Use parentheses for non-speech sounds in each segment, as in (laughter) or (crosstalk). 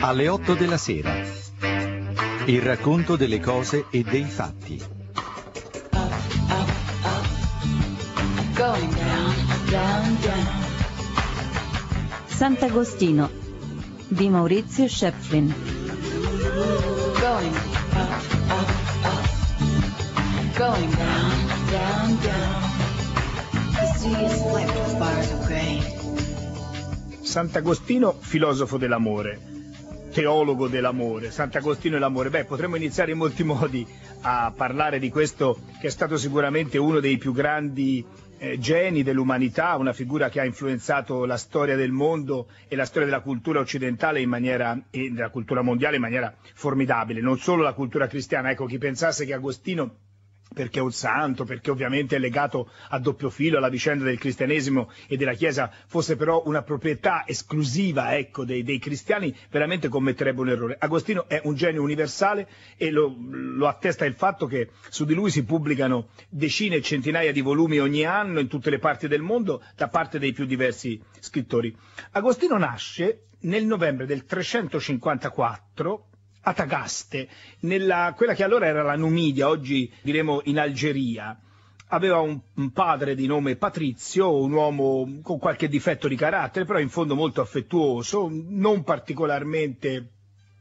Alle 8 della sera. Il racconto delle cose e dei fatti. Sant'Agostino di Maurizio Schöpflin. Going up, up, Going down, down, down. Sant'Agostino, filosofo dell'amore, teologo dell'amore, Sant'Agostino e l'amore. Beh, potremmo iniziare in molti (laughs) modi a parlare di questo che è stato sicuramente uno dei più grandi eh, geni dell'umanità, una figura che ha influenzato la storia del mondo e la storia della cultura occidentale maniera, e della cultura mondiale in maniera formidabile, non solo la cultura cristiana. Ecco, chi pensasse che Agostino perché è un santo, perché ovviamente è legato a doppio filo alla vicenda del cristianesimo e della Chiesa, fosse però una proprietà esclusiva ecco, dei, dei, cristiani, veramente commetterebbe un errore. Agostino è un genio universale e lo, lo attesta il fatto che su di lui si pubblicano decine e centinaia di volumi ogni anno in tutte le parti del mondo da parte dei più diversi scrittori. Agostino nasce nel novembre del 354 Atagaste, nella, quella che allora era la Numidia, oggi diremo in Algeria. Aveva un, un padre di nome Patrizio, un uomo con qualche difetto di carattere, però in fondo molto affettuoso, non particolarmente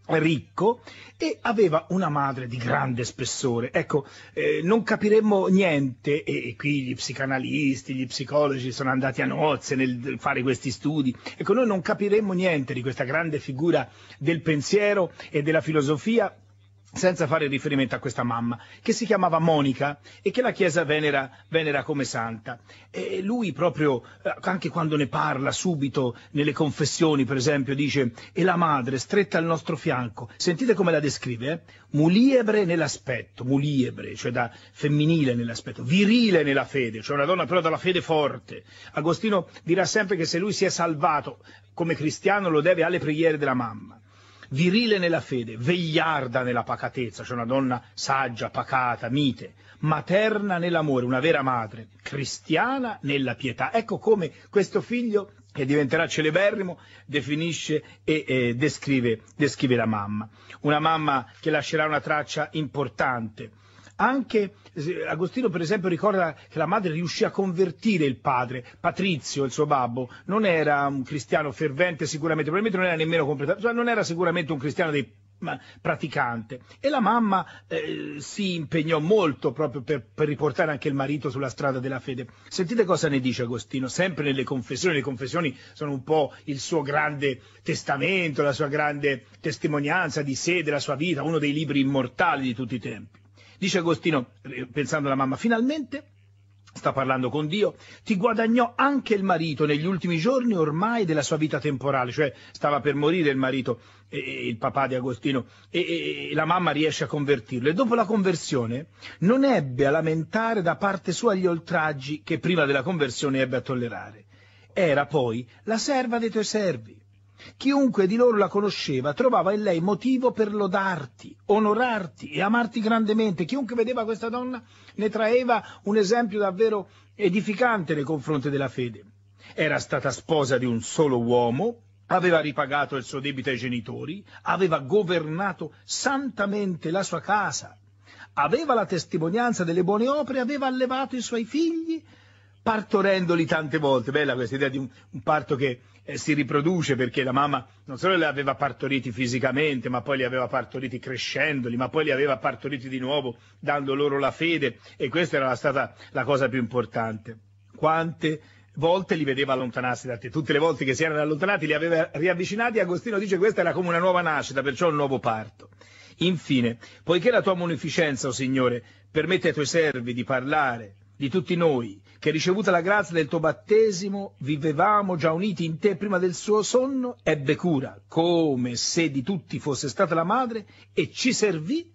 ricco e aveva una madre di grande spessore. Ecco, eh, non capiremmo niente, e, e, qui gli psicanalisti, gli psicologi sono andati a nozze nel fare questi studi, ecco, noi non capiremmo niente di questa grande figura del pensiero e della filosofia senza fare riferimento a questa mamma, che si chiamava Monica e che la Chiesa venera, venera come santa. E lui proprio, eh, anche quando ne parla subito nelle confessioni, per esempio, dice «E la madre, stretta al nostro fianco». Sentite come la descrive, eh? Muliebre nell'aspetto, muliebre, cioè da femminile nell'aspetto, virile nella fede, cioè una donna però dalla fede forte. Agostino dirà sempre che se lui si è salvato come cristiano lo deve alle preghiere della mamma virile nella fede, vegliarda nella pacatezza, cioè una donna saggia, pacata, mite, materna nell'amore, una vera madre, cristiana nella pietà. Ecco come questo figlio che diventerà celeberrimo, definisce e eh, descrive, descrive la mamma. Una mamma che lascerà una traccia importante anche Agostino per esempio ricorda che la madre riuscì a convertire il padre, Patrizio, il suo babbo, non era un cristiano fervente sicuramente, probabilmente non era nemmeno completamente, cioè, non era sicuramente un cristiano dei praticante e la mamma eh, si impegnò molto proprio per, per, riportare anche il marito sulla strada della fede. Sentite cosa ne dice Agostino, sempre nelle confessioni, le confessioni sono un po' il suo grande testamento, la sua grande testimonianza di sé, della sua vita, uno dei libri immortali di tutti i tempi. Dice Agostino, pensando alla mamma, finalmente sta parlando con Dio, ti guadagnò anche il marito negli ultimi giorni ormai della sua vita temporale, cioè stava per morire il marito, eh, il papà di Agostino, e, eh, eh, la mamma riesce a convertirlo. E dopo la conversione non ebbe a lamentare da parte sua gli oltraggi che prima della conversione ebbe a tollerare. Era poi la serva dei tuoi servi. Chiunque di loro la conosceva trovava in lei motivo per lodarti, onorarti e amarti grandemente. Chiunque vedeva questa donna ne traeva un esempio davvero edificante nei confronti della fede. Era stata sposa di un solo uomo, aveva ripagato il suo debito ai genitori, aveva governato santamente la sua casa, aveva la testimonianza delle buone opere, aveva allevato i suoi figli partorendoli tante volte. Bella questa idea di un, un parto che eh, si riproduce perché la mamma non solo li aveva partoriti fisicamente, ma poi li aveva partoriti crescendoli, ma poi li aveva partoriti di nuovo dando loro la fede e questa era stata la cosa più importante. Quante volte li vedeva allontanarsi da te, tutte le volte che si erano allontanati li aveva riavvicinati, Agostino dice che questa era come una nuova nascita, perciò un nuovo parto. Infine, poiché la tua munificenza, o oh Signore, permette ai tuoi servi di parlare di tutti noi che ricevuta la grazia del tuo battesimo vivevamo già uniti in te prima del suo sonno, ebbe cura, come se di tutti fosse stata la madre, e ci servì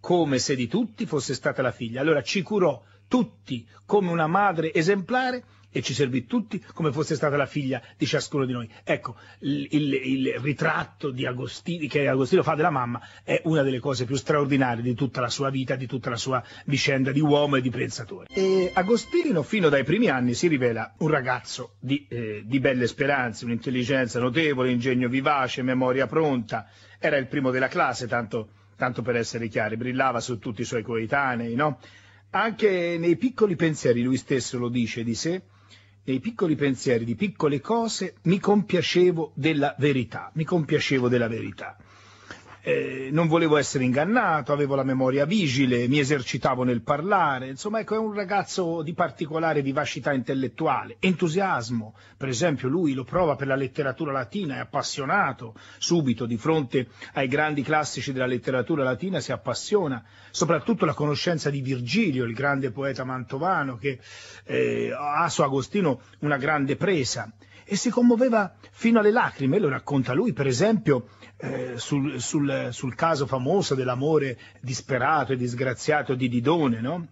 come se di tutti fosse stata la figlia. Allora ci curò tutti come una madre esemplare e ci servì tutti come fosse stata la figlia di ciascuno di noi. Ecco, il, il, il ritratto Agostini, che Agostino fa della mamma è una delle cose più straordinarie di tutta la sua vita, di tutta la sua vicenda di uomo e di pensatore. E Agostino fino dai primi anni si rivela un ragazzo di, eh, di belle speranze, un'intelligenza notevole, ingegno vivace, memoria pronta, era il primo della classe, tanto, tanto per essere chiari, brillava su tutti i suoi coetanei, no? Anche nei piccoli pensieri lui stesso lo dice di sé, dei piccoli pensieri, di piccole cose, mi compiacevo della verità, mi compiacevo della verità eh, non volevo essere ingannato, avevo la memoria vigile, mi esercitavo nel parlare, insomma ecco è un ragazzo di particolare vivacità intellettuale, entusiasmo, per esempio lui lo prova per la letteratura latina, è appassionato, subito di fronte ai grandi classici della letteratura latina si appassiona, soprattutto la conoscenza di Virgilio, il grande poeta mantovano che eh, ha su Agostino una grande presa e si commuoveva fino alle lacrime, lo racconta lui per esempio eh, sul, sul, sul, caso famoso dell'amore disperato e disgraziato di Didone, no?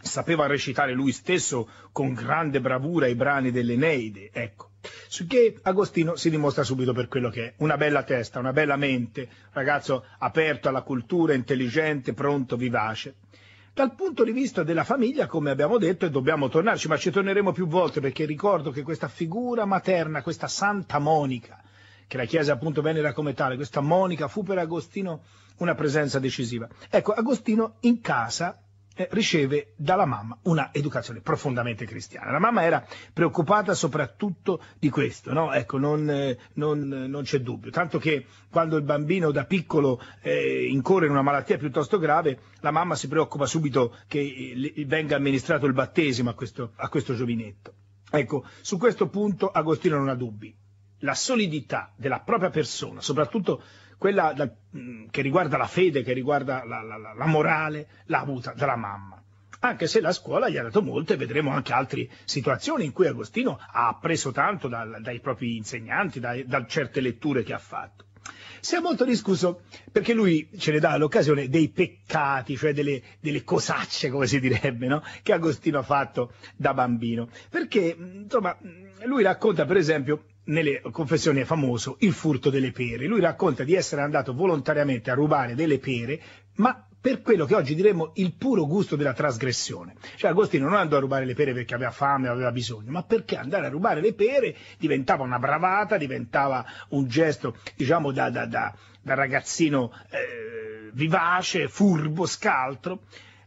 sapeva recitare lui stesso con grande bravura i brani dell'Eneide, ecco. Su che Agostino si dimostra subito per quello che è, una bella testa, una bella mente, ragazzo aperto alla cultura, intelligente, pronto, vivace. Dal punto di vista della famiglia, come abbiamo detto, e dobbiamo tornarci, ma ci torneremo più volte perché ricordo che questa figura materna, questa Santa Monica, che la Chiesa appunto venera come tale, questa Monica fu per Agostino una presenza decisiva. Ecco, Agostino in casa eh, riceve dalla mamma una educazione profondamente cristiana. La mamma era preoccupata soprattutto di questo, no? ecco, non, eh, non, eh, non, c'è dubbio, tanto che quando il bambino da piccolo eh, incorre in una malattia piuttosto grave, la mamma si preoccupa subito che venga amministrato il battesimo a questo, a questo giovinetto. Ecco, su questo punto Agostino non ha dubbi. La solidità della propria persona, soprattutto quella da, mm, che riguarda la fede, che riguarda la, la, la morale, l'ha avuta dalla mamma. Anche se la scuola gli ha dato molto e vedremo anche altre situazioni in cui Agostino ha appreso tanto dal, dai propri insegnanti, da, da certe letture che ha fatto. Si è molto discusso perché lui ce ne dà l'occasione dei peccati, cioè delle, delle cosacce, come si direbbe, no? che Agostino ha fatto da bambino. Perché, mm, insomma, mm, lui racconta, per esempio, nelle confessioni è famoso il furto delle pere. Lui racconta di essere andato volontariamente a rubare delle pere, ma per quello che oggi diremmo il puro gusto della trasgressione. Cioè Agostino non andò a rubare le pere perché aveva fame o aveva bisogno, ma perché andare a rubare le pere diventava una bravata, diventava un gesto, diciamo, da, da, da, da ragazzino eh, vivace, furbo, scaltro.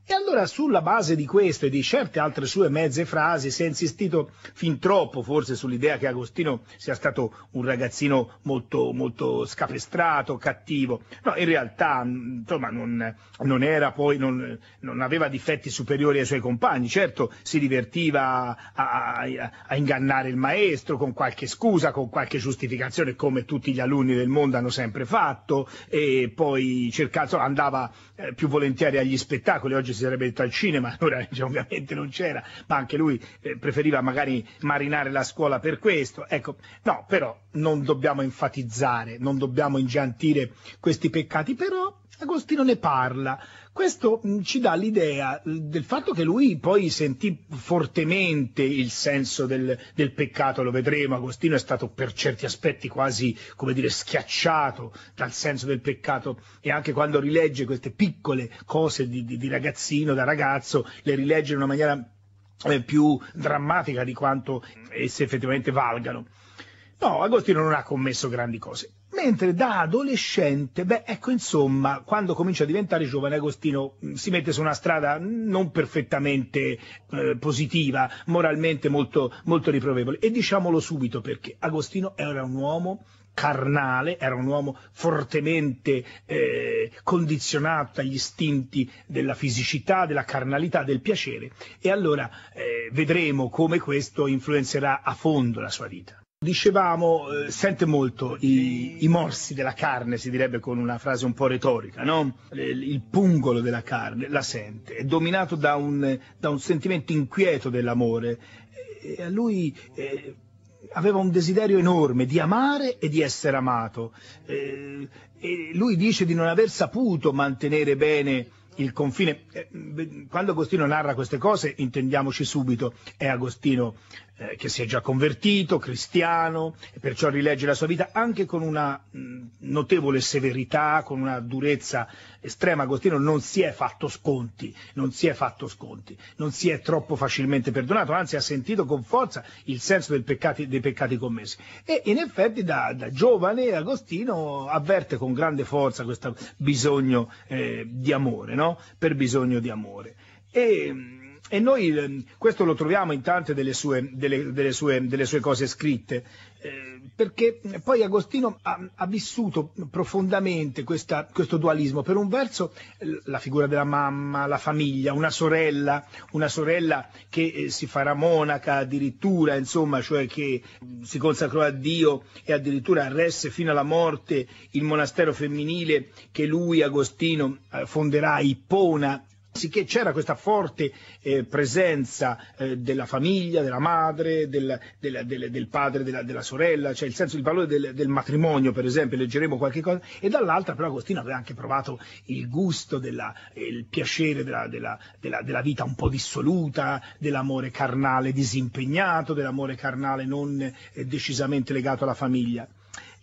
E allora sulla base di questo e di certe altre sue mezze frasi si è insistito fin troppo forse sull'idea che Agostino sia stato un ragazzino molto, molto scapestrato, cattivo. No, in realtà insomma, non, non, poi, non, non, aveva difetti superiori ai suoi compagni. Certo si divertiva a, a, a, ingannare il maestro con qualche scusa, con qualche giustificazione come tutti gli alunni del mondo hanno sempre fatto e poi cercava, andava eh, più volentieri agli spettacoli. Oggi ci sarebbe detto al cinema, allora (laughs) cioè, ovviamente non c'era, ma anche lui eh, preferiva magari marinare la scuola per questo. Ecco, no, però non dobbiamo enfatizzare, non dobbiamo ingiantire questi peccati, però Agostino ne parla. Questo mm, ci dà l'idea mm, del fatto che lui poi sentì fortemente il senso del, del peccato, lo vedremo, Agostino è stato per certi aspetti quasi, come dire, schiacciato dal senso del peccato e anche quando rilegge queste piccole cose di, di, di ragazzino, da ragazzo, le rilegge in una maniera eh, più drammatica di quanto mm, esse effettivamente valgano. No, Agostino non ha commesso grandi cose. Mentre da adolescente, beh, ecco insomma, quando comincia a diventare giovane Agostino mm, si mette su una strada non perfettamente eh, positiva, moralmente molto, molto riprovevole. E diciamolo subito perché Agostino era un uomo carnale, era un uomo fortemente eh, condizionato dagli istinti della fisicità, della carnalità, del piacere e allora eh, vedremo come questo influenzerà a fondo la sua vita. Dicevamo, eh, sente molto i, i, morsi della carne, si direbbe con una frase un po' retorica, no? il pungolo della carne, la sente, è dominato da un, da un sentimento inquieto dell'amore. E a lui eh, aveva un desiderio enorme di amare e di essere amato. Eh, e lui dice di non aver saputo mantenere bene il confine. Eh, quando Agostino narra queste cose, intendiamoci subito, è Agostino eh, che si è già convertito, cristiano, e perciò rilegge la sua vita anche con una notevole severità, con una durezza estrema. Agostino non si è fatto sconti, non si è fatto sconti, non si è troppo facilmente perdonato, anzi ha sentito con forza il senso peccati, dei peccati commessi. E in effetti da, da, giovane Agostino avverte con grande forza questo bisogno eh, di amore, no? per bisogno di amore. E, e noi ehm, questo lo troviamo in tante delle sue, delle, delle sue, delle sue cose scritte, eh, perché poi Agostino ha, ha vissuto profondamente questa, questo dualismo. Per un verso la figura della mamma, la famiglia, una sorella, una sorella che eh, si farà monaca addirittura, insomma, cioè che si consacrò a Dio e addirittura resse fino alla morte il monastero femminile che lui, Agostino, eh, fonderà a Ippona Sicché c'era questa forte eh, presenza eh, della famiglia, della madre, del, del, del, del padre, della, della, sorella, cioè il senso il valore del, matrimonio, per esempio, leggeremo qualche cosa, e dall'altra però Agostino aveva anche provato il gusto, della, eh, il piacere della, della, della, vita un po' dissoluta, dell'amore carnale disimpegnato, dell'amore carnale non eh, decisamente legato alla famiglia.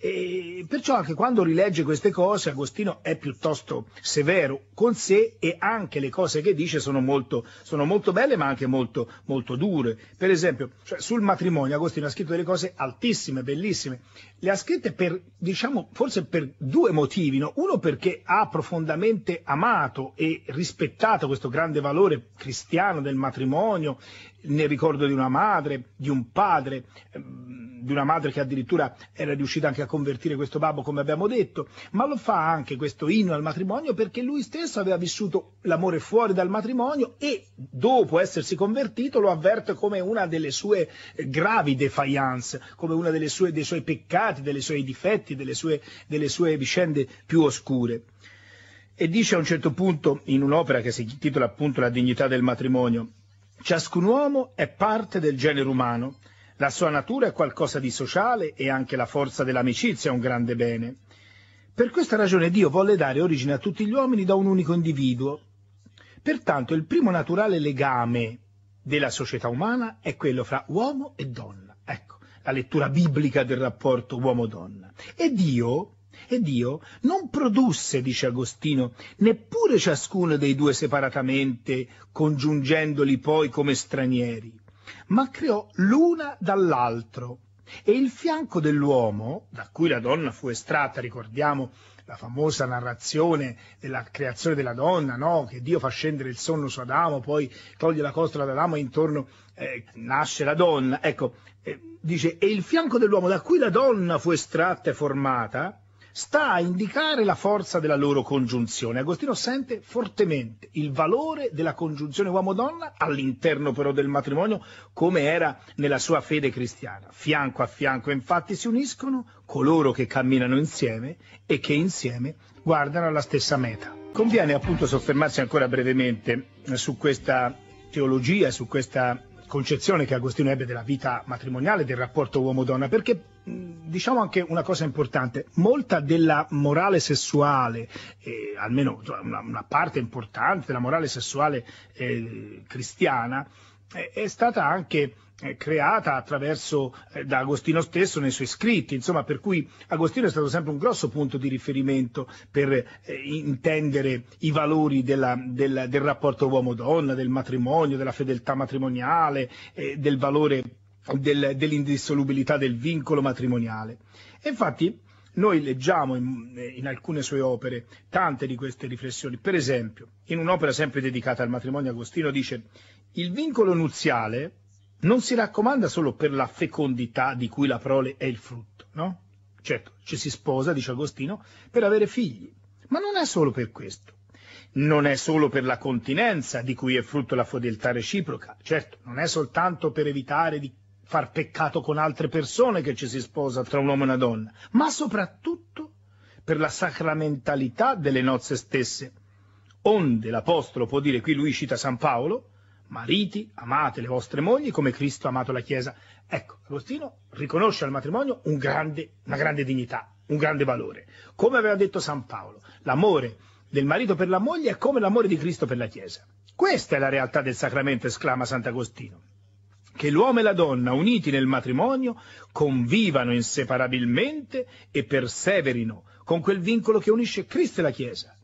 E perciò anche quando rilegge queste cose Agostino è piuttosto severo con sé e anche le cose che dice sono molto, sono molto belle ma anche molto, molto dure. Per esempio cioè, sul matrimonio Agostino ha scritto delle cose altissime, bellissime. Le ha scritte per, diciamo, forse per due motivi. No? Uno perché ha profondamente amato e rispettato questo grande valore cristiano del matrimonio nel ricordo di una madre, di un padre, ehm, di una madre che addirittura era riuscita anche a convertire questo babbo, come abbiamo detto, ma lo fa anche questo inno al matrimonio perché lui stesso aveva vissuto l'amore fuori dal matrimonio e dopo essersi convertito lo avverte come una delle sue eh, gravi defiance, come uno dei suoi peccati, dei suoi difetti, delle sue, delle sue vicende più oscure. E dice a un certo punto, in un'opera che si intitola appunto La dignità del matrimonio, Ciascun uomo è parte del genere umano. La sua natura è qualcosa di sociale e anche la forza dell'amicizia è un grande bene. Per questa ragione Dio volle dare origine a tutti gli uomini da un unico individuo. Pertanto il primo naturale legame della società umana è quello fra uomo e donna. Ecco la lettura biblica del rapporto uomo-donna. E Dio e Dio non produsse, dice Agostino, neppure ciascuno dei due separatamente, congiungendoli poi come stranieri, ma creò l'una dall'altro. E il fianco dell'uomo, da cui la donna fu estratta, ricordiamo la famosa narrazione della creazione della donna, no? che Dio fa scendere il sonno su Adamo, poi toglie la costola ad Adamo e intorno eh, nasce la donna. Ecco, eh, dice, e il fianco dell'uomo da cui la donna fu estratta e formata, sta a indicare la forza della loro congiunzione. Agostino sente fortemente il valore della congiunzione uomo-donna all'interno però del matrimonio come era nella sua fede cristiana. Fianco a fianco infatti si uniscono coloro che camminano insieme e che insieme guardano alla stessa meta. Conviene appunto soffermarsi ancora brevemente eh, su questa teologia, su questa concezione che Agostino ebbe della vita matrimoniale, del rapporto uomo-donna, perché diciamo anche una cosa importante, molta della morale sessuale, eh, almeno una, una, parte importante della morale sessuale eh, cristiana, eh, è stata anche eh, creata attraverso eh, da Agostino stesso nei suoi scritti, insomma, per cui Agostino è stato sempre un grosso punto di riferimento per eh, intendere i valori della, del, del, rapporto uomo-donna, del matrimonio, della fedeltà matrimoniale, eh, del valore del, dell'indissolubilità del vincolo matrimoniale. E infatti noi leggiamo in, in, alcune sue opere tante di queste riflessioni. Per esempio, in un'opera sempre dedicata al matrimonio, Agostino dice il vincolo nuziale non si raccomanda solo per la fecondità di cui la prole è il frutto, no? Certo, ci si sposa, dice Agostino, per avere figli, ma non è solo per questo. Non è solo per la continenza di cui è frutto la fedeltà reciproca, certo, non è soltanto per evitare di far peccato con altre persone che ci si sposa tra un uomo e una donna, ma soprattutto per la sacramentalità delle nozze stesse, onde l'Apostolo può dire, qui lui cita San Paolo, mariti, amate le vostre mogli come Cristo ha amato la Chiesa. Ecco, Agostino riconosce al matrimonio un grande, una grande dignità, un grande valore. Come aveva detto San Paolo, l'amore del marito per la moglie è come l'amore di Cristo per la Chiesa. Questa è la realtà del sacramento, esclama Sant'Agostino che l'uomo e la donna, uniti nel matrimonio, convivano inseparabilmente e perseverino con quel vincolo che unisce Cristo e la Chiesa,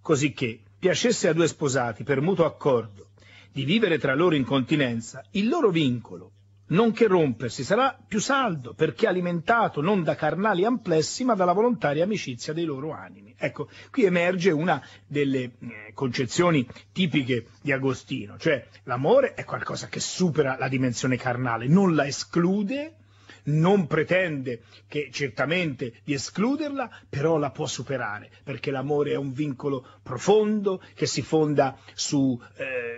cosicché piacesse a due sposati per mutuo accordo di vivere tra loro in continenza il loro vincolo non che rompersi, sarà più saldo perché alimentato non da carnali amplessi ma dalla volontaria amicizia dei loro animi. Ecco, qui emerge una delle eh, concezioni tipiche di Agostino, cioè l'amore è qualcosa che supera la dimensione carnale, non la esclude, non pretende che certamente di escluderla, però la può superare, perché l'amore è un vincolo profondo che si fonda sulla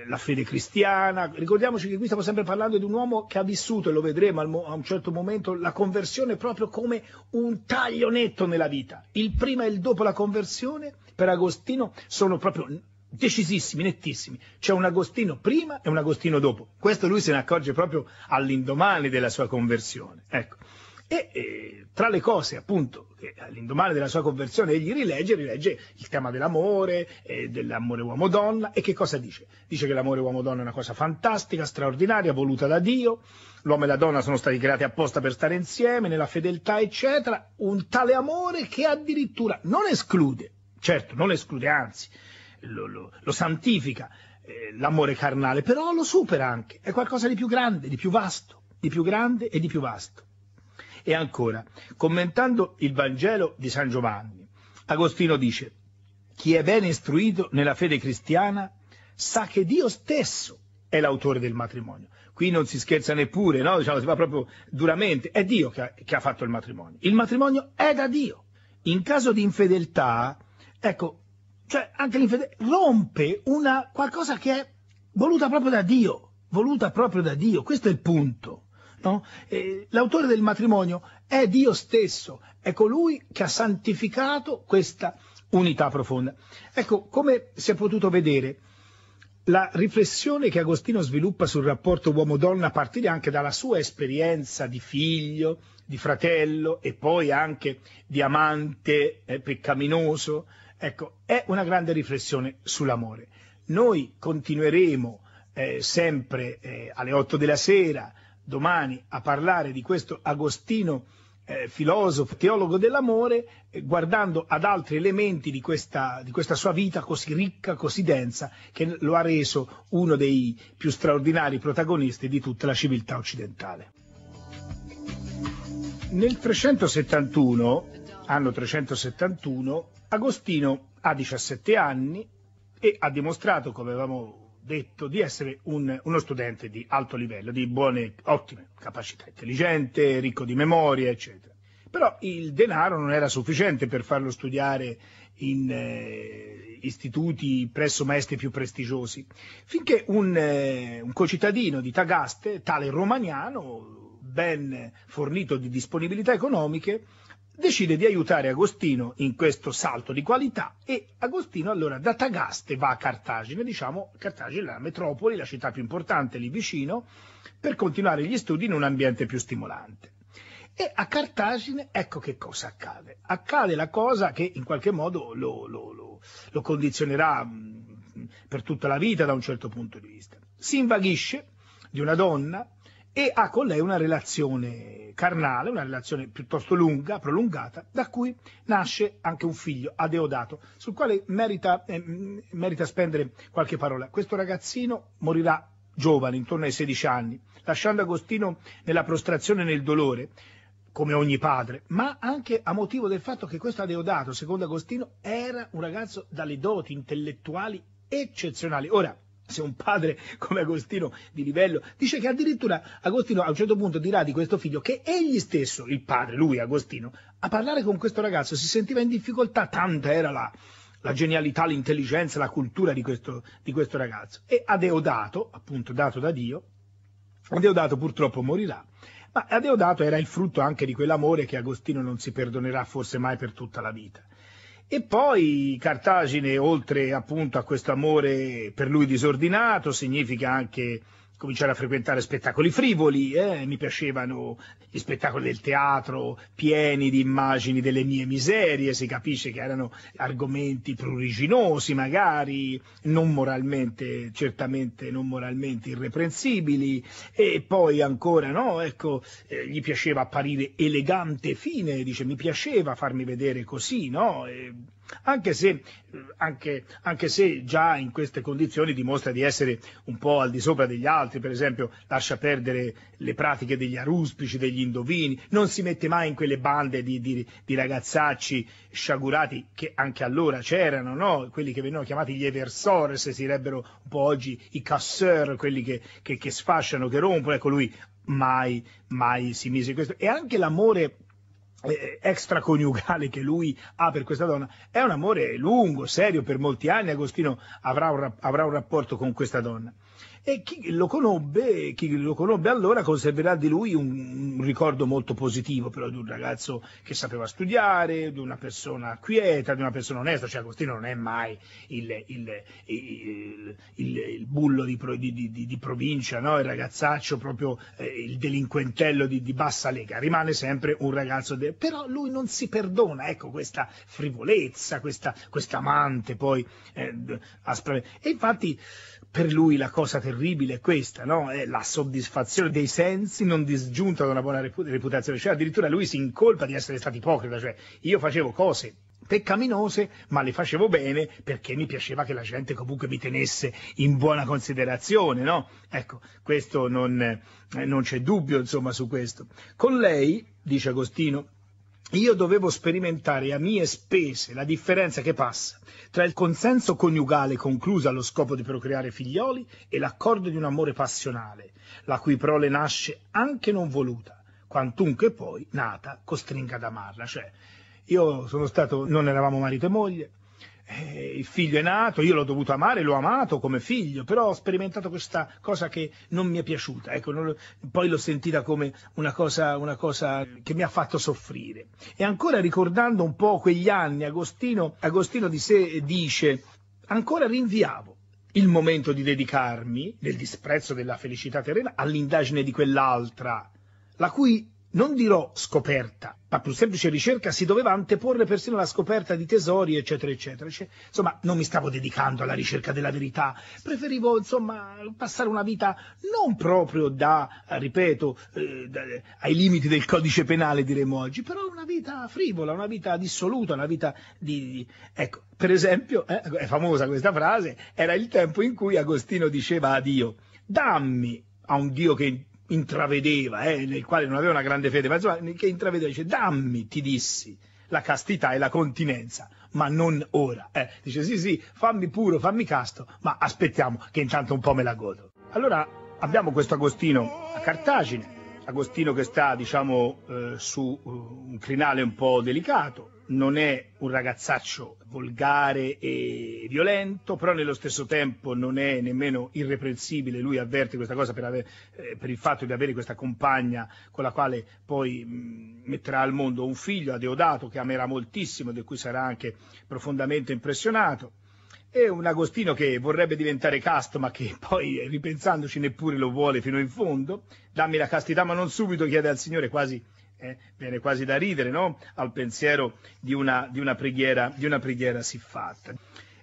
eh, fede cristiana. Ricordiamoci che qui stiamo sempre parlando di un uomo che ha vissuto, e lo vedremo a un certo momento, la conversione proprio come un taglio netto nella vita. Il prima e il dopo la conversione per Agostino sono proprio decisissimi, nettissimi. C'è un Agostino prima e un Agostino dopo. Questo lui se ne accorge proprio all'indomani della sua conversione. Ecco. E, e, tra le cose appunto che all'indomani della sua conversione egli rilegge, rilegge il tema dell'amore, eh, dell'amore uomo-donna e che cosa dice? Dice che l'amore uomo-donna è una cosa fantastica, straordinaria, voluta da Dio, l'uomo e la donna sono stati creati apposta per stare insieme, nella fedeltà eccetera, un tale amore che addirittura non esclude, certo non esclude anzi, lo, lo, lo santifica eh, l'amore carnale, però lo supera anche, è qualcosa di più grande, di più vasto, di più grande e di più vasto. E ancora, commentando il Vangelo di San Giovanni, Agostino dice, chi è ben istruito nella fede cristiana sa che Dio stesso è l'autore del matrimonio. Qui non si scherza neppure, no? diciamo, si va proprio duramente, è Dio che ha, che ha fatto il matrimonio. Il matrimonio è da Dio. In caso di infedeltà, ecco, cioè anche l'infedelità rompe una, qualcosa che è voluta proprio da Dio, voluta proprio da Dio, questo è il punto. No? Eh, l'autore del matrimonio è Dio stesso, è colui che ha santificato questa unità profonda. Ecco, come si è potuto vedere, la riflessione che Agostino sviluppa sul rapporto uomo-donna a partire anche dalla sua esperienza di figlio, di fratello e poi anche di amante eh, peccaminoso, Ecco, è una grande riflessione sull'amore. Noi continueremo eh, sempre eh, alle 8 della sera, domani, a parlare di questo Agostino eh, filosofo, teologo dell'amore, eh, guardando ad altri elementi di questa, di questa sua vita così ricca, così densa, che lo ha reso uno dei più straordinari protagonisti di tutta la civiltà occidentale. Nel 371, anno 371, Agostino ha 17 anni e ha dimostrato, come avevamo detto, di essere un, uno studente di alto livello, di buone, ottime capacità, intelligente, ricco di memoria, eccetera. Però il denaro non era sufficiente per farlo studiare in eh, istituti presso maestri più prestigiosi, finché un, eh, un concittadino di Tagaste, tale romagnano, ben fornito di disponibilità economiche, decide di aiutare Agostino in questo salto di qualità e Agostino allora da Tagaste va a Cartagine, diciamo Cartagine è la metropoli, la città più importante lì vicino, per continuare gli studi in un ambiente più stimolante. E a Cartagine ecco che cosa accade. Accade la cosa che in qualche modo lo, lo, lo, lo condizionerà mm, per tutta la vita da un certo punto di vista. Si invaghisce di una donna e ha con lei una relazione carnale, una relazione piuttosto lunga, prolungata, da cui nasce anche un figlio, Adeodato, sul quale merita, eh, merita spendere qualche parola. Questo ragazzino morirà giovane, intorno ai 16 anni, lasciando Agostino nella prostrazione e nel dolore, come ogni padre, ma anche a motivo del fatto che questo Adeodato, secondo Agostino, era un ragazzo dalle doti intellettuali eccezionali. Ora, se un padre come Agostino di livello dice che addirittura Agostino a un certo punto dirà di questo figlio che egli stesso, il padre, lui Agostino, a parlare con questo ragazzo si sentiva in difficoltà, tanta era la, la genialità, l'intelligenza, la cultura di questo, di questo ragazzo. E Adeodato, appunto dato da Dio, Adeodato purtroppo morirà, ma Adeodato era il frutto anche di quell'amore che Agostino non si perdonerà forse mai per tutta la vita. E poi Cartagine, oltre appunto a questo amore per lui disordinato, significa anche cominciare a frequentare spettacoli frivoli, eh? mi piacevano gli spettacoli del teatro pieni di immagini delle mie miserie, si capisce che erano argomenti pruriginosi magari, non moralmente, certamente non moralmente irreprensibili, e poi ancora, no, ecco, eh, gli piaceva apparire elegante e fine, dice mi piaceva farmi vedere così, no? E anche se, anche, anche se, già in queste condizioni dimostra di essere un po' al di sopra degli altri, per esempio lascia perdere le pratiche degli aruspici, degli indovini, non si mette mai in quelle bande di, di, di ragazzacci sciagurati che anche allora c'erano, no? quelli che venivano chiamati gli eversores, si direbbero un po' oggi i casseur, quelli che, che, che sfasciano, che rompono, ecco lui mai, mai si mise in questo. E anche l'amore eh, extraconiugale che lui ha per questa donna è un amore lungo, serio, per molti anni Agostino avrà un, avrà un rapporto con questa donna e chi lo conobbe, chi lo conobbe allora conserverà di lui un, un ricordo molto positivo, però di un ragazzo che sapeva studiare, di una persona quieta, di una persona onesta, cioè Agostino non è mai il, il, il, il bullo di, di, di, di provincia, no? il ragazzaccio proprio eh, il delinquentello di, bassa lega, rimane sempre un ragazzo, de... però lui non si perdona, ecco questa frivolezza, questa, questa amante poi eh, aspra... e infatti per lui la cosa terribile è questa, no? è la soddisfazione dei sensi non disgiunta da una buona reputazione, cioè addirittura lui si incolpa di essere stato ipocrita, cioè io facevo cose peccaminose, ma le facevo bene perché mi piaceva che la gente comunque mi tenesse in buona considerazione, no? Ecco, questo non, eh, non c'è dubbio, insomma, su questo. Con lei, dice Agostino, io dovevo sperimentare a mie spese la differenza che passa tra il consenso coniugale concluso allo scopo di procreare figlioli e l'accordo di un amore passionale, la cui prole nasce anche non voluta, quantunque poi nata costringa ad amarla. Cioè, io sono stato, non eravamo marito e moglie, eh, il figlio è nato, io l'ho dovuto amare, l'ho amato come figlio, però ho sperimentato questa cosa che non mi è piaciuta, ecco, non, poi l'ho sentita come una cosa, una cosa, che mi ha fatto soffrire. E ancora ricordando un po' quegli anni, Agostino, Agostino di sé dice, ancora rinviavo il momento di dedicarmi, nel disprezzo della felicità terrena, all'indagine di quell'altra, la cui non dirò scoperta, ma più semplice ricerca si doveva anteporre persino la scoperta di tesori, eccetera, eccetera. Cioè, insomma, non mi stavo dedicando alla ricerca della verità, preferivo, insomma, passare una vita non proprio da, ripeto, eh, ai limiti del codice penale, diremmo oggi, però una vita frivola, una vita dissoluta, una vita di... di... Ecco, per esempio, eh, è famosa questa frase, era il tempo in cui Agostino diceva a Dio, dammi a un Dio che intravedeva, eh, nel quale non aveva una grande fede, ma insomma, che intravedeva, dice, dammi, ti dissi, la castità e la continenza, ma non ora. Eh, dice, sì, sì, fammi puro, fammi casto, ma aspettiamo che intanto un po' me la godo. Allora abbiamo questo Agostino a Cartagine, Agostino che sta diciamo, eh, su eh, un crinale un po' delicato, non è un ragazzaccio volgare e violento, però nello stesso tempo non è nemmeno irreprensibile, lui avverte questa cosa per, ave- eh, per il fatto di avere questa compagna con la quale poi mh, mm, metterà al mondo un figlio, Adeodato, che amerà moltissimo, di cui sarà anche profondamente impressionato e un Agostino che vorrebbe diventare casto ma che poi eh, ripensandoci neppure lo vuole fino in fondo, dammi la castità ma non subito, chiede al Signore quasi, eh, viene quasi da ridere no? al pensiero di una, di una, preghiera, di una preghiera siffatta.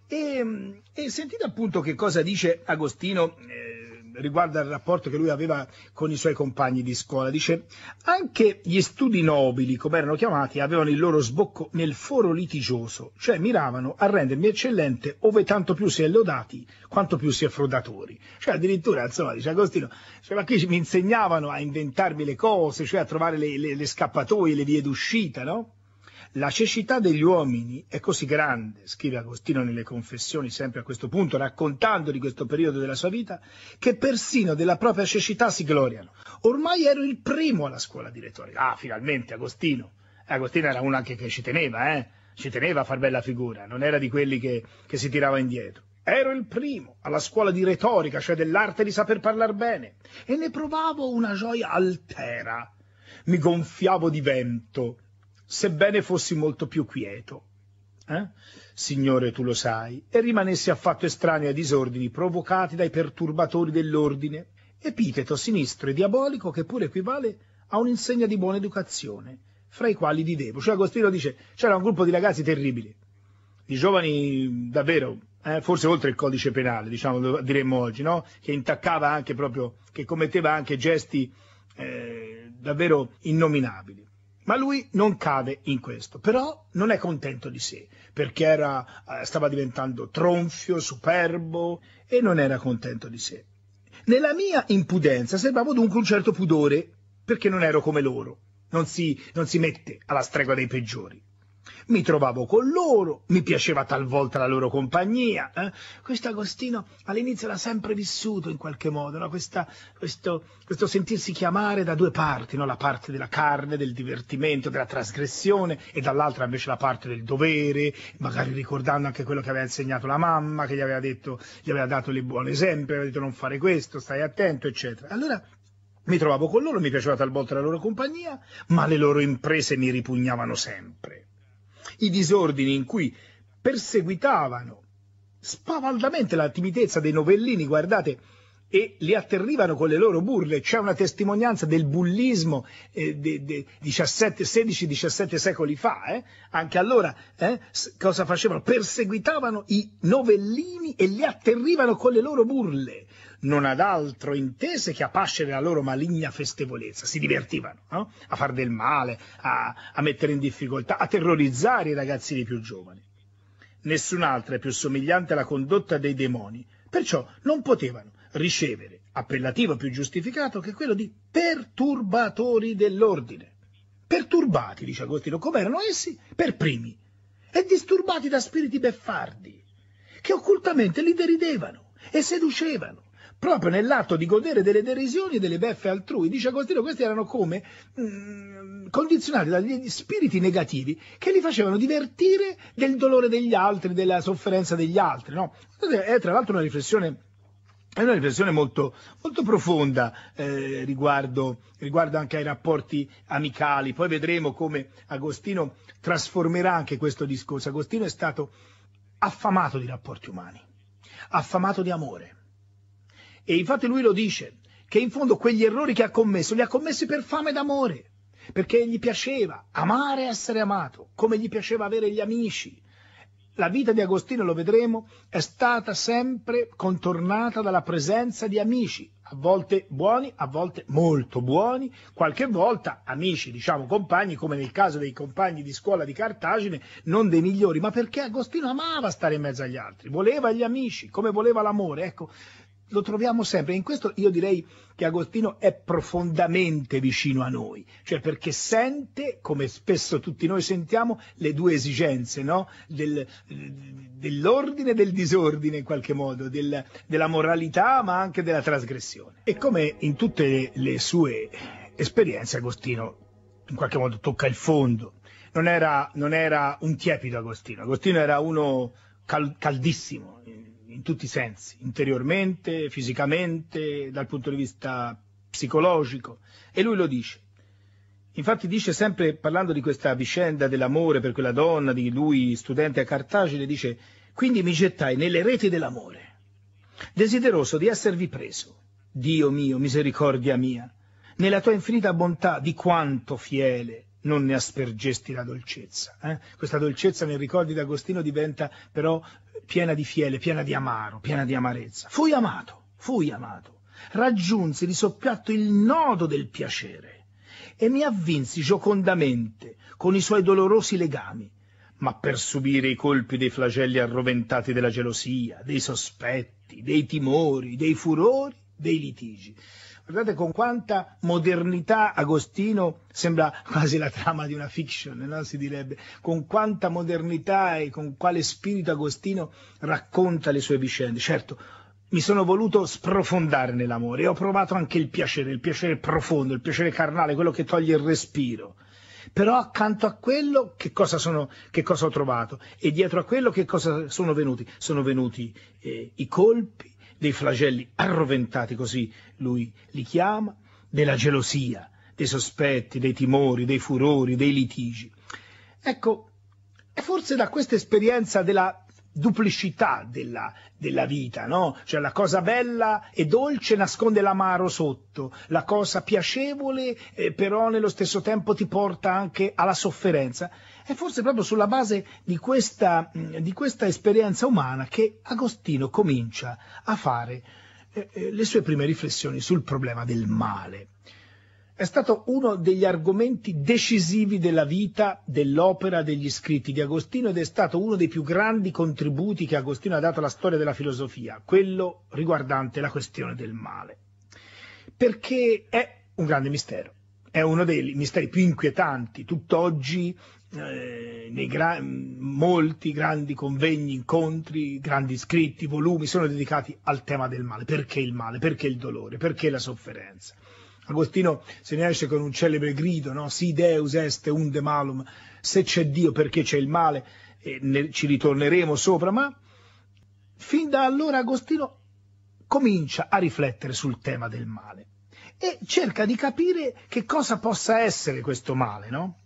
E, mm, e, sentite appunto che cosa dice Agostino eh, riguarda il rapporto che lui aveva con i suoi compagni di scuola. Dice, anche gli studi nobili, come erano chiamati, avevano il loro sbocco nel foro litigioso, cioè miravano a rendermi eccellente ove tanto più si è lodati quanto più si è frodatori. Cioè addirittura, insomma, dice Agostino, cioè, ma qui mi insegnavano a inventarmi le cose, cioè a trovare le, le, le scappatoie, le vie d'uscita, no? La cecità degli uomini è così grande, scrive Agostino nelle confessioni, sempre a questo punto, raccontando di questo periodo della sua vita, che persino della propria cecità si gloriano. Ormai ero il primo alla scuola di retorica. Ah, finalmente, Agostino. Eh, Agostino era uno anche che ci teneva, eh? Ci teneva a far bella figura, non era di quelli che, che si tirava indietro. Ero il primo alla scuola di retorica, cioè dell'arte di saper parlare bene, e ne provavo una gioia altera. Mi gonfiavo di vento, sebbene fossi molto più quieto. Eh? Signore, tu lo sai, e rimanessi affatto estraneo ai disordini provocati dai perturbatori dell'ordine, epiteto sinistro e diabolico che pure equivale a un'insegna di buona educazione, fra i quali vivevo. Cioè Agostino dice, c'era un gruppo di ragazzi terribili, di giovani davvero, eh, forse oltre il codice penale, diciamo, diremmo oggi, no? che intaccava anche proprio, che commetteva anche gesti eh, davvero innominabili. Ma lui non cade in questo, però non è contento di sé, perché era, eh, stava diventando tronfio, superbo e non era contento di sé. Nella mia impudenza sembravo dunque un certo pudore, perché non ero come loro, non si, non si mette alla stregua dei peggiori. Mi trovavo con loro, mi piaceva talvolta la loro compagnia. Eh? Questo Agostino all'inizio l'ha sempre vissuto in qualche modo, no? Questa, questo, questo, sentirsi chiamare da due parti, no? la parte della carne, del divertimento, della trasgressione e dall'altra invece la parte del dovere, magari ricordando anche quello che aveva insegnato la mamma, che gli aveva, detto, gli aveva dato il buon esempio, aveva detto non fare questo, stai attento, eccetera. Allora mi trovavo con loro, mi piaceva talvolta la loro compagnia, ma le loro imprese mi ripugnavano sempre i disordini in cui perseguitavano spavaldamente la timidezza dei novellini, guardate, e li atterrivano con le loro burle. C'è una testimonianza del bullismo eh, de, de 16-17 secoli fa. Eh? Anche allora eh, cosa facevano? Perseguitavano i novellini e li atterrivano con le loro burle non ad altro intese che a pascere la loro maligna festevolezza. Si divertivano no? a far del male, a, a mettere in difficoltà, a terrorizzare i ragazzini più giovani. Nessun'altra è più somigliante alla condotta dei demoni, perciò non potevano ricevere appellativo più giustificato che quello di perturbatori dell'ordine. Perturbati, dice Agostino, come erano essi? Per primi, e disturbati da spiriti beffardi, che occultamente li deridevano e seducevano proprio nell'atto di godere delle derisioni e delle beffe altrui. Dice Agostino, questi erano come mh, mm, condizionati dagli spiriti negativi che li facevano divertire del dolore degli altri, della sofferenza degli altri. No? È tra l'altro una riflessione è una riflessione molto, molto profonda eh, riguardo, riguardo, anche ai rapporti amicali. Poi vedremo come Agostino trasformerà anche questo discorso. Agostino è stato affamato di rapporti umani, affamato di amore, e infatti lui lo dice, che in fondo quegli errori che ha commesso li ha commessi per fame d'amore, perché gli piaceva amare e essere amato, come gli piaceva avere gli amici. La vita di Agostino, lo vedremo, è stata sempre contornata dalla presenza di amici, a volte buoni, a volte molto buoni, qualche volta amici, diciamo compagni, come nel caso dei compagni di scuola di Cartagine, non dei migliori, ma perché Agostino amava stare in mezzo agli altri, voleva gli amici, come voleva l'amore. Ecco, lo troviamo sempre. In questo io direi che Agostino è profondamente vicino a noi, cioè perché sente, come spesso tutti noi sentiamo, le due esigenze, no? del, dell'ordine e del disordine in qualche modo, del, della moralità ma anche della trasgressione. E come in tutte le sue esperienze Agostino in qualche modo tocca il fondo. Non era, non era un tiepido Agostino, Agostino era uno cal- caldissimo, in tutti i sensi, interiormente, fisicamente, dal punto di vista psicologico. E lui lo dice. Infatti dice sempre, parlando di questa vicenda dell'amore per quella donna, di lui studente a Cartagine, dice, quindi mi gettai nelle reti dell'amore, desideroso di esservi preso. Dio mio, misericordia mia, nella tua infinita bontà di quanto fiele non ne aspergesti la dolcezza. Eh? Questa dolcezza nei ricordi d'Agostino diventa però piena di fiele, piena di amaro, piena di amarezza. Fui amato, fui amato, raggiunsi di soppiatto il nodo del piacere e mi avvinsi giocondamente con i suoi dolorosi legami, ma per subire i colpi dei flagelli arroventati della gelosia, dei sospetti, dei timori, dei furori, dei litigi. Guardate con quanta modernità Agostino sembra quasi la trama di una fiction, no? si direbbe, con quanta modernità e con quale spirito Agostino racconta le sue vicende. Certo, mi sono voluto sprofondare nell'amore e ho provato anche il piacere, il piacere profondo, il piacere carnale, quello che toglie il respiro. Però accanto a quello che cosa, sono, che cosa ho trovato? E dietro a quello che cosa sono venuti? Sono venuti eh, i colpi, dei flagelli arroventati così lui li chiama, della gelosia, dei sospetti, dei timori, dei furori, dei litigi. Ecco, è forse da questa esperienza della duplicità della, della, vita, no? Cioè la cosa bella e dolce nasconde l'amaro sotto, la cosa piacevole eh, però nello stesso tempo ti porta anche alla sofferenza. È forse proprio sulla base di questa, mm, di questa esperienza umana che Agostino comincia a fare eh, eh, le sue prime riflessioni sul problema del male. È stato uno degli argomenti decisivi della vita, dell'opera, degli scritti di Agostino ed è stato uno dei più grandi contributi che Agostino ha dato alla storia della filosofia, quello riguardante la questione del male. Perché è un grande mistero, è uno dei misteri più inquietanti. Tutt'oggi eh, gra- molti grandi convegni, incontri, grandi scritti, volumi sono dedicati al tema del male. Perché il male? Perché il dolore? Perché la sofferenza? Agostino se ne esce con un celebre grido, no? Si Deus est unde malum, se c'è Dio perché c'è il male, e ne- ci ritorneremo sopra, ma fin da allora Agostino comincia a riflettere sul tema del male e cerca di capire che cosa possa essere questo male, no?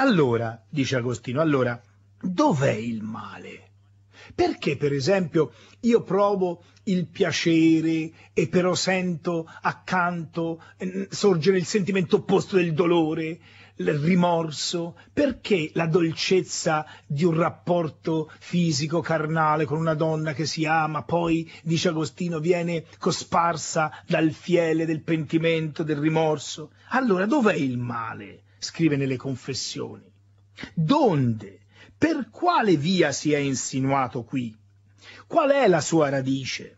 Allora, dice Agostino, allora, dov'è il male? Perché, per esempio, io provo il piacere e però sento accanto mm, sorgere il sentimento opposto del dolore, il rimorso? Perché la dolcezza di un rapporto fisico, carnale, con una donna che si ama, poi, dice Agostino, viene cosparsa dal fiele del pentimento, del rimorso? Allora, dov'è il male? scrive nelle confessioni. Donde? Per quale via si è insinuato qui? Qual è la sua radice?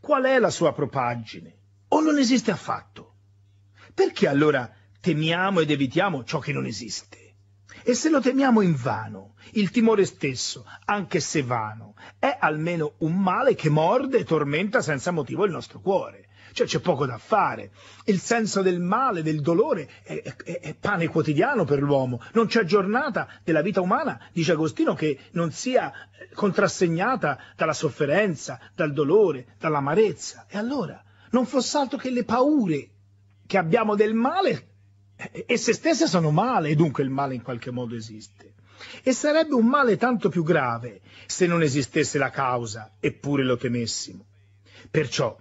Qual è la sua propaggine? O non esiste affatto? Perché allora temiamo ed evitiamo ciò che non esiste? E se lo temiamo in vano, il timore stesso, anche se vano, è almeno un male che morde e tormenta senza motivo il nostro cuore. Cioè c'è poco da fare. Il senso del male, del dolore è, è, è pane quotidiano per l'uomo. Non c'è giornata della vita umana, dice Agostino, che non sia eh, contrassegnata dalla sofferenza, dal dolore, dall'amarezza. E allora non fosse altro che le paure che abbiamo del male esse eh, stesse sono male e dunque il male in qualche modo esiste. E sarebbe un male tanto più grave se non esistesse la causa, eppure lo temessimo. Perciò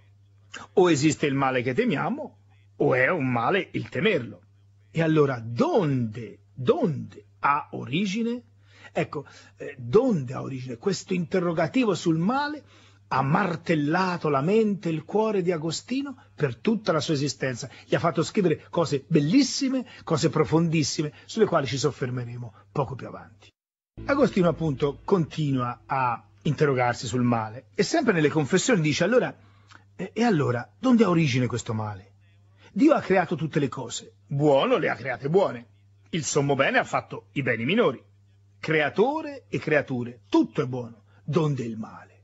o esiste il male che temiamo, o è un male il temerlo. E allora, donde, donde ha origine? Ecco, eh, donde ha origine questo interrogativo sul male? ha martellato la mente e il cuore di Agostino per tutta la sua esistenza. Gli ha fatto scrivere cose bellissime, cose profondissime, sulle quali ci soffermeremo poco più avanti. Agostino appunto continua a interrogarsi sul male e sempre nelle confessioni dice allora e, e allora, donde ha origine questo male? Dio ha creato tutte le cose. Buono le ha create buone. Il sommo bene ha fatto i beni minori. Creatore e creature, tutto è buono. Donde il male?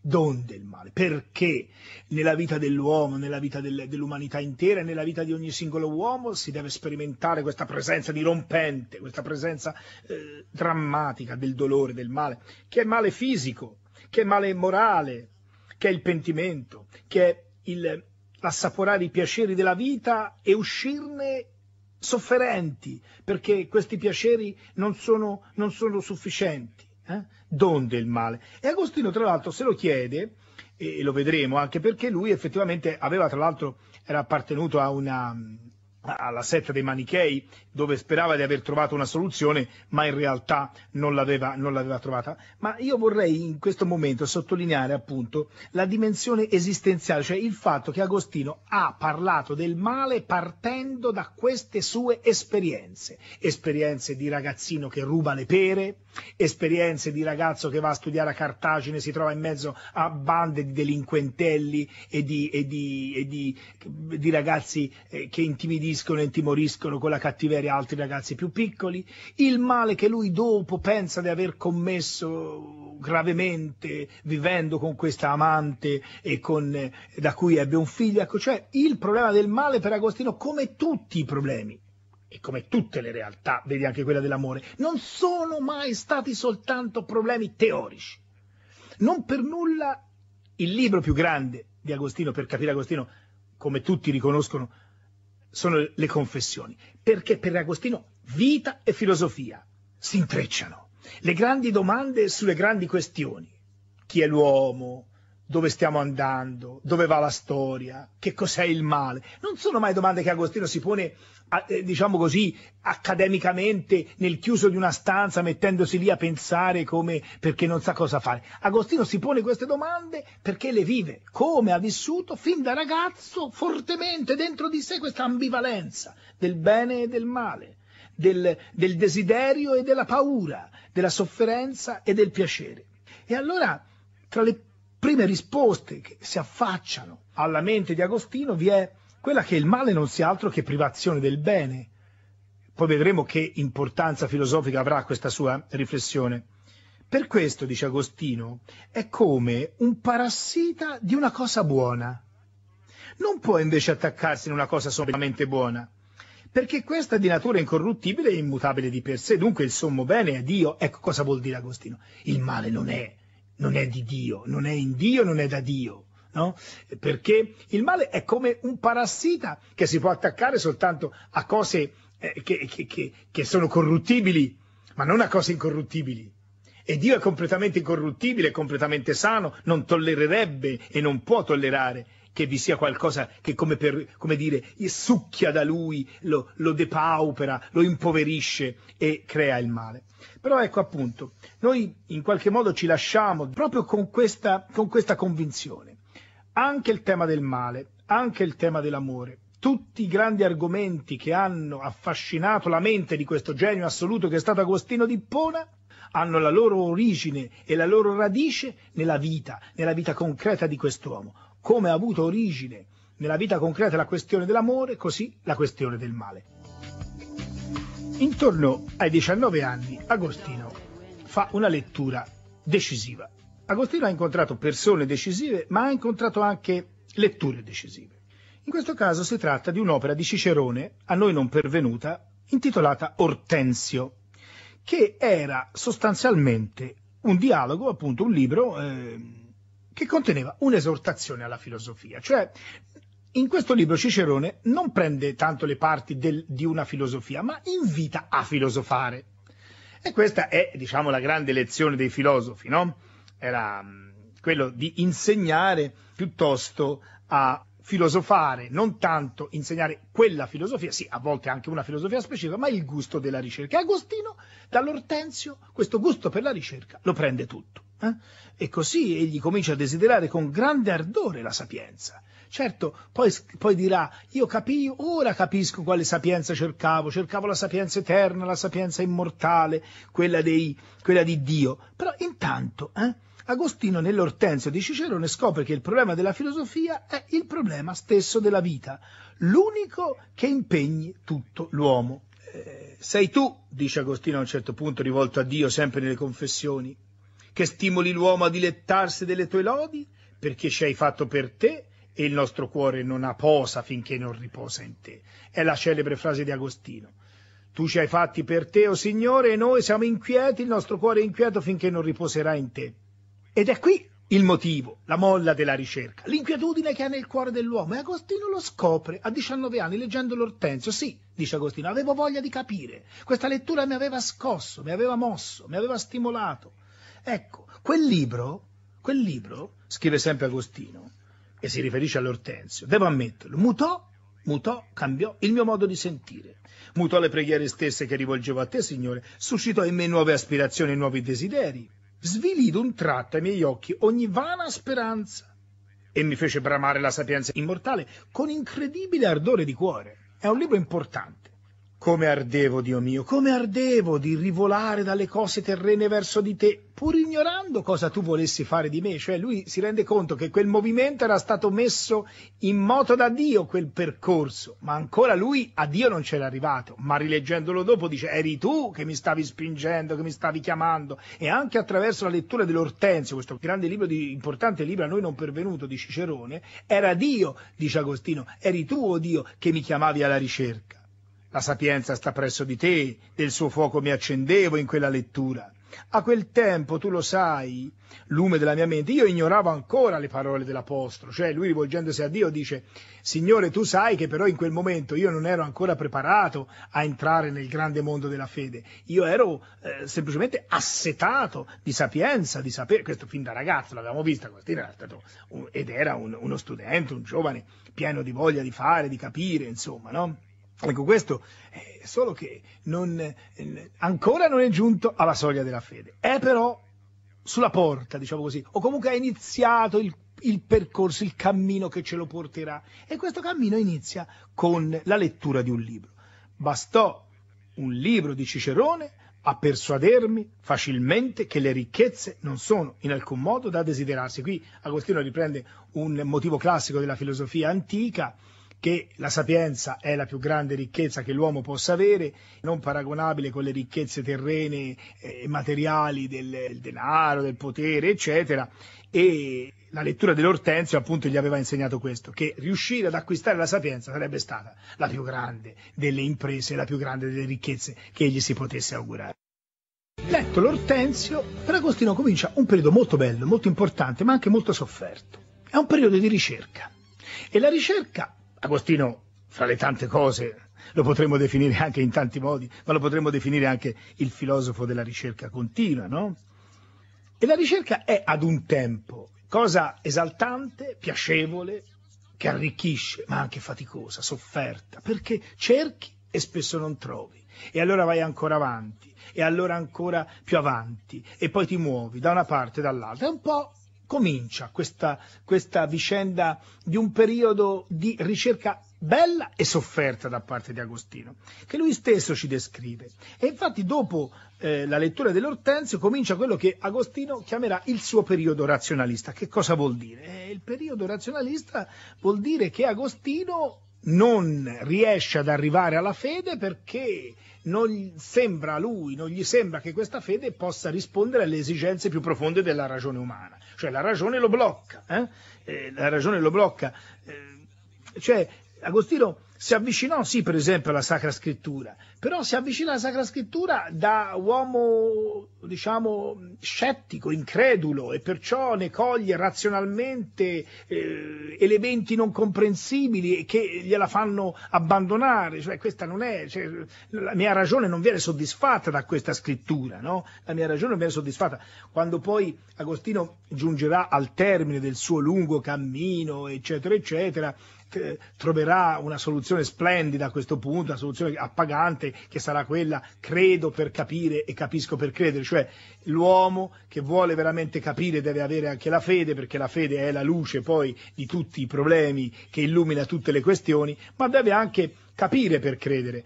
Donde il male? Perché nella vita dell'uomo, nella vita del, dell'umanità intera e nella vita di ogni singolo uomo si deve sperimentare questa presenza dirompente, questa presenza eh, drammatica del dolore, del male, che è male fisico, che è male morale, che è il pentimento, che è il, l'assaporare i piaceri della vita e uscirne sofferenti, perché questi piaceri non sono, non sono sufficienti. Eh? Donde il male? E Agostino, tra l'altro, se lo chiede, e lo vedremo anche perché lui effettivamente aveva, tra l'altro, era appartenuto a una alla setta dei Manichei, dove sperava di aver trovato una soluzione, ma in realtà non l'aveva, non l'aveva trovata. Ma io vorrei in questo momento sottolineare appunto la dimensione esistenziale, cioè il fatto che Agostino ha parlato del male partendo da queste sue esperienze, esperienze di ragazzino che ruba le pere, esperienze di ragazzo che va a studiare a Cartagine, e si trova in mezzo a bande di delinquentelli e di, e di, e di, di ragazzi eh, che intimidiscono colpiscono e intimoriscono con la cattiveria altri ragazzi più piccoli, il male che lui dopo pensa di aver commesso gravemente vivendo con questa amante con, eh, da cui ebbe un figlio, ecco, cioè il problema del male per Agostino come tutti i problemi e come tutte le realtà, vedi anche quella dell'amore, non sono mai stati soltanto problemi teorici. Non per nulla il libro più grande di Agostino, per capire Agostino, come tutti riconoscono, sono le confessioni, perché per Agostino vita e filosofia si intrecciano. Le grandi domande sulle grandi questioni. Chi è l'uomo? dove stiamo andando, dove va la storia, che cos'è il male. Non sono mai domande che Agostino si pone, eh, diciamo così, accademicamente nel chiuso di una stanza, mettendosi lì a pensare come, perché non sa cosa fare. Agostino si pone queste domande perché le vive, come ha vissuto fin da ragazzo fortemente dentro di sé questa ambivalenza del bene e del male. Del, del desiderio e della paura, della sofferenza e del piacere. E allora, tra le prime risposte che si affacciano alla mente di Agostino vi è quella che il male non sia altro che privazione del bene. Poi vedremo che importanza filosofica avrà questa sua riflessione. Per questo, dice Agostino, è come un parassita di una cosa buona. Non può invece attaccarsi in una cosa solamente buona, perché questa è di natura incorruttibile e immutabile di per sé, dunque il sommo bene è Dio. Ecco cosa vuol dire Agostino. Il male non è non è di Dio, non è in Dio, non è da Dio. No? Perché il male è come un parassita che si può attaccare soltanto a cose eh, che, che, che, che sono corruttibili, ma non a cose incorruttibili. E Dio è completamente incorruttibile, completamente sano, non tollererebbe e non può tollerare che vi sia qualcosa che, come, per, come dire, succhia da lui, lo, lo depaupera, lo impoverisce e crea il male. Però ecco appunto, noi in qualche modo ci lasciamo proprio con questa, con questa convinzione. Anche il tema del male, anche il tema dell'amore, tutti i grandi argomenti che hanno affascinato la mente di questo genio assoluto che è stato Agostino di Ippona hanno la loro origine e la loro radice nella vita, nella vita concreta di quest'uomo. Come ha avuto origine nella vita concreta la questione dell'amore, così la questione del male. Intorno ai 19 anni Agostino fa una lettura decisiva. Agostino ha incontrato persone decisive, ma ha incontrato anche letture decisive. In questo caso si tratta di un'opera di Cicerone, a noi non pervenuta, intitolata Ortensio, che era sostanzialmente un dialogo, appunto un libro, eh, che conteneva un'esortazione alla filosofia. Cioè, in questo libro Cicerone non prende tanto le parti del, di una filosofia, ma invita a filosofare. E questa è, diciamo, la grande lezione dei filosofi, no? Era mm, quello di insegnare piuttosto a filosofare, non tanto insegnare quella filosofia, sì, a volte anche una filosofia specifica, ma il gusto della ricerca. E Agostino, dall'Ortensio, questo gusto per la ricerca lo prende tutto. Eh? E così egli comincia a desiderare con grande ardore la sapienza Certo, poi, poi dirà, io capi, ora capisco quale sapienza cercavo, cercavo la sapienza eterna, la sapienza immortale, quella, dei, quella di Dio. Però intanto, eh, Agostino nell'Ortensio di Cicerone scopre che il problema della filosofia è il problema stesso della vita, l'unico che impegni tutto l'uomo. Eh, sei tu, dice Agostino a un certo punto rivolto a Dio sempre nelle confessioni, che stimoli l'uomo a dilettarsi delle tue lodi, perché ci hai fatto per te e il nostro cuore non ha posa finché non riposa in te. È la celebre frase di Agostino. Tu ci hai fatti per te, o oh Signore, e noi siamo inquieti, il nostro cuore è inquieto finché non riposerà in te. Ed è qui il motivo, la molla della ricerca, l'inquietudine che ha nel cuore dell'uomo. E Agostino lo scopre a 19 anni leggendo l'Ortenzio. Sì, dice Agostino, avevo voglia di capire. Questa lettura mi aveva scosso, mi aveva mosso, mi aveva stimolato. Ecco, quel libro, quel libro, scrive sempre Agostino, e si riferisce all'Ortensio, devo ammetterlo, mutò, mutò, cambiò il mio modo di sentire. Mutò le preghiere stesse che rivolgevo a te, Signore, suscitò in me nuove aspirazioni e nuovi desideri. Svilì d'un tratto ai miei occhi ogni vana speranza e mi fece bramare la sapienza immortale con incredibile ardore di cuore. È un libro importante come ardevo, Dio mio, come ardevo di rivolare dalle cose terrene verso di te, pur ignorando cosa tu volessi fare di me. Cioè lui si rende conto che quel movimento era stato messo in moto da Dio, quel percorso, ma ancora lui a Dio non c'era arrivato. Ma rileggendolo dopo dice, eri tu che mi stavi spingendo, che mi stavi chiamando. E anche attraverso la lettura dell'Ortensio, questo grande libro, di, importante libro a noi non pervenuto di Cicerone, era Dio, dice Agostino, eri tu, o oh Dio, che mi chiamavi alla ricerca. La sapienza sta presso di te, del suo fuoco mi accendevo in quella lettura. A quel tempo, tu lo sai, lume della mia mente, io ignoravo ancora le parole dell'Apostolo, cioè lui rivolgendosi a Dio dice, Signore, tu sai che però in quel momento io non ero ancora preparato a entrare nel grande mondo della fede, io ero eh, semplicemente assetato di sapienza, di sapere, questo fin da ragazzo l'avevamo vista, era stato un, ed era un, uno studente, un giovane pieno di voglia di fare, di capire, insomma, no? Ecco questo, è solo che non, ancora non è giunto alla soglia della fede, è però sulla porta, diciamo così, o comunque ha iniziato il, il percorso, il cammino che ce lo porterà e questo cammino inizia con la lettura di un libro. Bastò un libro di Cicerone a persuadermi facilmente che le ricchezze non sono in alcun modo da desiderarsi. Qui Agostino riprende un motivo classico della filosofia antica, che la sapienza è la più grande ricchezza che l'uomo possa avere, non paragonabile con le ricchezze terrene e eh, materiali del denaro, del potere, eccetera, e la lettura dell'Ortenzio appunto gli aveva insegnato questo, che riuscire ad acquistare la sapienza sarebbe stata la più grande delle imprese, la più grande delle ricchezze che egli si potesse augurare. Letto l'Ortenzio, per Agostino comincia un periodo molto bello, molto importante, ma anche molto sofferto. È un periodo di ricerca. E la ricerca Agostino, fra le tante cose, lo potremmo definire anche in tanti modi, ma lo potremmo definire anche il filosofo della ricerca continua, no? E la ricerca è ad un tempo cosa esaltante, piacevole, che arricchisce, ma anche faticosa, sofferta, perché cerchi e spesso non trovi. E allora vai ancora avanti, e allora ancora più avanti, e poi ti muovi da una parte e dall'altra. È un po' comincia questa, questa vicenda di un periodo di ricerca bella e sofferta da parte di Agostino, che lui stesso ci descrive. E infatti dopo eh, la lettura dell'Ortensio comincia quello che Agostino chiamerà il suo periodo razionalista. Che cosa vuol dire? Eh, il periodo razionalista vuol dire che Agostino non riesce ad arrivare alla fede perché non sembra a lui, non gli sembra che questa fede possa rispondere alle esigenze più profonde della ragione umana cioè la ragione lo blocca, eh? Eh, la ragione lo blocca. Eh, cioè Agostino si avvicinò sì per esempio alla Sacra Scrittura, però si avvicina alla Sacra Scrittura da uomo diciamo scettico, incredulo e perciò ne coglie razionalmente eh, elementi non comprensibili che gliela fanno abbandonare, cioè questa non è, cioè, la mia ragione non viene soddisfatta da questa scrittura, no? la mia ragione non viene soddisfatta. Quando poi Agostino giungerà al termine del suo lungo cammino, eccetera, eccetera, troverà una soluzione splendida a questo punto, una soluzione appagante che sarà quella credo per capire e capisco per credere, cioè l'uomo che vuole veramente capire deve avere anche la fede perché la fede è la luce poi di tutti i problemi che illumina tutte le questioni, ma deve anche capire per credere,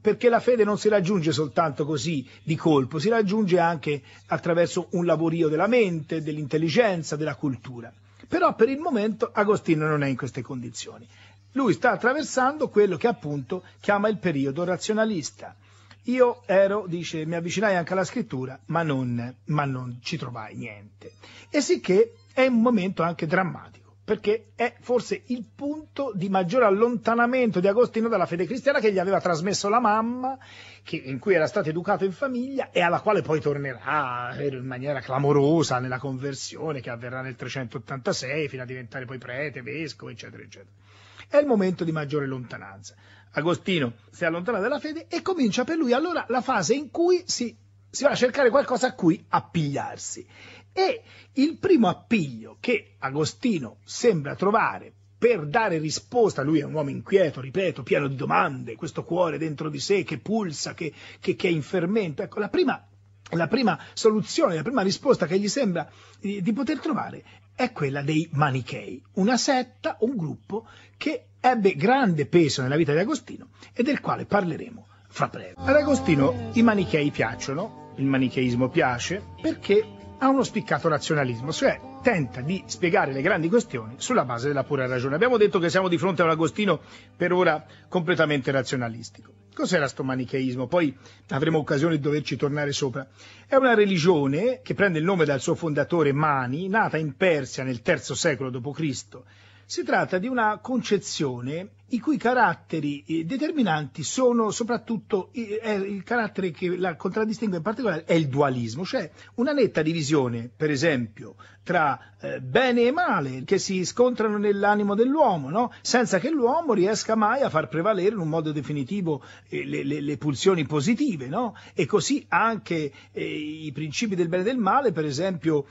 perché la fede non si raggiunge soltanto così di colpo, si raggiunge anche attraverso un lavorio della mente, dell'intelligenza, della cultura. Però per il momento Agostino non è in queste condizioni. Lui sta attraversando quello che appunto chiama il periodo razionalista. Io ero, dice, mi avvicinai anche alla scrittura, ma non, ma non ci trovai niente. E sicché è un momento anche drammatico perché è forse il punto di maggiore allontanamento di Agostino dalla fede cristiana che gli aveva trasmesso la mamma, che, in cui era stato educato in famiglia e alla quale poi tornerà in maniera clamorosa nella conversione che avverrà nel 386 fino a diventare poi prete, vescovo, eccetera, eccetera. È il momento di maggiore lontananza. Agostino si allontana dalla fede e comincia per lui allora la fase in cui si, si va a cercare qualcosa a cui appigliarsi. E il primo appiglio che Agostino sembra trovare per dare risposta, lui è un uomo inquieto, ripeto, pieno di domande, questo cuore dentro di sé che pulsa, che, che, che è in fermento, ecco, la prima, la prima soluzione, la prima risposta che gli sembra di, di poter trovare è quella dei manichei, una setta, un gruppo che ebbe grande peso nella vita di Agostino e del quale parleremo fra breve. Ad Agostino i manichei piacciono, il manicheismo piace perché ha uno spiccato razionalismo, cioè tenta di spiegare le grandi questioni sulla base della pura ragione. Abbiamo detto che siamo di fronte a un Agostino per ora completamente razionalistico. Cos'era sto manicheismo? Poi avremo occasione di doverci tornare sopra. È una religione che prende il nome dal suo fondatore Mani, nata in Persia nel III secolo d.C. Si tratta di una concezione i cui caratteri eh, determinanti sono soprattutto il carattere che la contraddistingue in particolare è il dualismo, cioè una netta divisione, per esempio, tra eh, bene e male che si scontrano nell'animo dell'uomo, no? senza che l'uomo riesca mai a far prevalere in un modo definitivo eh, le, le, le pulsioni positive, no? E così anche i principi del bene e del male, per esempio,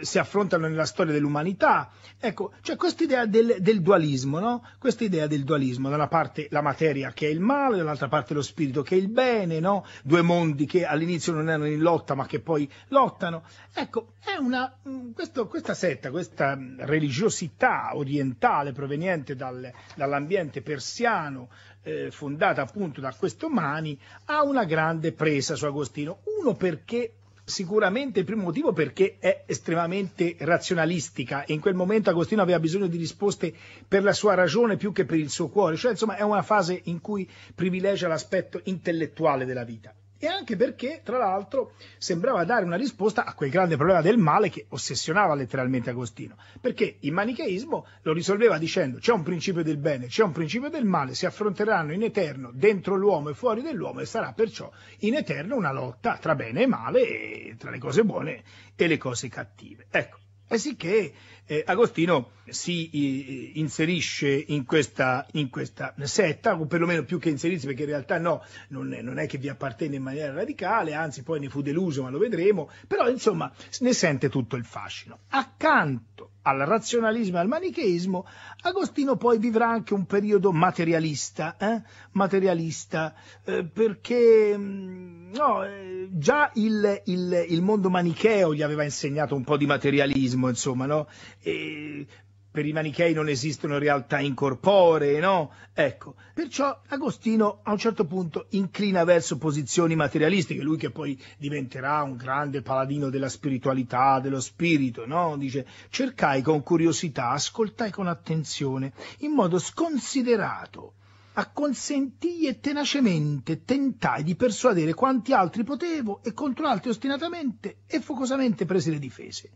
si affrontano nella storia dell'umanità. Ecco, cioè quest'idea del, del dualismo, no? Quest'idea del dualismo dualismo, da una parte la materia che è il male, dall'altra parte lo spirito che è il bene, no? due mondi che all'inizio non erano in lotta ma che poi lottano. Ecco, una, mm, questo, questa setta, questa mm, religiosità orientale proveniente dal, dall'ambiente persiano, eh, fondata appunto da questo Mani, ha una grande presa su Agostino. Uno perché sicuramente il primo motivo perché è estremamente razionalistica e in quel momento Agostino aveva bisogno di risposte per la sua ragione più che per il suo cuore, cioè insomma è una fase in cui privilegia l'aspetto intellettuale della vita e anche perché, tra l'altro, sembrava dare una risposta a quel grande problema del male che ossessionava letteralmente Agostino, perché il manicheismo lo risolveva dicendo c'è un principio del bene, c'è un principio del male, si affronteranno in eterno dentro l'uomo e fuori dell'uomo e sarà perciò in eterno una lotta tra bene e male, e tra le cose buone e le cose cattive. Ecco, sicché eh, Agostino si eh, inserisce in questa, in questa, setta, o perlomeno più che inserirsi, perché in realtà no, non è, non è, che vi appartenne in maniera radicale, anzi poi ne fu deluso, ma lo vedremo, però insomma ne sente tutto il fascino. Accanto al razionalismo e al manicheismo, Agostino poi vivrà anche un periodo materialista, eh? materialista eh, perché mm, no, eh, già il, il, il mondo manicheo gli aveva insegnato un po' di materialismo, insomma, no? e per i manichei non esistono realtà incorporee, no? Ecco, perciò Agostino a un certo punto inclina verso posizioni materialistiche, lui che poi diventerà un grande paladino della spiritualità, dello spirito, no? Dice, cercai con curiosità, ascoltai con attenzione, in modo sconsiderato, acconsentii e tenacemente tentai di persuadere quanti altri potevo e contro altri ostinatamente e focosamente presi le difese.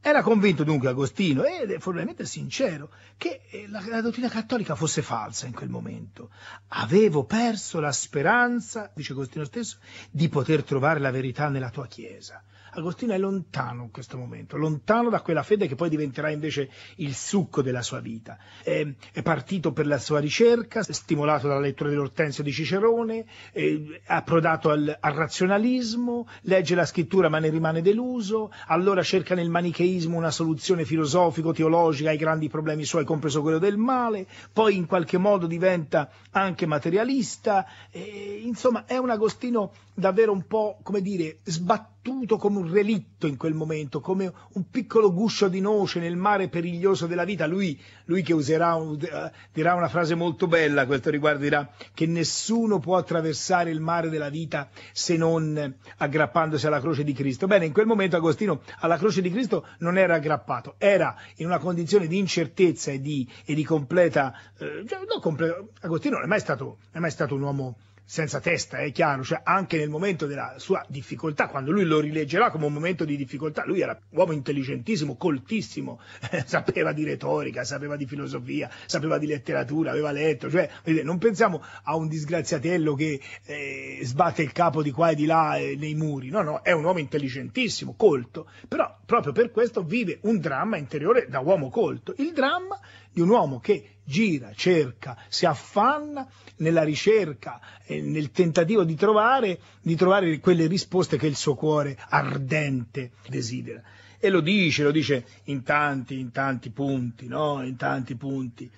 Era convinto dunque Agostino, ed è formalmente sincero, che eh, la, la, dottrina cattolica fosse falsa in quel momento. Avevo perso la speranza, dice Agostino stesso, di poter trovare la verità nella tua Chiesa. Agostino è lontano in questo momento, lontano da quella fede che poi diventerà invece il succo della sua vita. È, è partito per la sua ricerca, stimolato dalla lettura dell'Ortensio di Cicerone, è approdato al, al razionalismo, legge la scrittura ma ne rimane deluso, allora cerca nel manicheismo una soluzione filosofico-teologica ai grandi problemi suoi, compreso quello del male, poi in qualche modo diventa anche materialista, e, insomma è un Agostino davvero un po', come dire, sbattuto come un relitto in quel momento, come un piccolo guscio di noce nel mare periglioso della vita. Lui, lui che userà, un, eh, dirà una frase molto bella a questo riguardo, dirà che nessuno può attraversare il mare della vita se non aggrappandosi alla croce di Cristo. Bene, in quel momento Agostino alla croce di Cristo non era aggrappato, era in una condizione di incertezza e di, e di completa... Eh, cioè, no, comple- Agostino non è mai stato, non è mai stato un uomo senza testa, è chiaro, cioè anche nel momento della sua difficoltà, quando lui lo rileggerà come un momento di difficoltà, lui era un uomo intelligentissimo, coltissimo, (laughs) sapeva di retorica, sapeva di filosofia, sapeva di letteratura, aveva letto, cioè non pensiamo a un disgraziatello che eh, sbatte il capo di qua e di là eh, nei muri, no, no, è un uomo intelligentissimo, colto, però proprio per questo vive un dramma interiore da uomo colto. Il dramma di un uomo che gira, cerca, si affanna nella ricerca, nel tentativo di trovare, di trovare quelle risposte che il suo cuore ardente desidera. E lo dice, lo dice in tanti, in tanti punti, no? In tanti punti.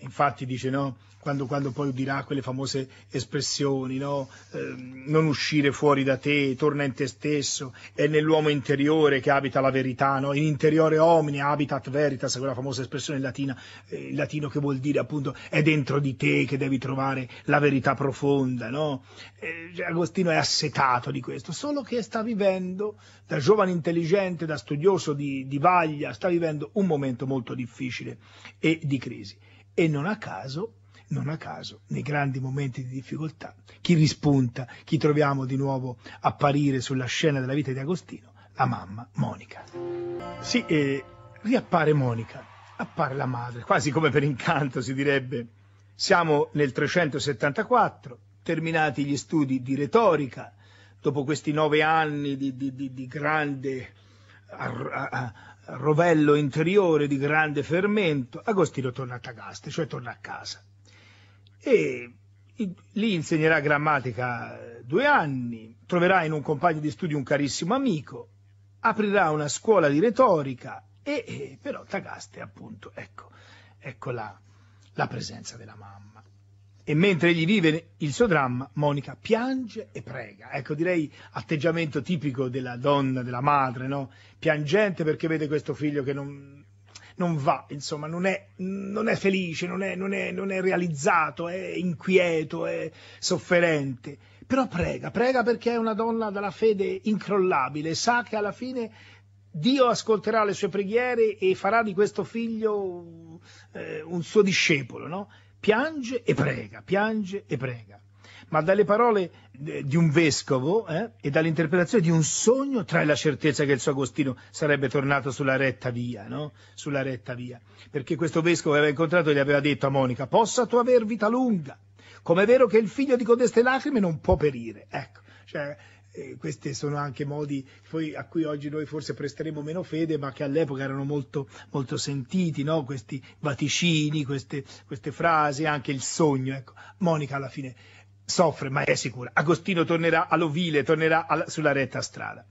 Infatti dice, no? quando, quando poi dirà quelle famose espressioni, no? eh, non uscire fuori da te, torna in te stesso, è nell'uomo interiore che abita la verità, no? in interiore omni habitat veritas, quella famosa espressione in latina, eh, in latino che vuol dire appunto è dentro di te che devi trovare la verità profonda. No? Eh, cioè, Agostino è assetato di questo, solo che sta vivendo, da giovane intelligente, da studioso di, di Vaglia, sta vivendo un momento molto difficile e di crisi. E non a caso non a caso, nei grandi momenti di difficoltà, chi rispunta, chi troviamo di nuovo apparire sulla scena della vita di Agostino? La mamma, Monica. Sì, eh, riappare Monica, appare la madre, quasi come per incanto si direbbe. Siamo nel 374, terminati gli studi di retorica, dopo questi nove anni di, di, di, di grande rovello interiore, di grande fermento, Agostino torna a Tagaste, cioè torna a casa e lì insegnerà grammatica eh, due anni, troverà in un compagno di studio un carissimo amico, aprirà una scuola di retorica e, e però Tagaste appunto, ecco, ecco la, la presenza della mamma. E mentre egli vive il suo dramma, Monica piange e prega. Ecco, direi atteggiamento tipico della donna, della madre, no? Piangente perché vede questo figlio che non, non va, insomma, non è, non è felice, non è, non, è, non è, realizzato, è inquieto, è sofferente. Però prega, prega perché è una donna dalla fede incrollabile, sa che alla fine Dio ascolterà le sue preghiere e farà di questo figlio eh, un suo discepolo, no? Piange e prega, piange e prega ma dalle parole eh, di un vescovo eh, e dall'interpretazione di un sogno trae la certezza che il suo Agostino sarebbe tornato sulla retta via, no? sulla retta via. Perché questo vescovo che aveva incontrato gli aveva detto a Monica, possa tu aver vita lunga, com'è vero che il figlio di codeste lacrime non può perire. Ecco, cioè, eh, questi sono anche modi poi, a cui oggi noi forse presteremo meno fede, ma che all'epoca erano molto, molto sentiti, no? questi vaticini, queste, queste, frasi, anche il sogno. Ecco. Monica alla fine soffre, ma è sicura. Agostino tornerà all'ovile, tornerà alla, sulla retta strada.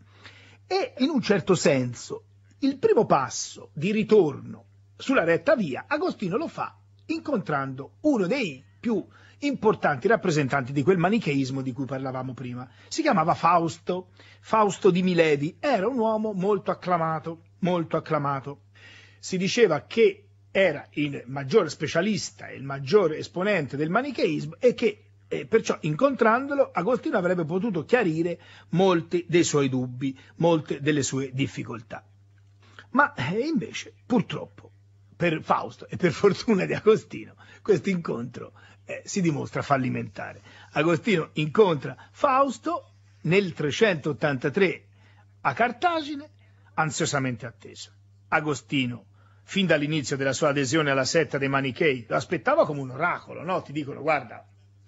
E in un certo senso, il primo passo di ritorno sulla retta via, Agostino lo fa incontrando uno dei più importanti rappresentanti di quel manicheismo di cui parlavamo prima. Si chiamava Fausto, Fausto di Miledi, era un uomo molto acclamato, molto acclamato. Si diceva che era il maggior specialista, il maggior esponente del manicheismo e che e perciò incontrandolo Agostino avrebbe potuto chiarire molti dei suoi dubbi, molte delle sue difficoltà. Ma eh, invece, purtroppo, per Fausto e per fortuna di Agostino, questo incontro eh, si dimostra fallimentare. Agostino incontra Fausto nel 383 a Cartagine, ansiosamente atteso. Agostino fin dall'inizio della sua adesione alla setta dei Manichei, lo aspettava come un oracolo, no? Ti dicono, guarda,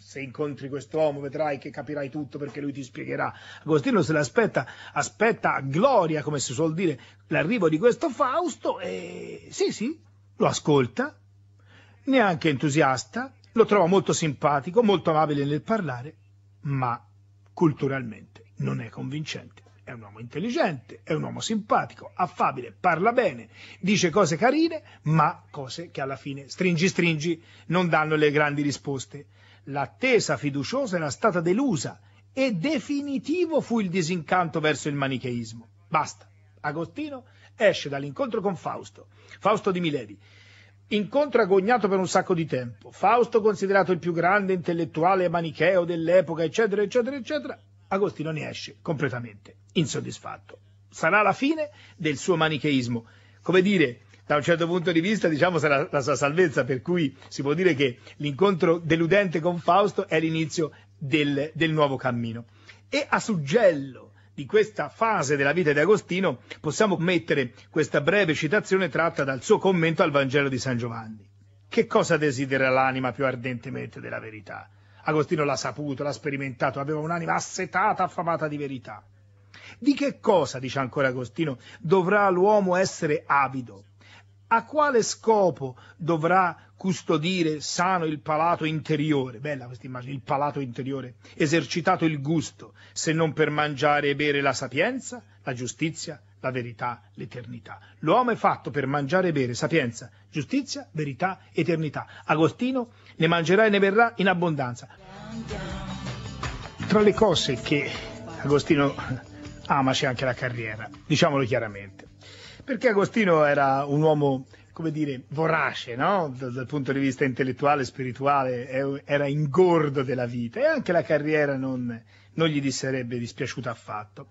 se incontri quest'uomo vedrai che capirai tutto perché lui ti spiegherà. Agostino se l'aspetta, aspetta gloria, come si suol dire, l'arrivo di questo Fausto e sì, sì, lo ascolta, neanche entusiasta, lo trova molto simpatico, molto amabile nel parlare, ma culturalmente non è convincente. È un uomo intelligente, è un uomo simpatico, affabile, parla bene, dice cose carine, ma cose che alla fine stringi stringi non danno le grandi risposte. L'attesa fiduciosa era stata delusa e definitivo fu il disincanto verso il manicheismo. Basta. Agostino esce dall'incontro con Fausto, Fausto di Milevi. Incontro agognato per un sacco di tempo. Fausto considerato il più grande intellettuale manicheo dell'epoca, eccetera, eccetera, eccetera. Agostino ne esce completamente insoddisfatto. Sarà la fine del suo manicheismo. Come dire, da un certo punto di vista diciamo sarà la sua salvezza, per cui si può dire che l'incontro deludente con Fausto è l'inizio del, del nuovo cammino. E a suggello di questa fase della vita di Agostino possiamo mettere questa breve citazione tratta dal suo commento al Vangelo di San Giovanni. Che cosa desidera l'anima più ardentemente della verità? Agostino l'ha saputo, l'ha sperimentato, aveva un'anima assetata, affamata di verità. Di che cosa, dice ancora Agostino, dovrà l'uomo essere avido? a quale scopo dovrà custodire sano il palato interiore? Bella questa immagine, il palato interiore, esercitato il gusto, se non per mangiare e bere la sapienza, la giustizia, la verità, l'eternità. L'uomo è fatto per mangiare e bere sapienza, giustizia, verità, eternità. Agostino ne mangerà e ne verrà in abbondanza. Tra le cose che Agostino ama c'è anche la carriera, diciamolo chiaramente perché Agostino era un uomo come dire, vorace, no? dal, dal, punto di vista intellettuale, spirituale, era ingordo della vita e anche la carriera non, non gli sarebbe dispiaciuta affatto.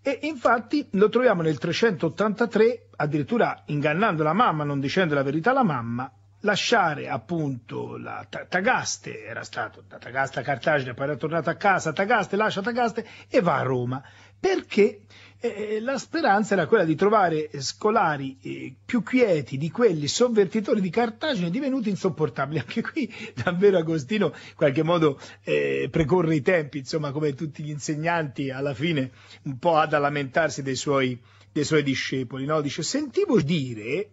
E infatti lo troviamo nel 383, addirittura ingannando la mamma, non dicendo la verità alla mamma, lasciare appunto la Tagaste, era stato da Tagaste a Cartagine, poi era tornato a casa, Tagaste, lascia Tagaste e va a Roma, perché eh, la speranza era quella di trovare scolari eh, più quieti di quelli sovvertitori di Cartagine divenuti insopportabili. (laughs) Anche qui davvero Agostino in qualche modo eh, precorre i tempi, insomma come tutti gli insegnanti alla fine un po' ha da lamentarsi dei suoi, dei suoi discepoli. No? Dice, sentivo dire,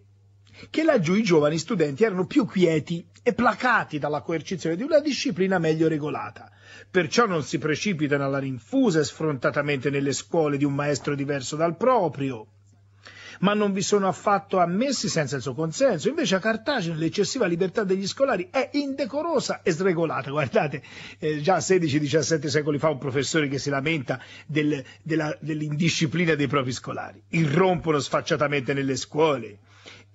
che laggiù i giovani studenti erano più quieti e placati dalla coercizione di una disciplina meglio regolata. Perciò non si precipitano alla rinfusa e sfrontatamente nelle scuole di un maestro diverso dal proprio, ma non vi sono affatto ammessi senza il suo consenso. Invece a Cartagine l'eccessiva libertà degli scolari è indecorosa e sregolata. Guardate, eh, già 16-17 secoli fa un professore che si lamenta del, della, dell'indisciplina dei propri scolari. Irrompono sfacciatamente nelle scuole,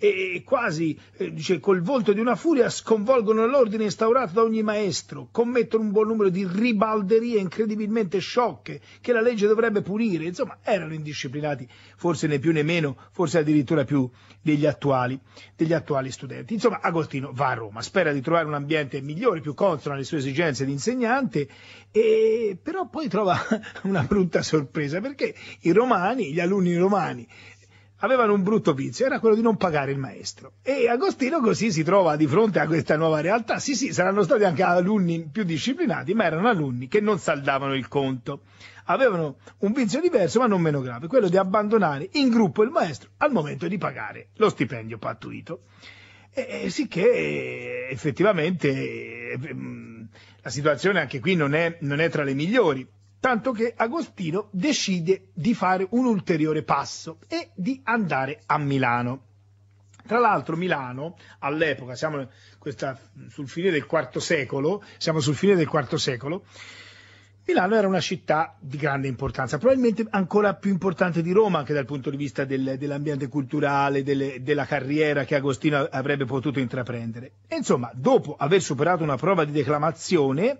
e quasi eh, dice, col volto di una furia sconvolgono l'ordine instaurato da ogni maestro, commettono un buon numero di ribalderie incredibilmente sciocche che la legge dovrebbe punire, insomma erano indisciplinati, forse né più né meno, forse addirittura più degli attuali, degli attuali studenti. Insomma Agostino va a Roma, spera di trovare un ambiente migliore, più consono alle sue esigenze di insegnante, e... però poi trova (laughs) una brutta sorpresa perché i romani, gli alunni romani avevano un brutto vizio, era quello di non pagare il maestro. E Agostino così si trova di fronte a questa nuova realtà. Sì, sì, saranno stati anche alunni più disciplinati, ma erano alunni che non saldavano il conto. Avevano un vizio diverso, ma non meno grave, quello di abbandonare in gruppo il maestro al momento di pagare lo stipendio pattuito. E, e sicché effettivamente ehm, la situazione anche qui non è, non è tra le migliori tanto che Agostino decide di fare un ulteriore passo e di andare a Milano. Tra l'altro Milano, all'epoca, siamo questa, sul fine del IV secolo, siamo sul fine del IV secolo, Milano era una città di grande importanza, probabilmente ancora più importante di Roma anche dal punto di vista del, dell'ambiente culturale, delle, della carriera che Agostino avrebbe potuto intraprendere. E insomma, dopo aver superato una prova di declamazione,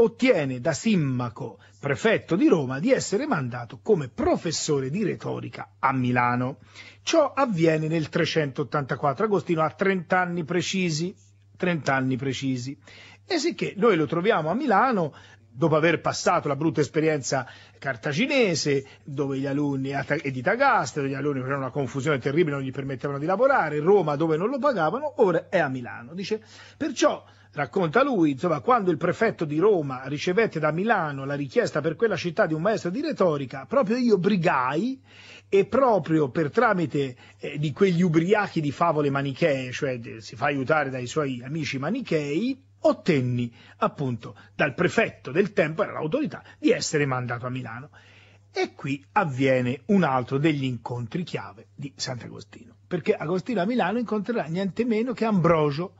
ottiene da Simmaco, prefetto di Roma, di essere mandato come professore di retorica a Milano. Ciò avviene nel 384, Agostino ha 30 anni precisi, 30 anni precisi. E sicché noi lo troviamo a Milano dopo aver passato la brutta esperienza cartaginese, dove gli alunni, e di Tagaste, dove gli alunni facevano una confusione terribile, non gli permettevano di lavorare, Roma dove non lo pagavano, ora è a Milano. Dice, perciò Racconta lui, insomma, quando il prefetto di Roma ricevette da Milano la richiesta per quella città di un maestro di retorica, proprio io brigai e proprio per tramite eh, di quegli ubriachi di favole manichee, cioè de, eh, si fa aiutare dai suoi amici manichei, ottenni appunto dal prefetto del tempo, era l'autorità, di essere mandato a Milano. E qui avviene un altro degli incontri chiave di Sant'Agostino, perché Agostino a Milano incontrerà niente meno che Ambrogio,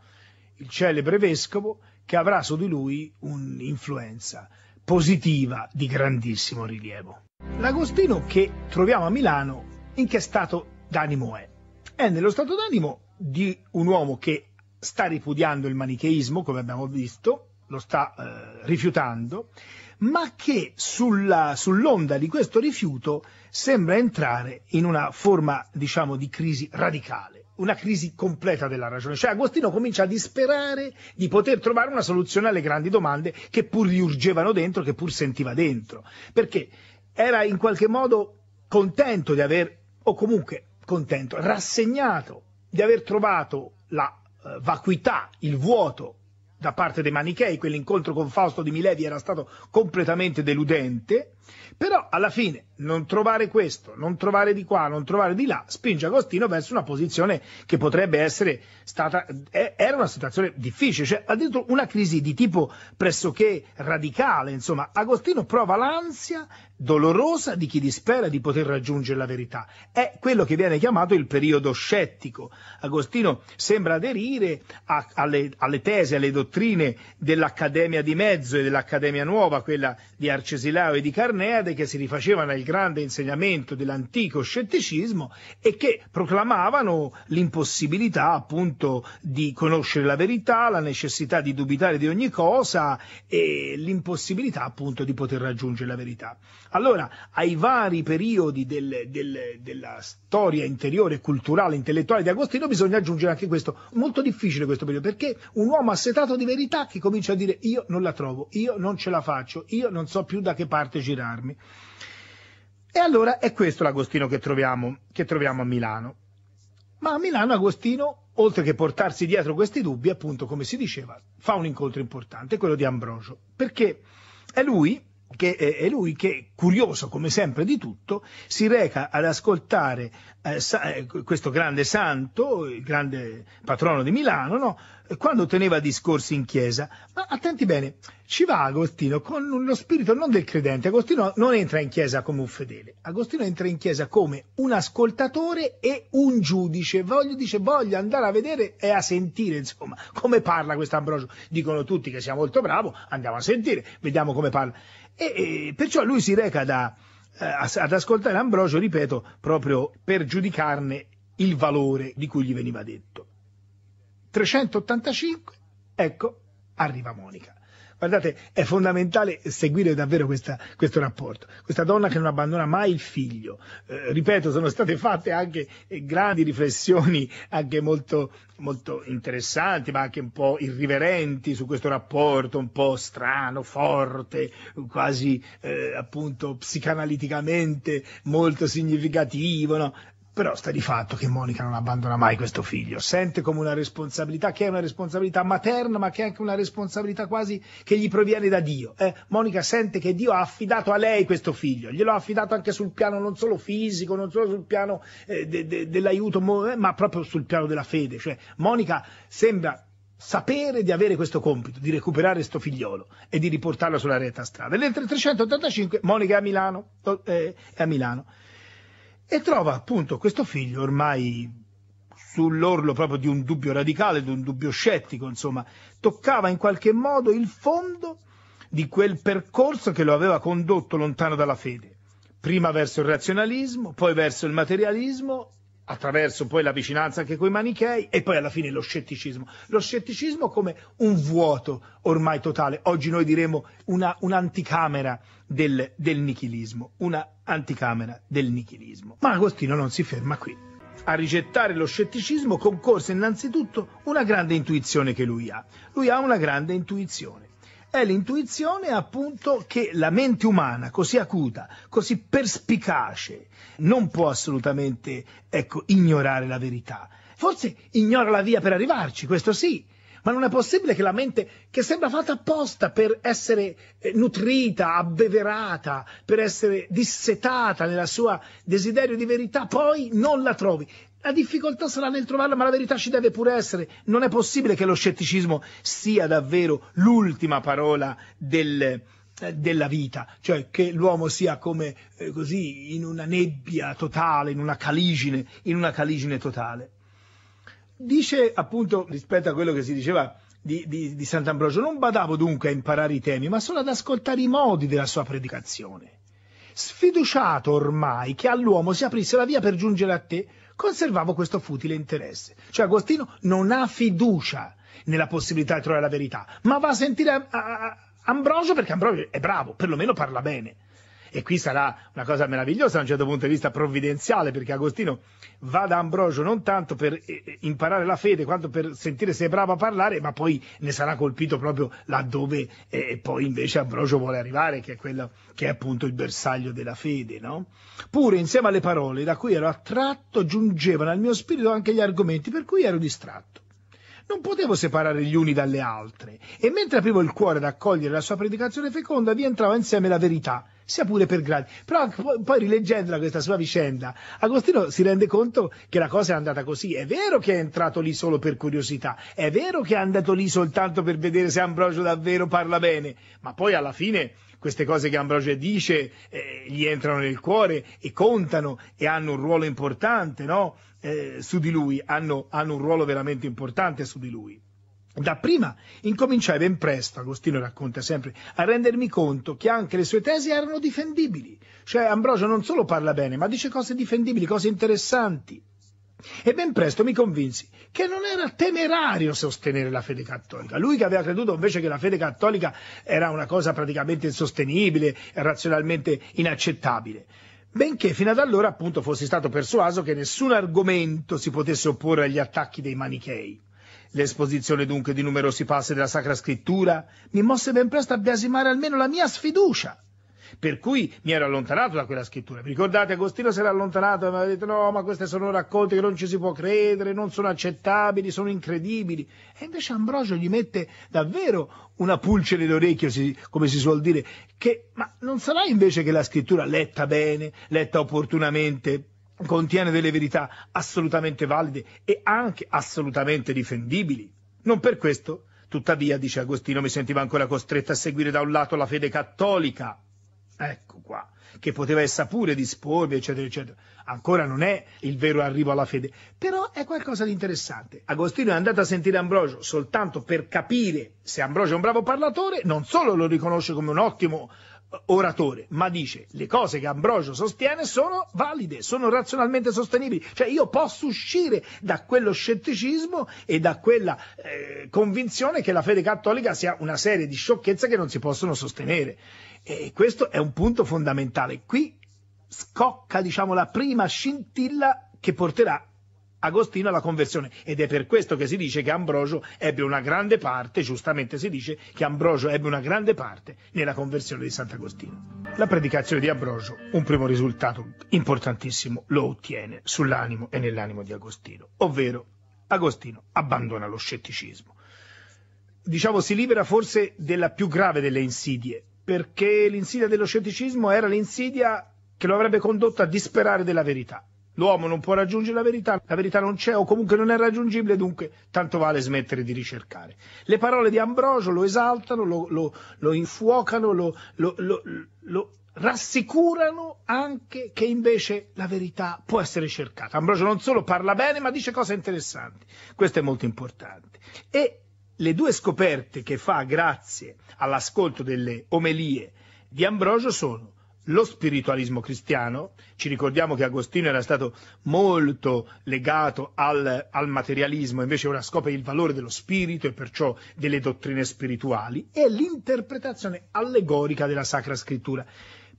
il celebre vescovo, che avrà su di lui un'influenza positiva di grandissimo rilievo. L'Agostino che troviamo a Milano, in che stato d'animo è? È nello stato d'animo di un uomo che sta ripudiando il manicheismo, come abbiamo visto, lo sta eh, rifiutando, ma che sulla, sull'onda di questo rifiuto sembra entrare in una forma, diciamo, di crisi radicale una crisi completa della ragione. Cioè Agostino comincia a disperare di poter trovare una soluzione alle grandi domande che pur riurgevano dentro, che pur sentiva dentro, perché era in qualche modo contento di aver, o comunque contento, rassegnato di aver trovato la eh, vacuità, il vuoto da parte dei manichei, quell'incontro con Fausto di Milevi era stato completamente deludente, però alla fine non trovare questo, non trovare di qua, non trovare di là, spinge Agostino verso una posizione che potrebbe essere stata, eh, era una situazione difficile, cioè addirittura una crisi di tipo pressoché radicale, insomma Agostino prova l'ansia dolorosa di chi dispera di poter raggiungere la verità, è quello che viene chiamato il periodo scettico, Agostino sembra aderire a, alle, alle tesi, alle dottrine dell'Accademia di Mezzo e dell'Accademia Nuova, quella di Arcesilao e di Carnello, Carneade che si rifacevano al grande insegnamento dell'antico scetticismo e che proclamavano l'impossibilità appunto di conoscere la verità, la necessità di dubitare di ogni cosa e l'impossibilità appunto di poter raggiungere la verità. Allora, ai vari periodi del, del, della storia interiore, culturale, intellettuale di Agostino bisogna aggiungere anche questo, molto difficile questo periodo, perché un uomo assetato di verità che comincia a dire io non la trovo, io non ce la faccio, io non so più da che parte girare armi. E allora è questo l'Agostino che troviamo, che troviamo a Milano. Ma a Milano Agostino, oltre che portarsi dietro questi dubbi, appunto, come si diceva, fa un incontro importante, quello di Ambrogio, perché è lui che è lui che, curioso come sempre di tutto, si reca ad ascoltare eh, eh questo grande santo, il grande patrono di Milano, no? Eh, quando teneva discorsi in chiesa. Ma attenti bene, ci va Agostino con lo spirito non del credente. Agostino non entra in chiesa come un fedele, Agostino entra in chiesa come un ascoltatore e un giudice. Voglio, dice, voglio andare a vedere e a sentire, insomma, come parla questo Ambrogio. Dicono tutti che sia molto bravo, andiamo a sentire, vediamo come parla. E, e perciò lui si reca da, eh, ad ascoltare Ambrogio, ripeto, proprio per giudicarne il valore di cui gli veniva detto. 385, ecco, arriva Monica. Guardate, è fondamentale seguire davvero questa, questo rapporto. Questa donna che non abbandona mai il figlio. Eh, ripeto, sono state fatte anche eh, grandi riflessioni, anche molto, molto interessanti, ma anche un po' irriverenti su questo rapporto, un po' strano, forte, quasi eh, appunto psicanaliticamente molto significativo. No? Però sta di fatto che Monica non abbandona mai questo figlio, sente come una responsabilità, che è una responsabilità materna, ma che è anche una responsabilità quasi che gli proviene da Dio. Eh, Monica sente che Dio ha affidato a lei questo figlio, glielo ha affidato anche sul piano non solo fisico, non solo sul piano eh, de, de, dell'aiuto, eh, ma proprio sul piano della fede. Cioè, Monica sembra sapere di avere questo compito, di recuperare sto figliolo e di riportarlo sulla retta strada. Nel 385 Monica è a Milano. Oh, eh, è a Milano e trova appunto questo figlio ormai sull'orlo proprio di un dubbio radicale, di un dubbio scettico, insomma, toccava in qualche modo il fondo di quel percorso che lo aveva condotto lontano dalla fede, prima verso il razionalismo, poi verso il materialismo attraverso poi la vicinanza anche con i manichei e poi alla fine lo scetticismo. Lo scetticismo come un vuoto ormai totale, oggi noi diremo una, un'anticamera del, del nichilismo, una anticamera del nichilismo. Ma Agostino non si ferma qui. A rigettare lo scetticismo concorse innanzitutto una grande intuizione che lui ha. Lui ha una grande intuizione è l'intuizione appunto che la mente umana così acuta, così perspicace, non può assolutamente ecco, ignorare la verità. Forse ignora la via per arrivarci, questo sì, ma non è possibile che la mente, che sembra fatta apposta per essere eh, nutrita, abbeverata, per essere dissetata nel suo desiderio di verità, poi non la trovi la difficoltà sarà nel trovarla, ma la verità ci deve pure essere. Non è possibile che lo scetticismo sia davvero l'ultima parola del, eh, della vita, cioè che l'uomo sia come eh, così in una nebbia totale, in una caligine, in una caligine totale. Dice appunto rispetto a quello che si diceva di, di, di Sant'Ambrogio, non badavo dunque a imparare i temi, ma solo ad ascoltare i modi della sua predicazione. Sfiduciato ormai che all'uomo si aprisse la via per giungere a te, conservavo questo futile interesse. Cioè Agostino non ha fiducia nella possibilità di trovare la verità, ma va a sentire a, a, a Ambrogio perché Ambrogio è bravo, perlomeno parla bene e qui sarà una cosa meravigliosa da un certo punto di vista provvidenziale, perché Agostino va da Ambrogio non tanto per eh, eh, imparare la fede quanto per sentire se è bravo a parlare, ma poi ne sarà colpito proprio laddove eh, poi invece Ambrogio vuole arrivare, che è, quello, che è appunto il bersaglio della fede. No? Pure insieme alle parole da cui ero attratto giungevano al mio spirito anche gli argomenti per cui ero distratto non potevo separare gli uni dalle altre, e mentre aprivo il cuore ad accogliere la sua predicazione feconda, vi entrava insieme la verità, sia pure per gradi. Però poi rileggendola questa sua vicenda, Agostino si rende conto che la cosa è andata così. È vero che è entrato lì solo per curiosità, è vero che è andato lì soltanto per vedere se Ambrogio davvero parla bene, ma poi alla fine queste cose che Ambrogio dice eh, gli entrano nel cuore e contano e hanno un ruolo importante no? eh, su di lui, hanno, hanno un ruolo veramente importante su di lui. Dapprima incominciai ben presto, Agostino racconta sempre, a rendermi conto che anche le sue tesi erano difendibili. Cioè Ambrogio non solo parla bene, ma dice cose difendibili, cose interessanti. E ben presto mi convinsi che non era temerario sostenere la fede cattolica. Lui che aveva creduto invece che la fede cattolica era una cosa praticamente insostenibile, razionalmente inaccettabile benché fino ad allora appunto fossi stato persuaso che nessun argomento si potesse opporre agli attacchi dei manichei. L'esposizione dunque di numerosi passi della Sacra Scrittura mi mosse ben presto a biasimare almeno la mia sfiducia. Per cui mi ero allontanato da quella scrittura. Vi ricordate, Agostino si era allontanato e mi aveva detto no, ma questi sono racconti che non ci si può credere, non sono accettabili, sono incredibili. E invece Ambrogio gli mette davvero una pulce nell'orecchio, come si suol dire, che ma non sarà invece che la scrittura letta bene, letta opportunamente, contiene delle verità assolutamente valide e anche assolutamente difendibili. Non per questo, tuttavia, dice Agostino, mi sentivo ancora costretto a seguire da un lato la fede cattolica, ecco qua, che poteva essa pure disporvi, eccetera, eccetera. Ancora non è il vero arrivo alla fede, però è qualcosa di interessante. Agostino è andato a sentire Ambrogio soltanto per capire se Ambrogio è un bravo parlatore, non solo lo riconosce come un ottimo oratore, ma dice le cose che Ambrogio sostiene sono valide, sono razionalmente sostenibili, cioè io posso uscire da quello scetticismo e da quella eh, convinzione che la fede cattolica sia una serie di sciocchezze che non si possono sostenere e questo è un punto fondamentale. Qui scocca diciamo, la prima scintilla che porterà Agostino alla conversione ed è per questo che si dice che Ambrogio ebbe una grande parte, giustamente si dice che Ambrogio ebbe una grande parte nella conversione di Sant'Agostino. La predicazione di Ambrogio un primo risultato importantissimo lo ottiene sull'animo e nell'animo di Agostino, ovvero Agostino abbandona lo scetticismo. Diciamo si libera forse della più grave delle insidie, perché l'insidia dello scetticismo era l'insidia che lo avrebbe condotto a disperare della verità l'uomo non può raggiungere la verità, la verità non c'è o comunque non è raggiungibile, dunque tanto vale smettere di ricercare. Le parole di Ambrogio lo esaltano, lo, lo, lo infuocano, lo, lo rassicurano anche che invece la verità può essere cercata. Ambrogio non solo parla bene, ma dice cose interessanti. Questo è molto importante. E le due scoperte che fa grazie all'ascolto delle omelie di Ambrogio sono lo spiritualismo cristiano, ci ricordiamo che Agostino era stato molto legato al, al, materialismo, invece ora scopre il valore dello spirito e perciò delle dottrine spirituali, e l'interpretazione allegorica della Sacra Scrittura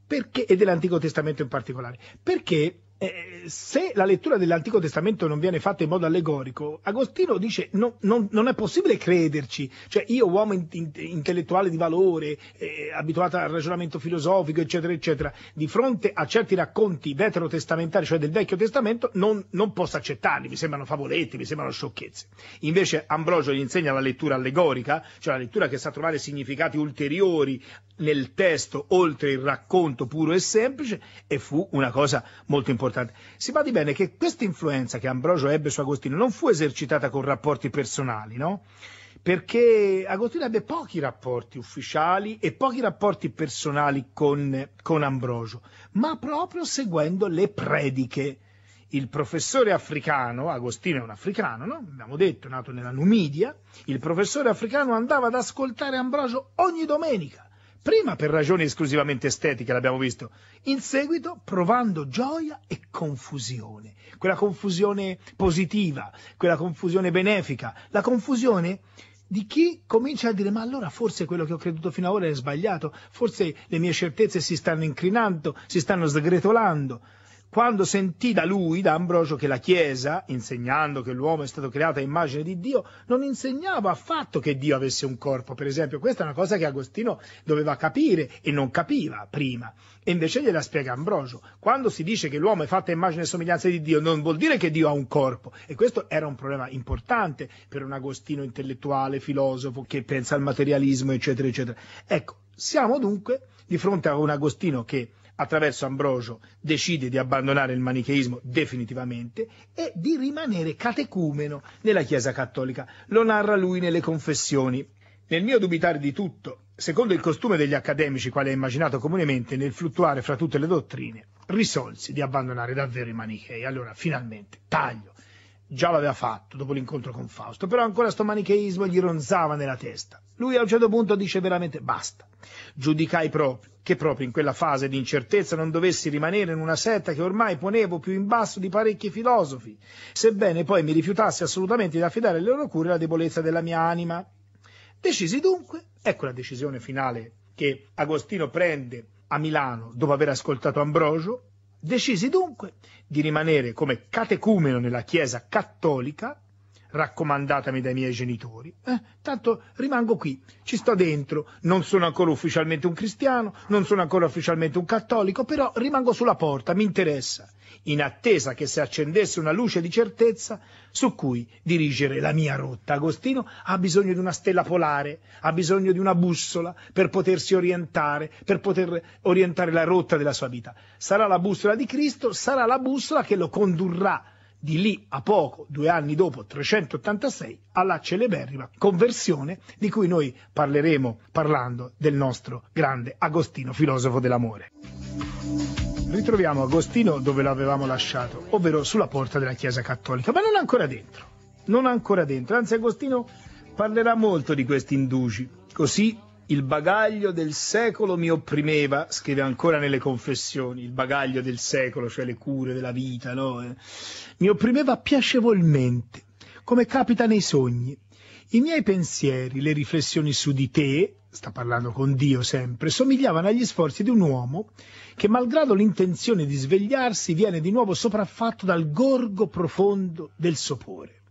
perché, e dell'Antico Testamento in particolare, perché eh, eh, se la lettura dell'Antico Testamento non viene fatta in modo allegorico, Agostino dice no, non, non, è possibile crederci, cioè io uomo in, in, intellettuale di valore, eh, abituato al ragionamento filosofico, eccetera, eccetera, di fronte a certi racconti veterotestamentari, cioè del Vecchio Testamento, non, non posso accettarli, mi sembrano favoletti, mi sembrano sciocchezze. Invece Ambrogio gli insegna la lettura allegorica, cioè la lettura che sa trovare significati ulteriori nel testo oltre il racconto puro e semplice, e fu una cosa molto importante importante. Si badi bene che questa influenza che Ambrogio ebbe su Agostino non fu esercitata con rapporti personali, no? perché Agostino ebbe pochi rapporti ufficiali e pochi rapporti personali con, con, Ambrogio, ma proprio seguendo le prediche. Il professore africano, Agostino è un africano, no? abbiamo detto, nato nella Numidia, il professore africano andava ad ascoltare Ambrogio ogni domenica prima per ragioni esclusivamente estetiche, l'abbiamo visto, in seguito provando gioia e confusione, quella confusione positiva, quella confusione benefica, la confusione di chi comincia a dire ma allora forse quello che ho creduto fino ad ora è sbagliato, forse le mie certezze si stanno incrinando, si stanno sgretolando quando sentì da lui, da Ambrogio, che la Chiesa, insegnando che l'uomo è stato creato a immagine di Dio, non insegnava affatto che Dio avesse un corpo, per esempio. Questa è una cosa che Agostino doveva capire e non capiva prima. E invece gliela spiega Ambrogio. Quando si dice che l'uomo è fatto a immagine e somiglianza di Dio, non vuol dire che Dio ha un corpo. E questo era un problema importante per un Agostino intellettuale, filosofo, che pensa al materialismo, eccetera, eccetera. Ecco, siamo dunque di fronte a un Agostino che attraverso Ambrogio, decide di abbandonare il manicheismo definitivamente e di rimanere catecumeno nella Chiesa cattolica. Lo narra lui nelle confessioni. Nel mio dubitare di tutto, secondo il costume degli accademici quale è immaginato comunemente nel fluttuare fra tutte le dottrine, risolsi di abbandonare davvero i manichei. Allora, finalmente, taglio. Già l'aveva fatto dopo l'incontro con Fausto, però ancora sto manicheismo gli ronzava nella testa. Lui a un certo punto dice veramente basta. Giudicai proprio che proprio in quella fase di incertezza non dovessi rimanere in una setta che ormai ponevo più in basso di parecchi filosofi, sebbene poi mi rifiutassi assolutamente di affidare alle loro cure la debolezza della mia anima. Decisi dunque, ecco la decisione finale che Agostino prende a Milano dopo aver ascoltato Ambrogio, decisi dunque di rimanere come catecumeno nella Chiesa cattolica raccomandatami dai miei genitori. Eh, tanto rimango qui, ci sto dentro, non sono ancora ufficialmente un cristiano, non sono ancora ufficialmente un cattolico, però rimango sulla porta, mi interessa, in attesa che si accendesse una luce di certezza su cui dirigere la mia rotta. Agostino ha bisogno di una stella polare, ha bisogno di una bussola per potersi orientare, per poter orientare la rotta della sua vita. Sarà la bussola di Cristo, sarà la bussola che lo condurrà di lì a poco, due anni dopo, 386, alla celeberrima conversione di cui noi parleremo parlando del nostro grande Agostino, filosofo dell'amore. Ritroviamo Agostino dove l'avevamo lasciato, ovvero sulla porta della Chiesa Cattolica, ma non ancora dentro. Non ancora dentro, anzi Agostino parlerà molto di questi indugi, così il bagaglio del secolo mi opprimeva, scrive ancora nelle confessioni, il bagaglio del secolo, cioè le cure della vita, no? Eh. mi opprimeva piacevolmente, come capita nei sogni. I miei pensieri, le riflessioni su di te, sta parlando con Dio sempre, somigliavano agli sforzi di un uomo che, malgrado l'intenzione di svegliarsi, viene di nuovo sopraffatto dal gorgo profondo del sopore.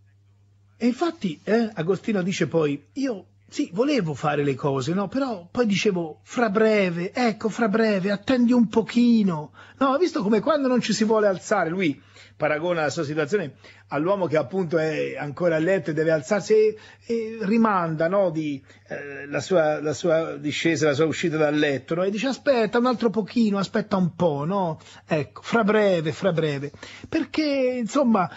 E infatti eh, Agostino dice poi, io sì, volevo fare le cose, no? Però poi dicevo, fra breve, ecco, fra breve, attendi un pochino. No, ha visto come quando non ci si vuole alzare, lui paragona la sua situazione all'uomo che appunto è ancora a letto e deve alzarsi e, e rimanda, no? Di, eh, la, sua, la, sua, discesa, la sua uscita dal letto, no? E dice, aspetta un altro pochino, aspetta un po', no? Ecco, fra breve, fra breve. Perché, insomma,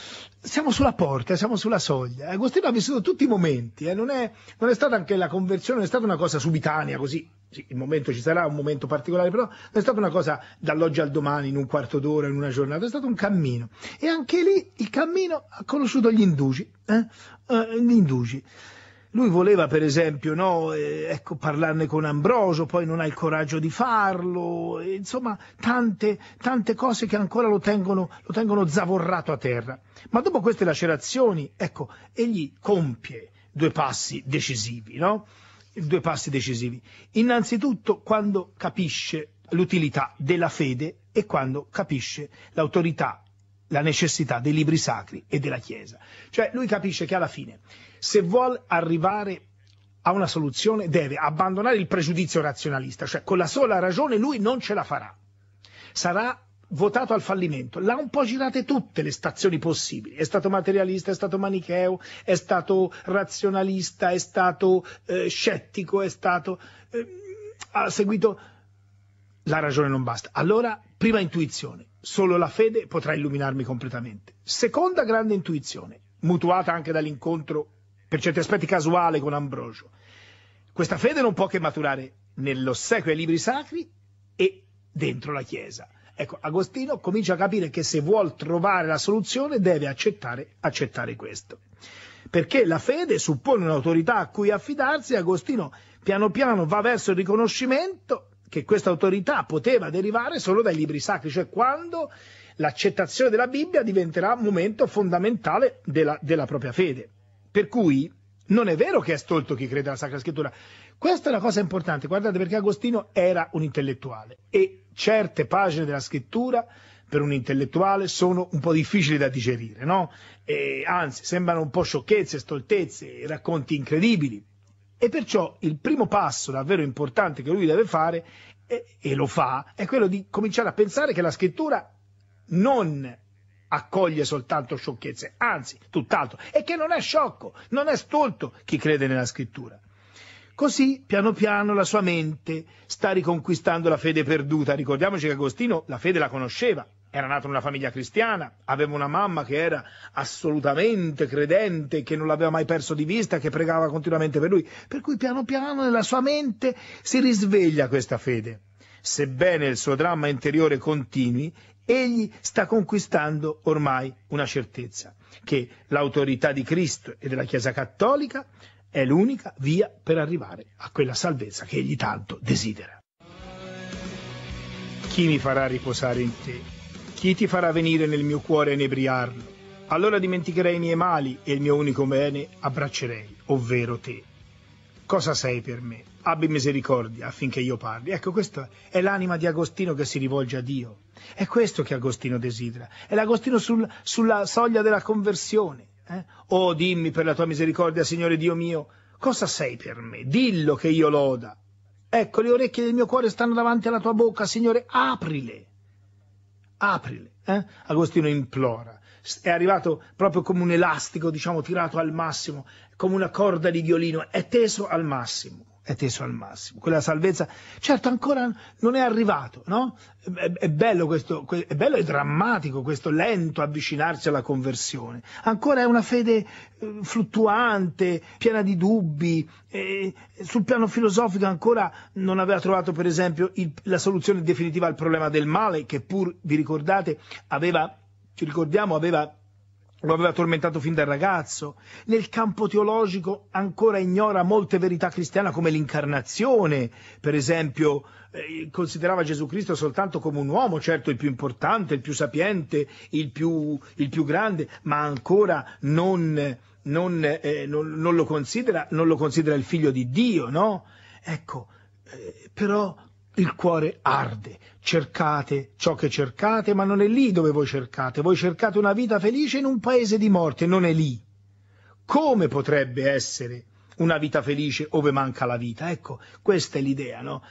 siamo sulla porta, siamo sulla soglia. Agostino ha vissuto tutti i momenti, eh? non, è, non, è, stata anche la conversione, non è stata una cosa subitanea così. Sì, il momento ci sarà, un momento particolare, però non è stata una cosa dall'oggi al domani, in un quarto d'ora, in una giornata, è stato un cammino. E anche lì il cammino ha conosciuto gli indugi. Eh? Uh, gli indugi. Lui voleva per esempio no, eh, ecco, parlarne con Ambrosio, poi non ha il coraggio di farlo, e, insomma tante, tante, cose che ancora lo tengono, lo tengono zavorrato a terra. Ma dopo queste lacerazioni, ecco, egli compie due passi decisivi, no? due passi decisivi. Innanzitutto quando capisce l'utilità della fede e quando capisce l'autorità la necessità dei libri sacri e della Chiesa. Cioè lui capisce che alla fine se vuole arrivare a una soluzione deve abbandonare il pregiudizio razionalista, cioè con la sola ragione lui non ce la farà, sarà votato al fallimento, l'ha un po' girate tutte le stazioni possibili, è stato materialista, è stato manicheo, è stato razionalista, è stato eh, scettico, è stato... Eh, ha seguito... La ragione non basta. Allora, prima intuizione, solo la fede potrà illuminarmi completamente. Seconda grande intuizione, mutuata anche dall'incontro per certi aspetti casuale con Ambrogio. Questa fede non può che maturare nell'ossequio ai libri sacri e dentro la Chiesa. Ecco, Agostino comincia a capire che se vuol trovare la soluzione deve accettare, accettare questo. Perché la fede suppone un'autorità a cui affidarsi e Agostino piano piano va verso il riconoscimento che questa autorità poteva derivare solo dai libri sacri, cioè quando l'accettazione della Bibbia diventerà un momento fondamentale della, della propria fede. Per cui non è vero che è stolto chi crede alla Sacra Scrittura. Questa è una cosa importante, guardate perché Agostino era un intellettuale e certe pagine della scrittura per un intellettuale sono un po' difficili da digerire, no? E, anzi, sembrano un po' sciocchezze, stoltezze, racconti incredibili. E perciò il primo passo davvero importante che lui deve fare, e, e lo fa, è quello di cominciare a pensare che la scrittura non accoglie soltanto sciocchezze, anzi, tutt'altro, e che non è sciocco, non è stolto chi crede nella scrittura. Così, piano piano, la sua mente sta riconquistando la fede perduta. Ricordiamoci che Agostino la fede la conosceva, era nato in una famiglia cristiana, aveva una mamma che era assolutamente credente, che non l'aveva mai perso di vista, che pregava continuamente per lui. Per cui piano piano nella sua mente si risveglia questa fede. Sebbene il suo dramma interiore continui, egli sta conquistando ormai una certezza, che l'autorità di Cristo e della Chiesa Cattolica è l'unica via per arrivare a quella salvezza che egli tanto desidera. Chi mi farà riposare in te? Chi ti farà venire nel mio cuore a inebriarlo? Allora dimenticherei i miei mali e il mio unico bene abbraccerei, ovvero te. Cosa sei per me? Abbi misericordia affinché io parli. Ecco, questa è l'anima di Agostino che si rivolge a Dio. È questo che Agostino desidera, è l'Agostino sul, sulla soglia della conversione. Eh? Oh, dimmi per la tua misericordia, Signore Dio mio, cosa sei per me? Dillo che io loda. Ecco, le orecchie del mio cuore stanno davanti alla tua bocca, Signore, aprile. Aprile. Eh? Agostino implora. È arrivato proprio come un elastico, diciamo, tirato al massimo, come una corda di violino, è teso al massimo è teso al massimo, quella salvezza, certo ancora non è arrivato, no? È, è, bello questo, è bello e drammatico questo lento avvicinarsi alla conversione, ancora è una fede eh, fluttuante, piena di dubbi, eh, sul piano filosofico ancora non aveva trovato per esempio il, la soluzione definitiva al problema del male che pur, vi ricordate, aveva, ci ricordiamo, aveva lo aveva tormentato fin da ragazzo, nel campo teologico ancora ignora molte verità cristiane come l'incarnazione, per esempio eh, considerava Gesù Cristo soltanto come un uomo, certo il più importante, il più sapiente, il più, il più grande, ma ancora non, non, eh, non, non, lo considera, non lo considera il figlio di Dio, no? Ecco, eh, però il cuore arde, cercate ciò che cercate, ma non è lì dove voi cercate, voi cercate una vita felice in un paese di morte, non è lì. Come potrebbe essere una vita felice ove manca la vita? Ecco, questa è l'idea, no?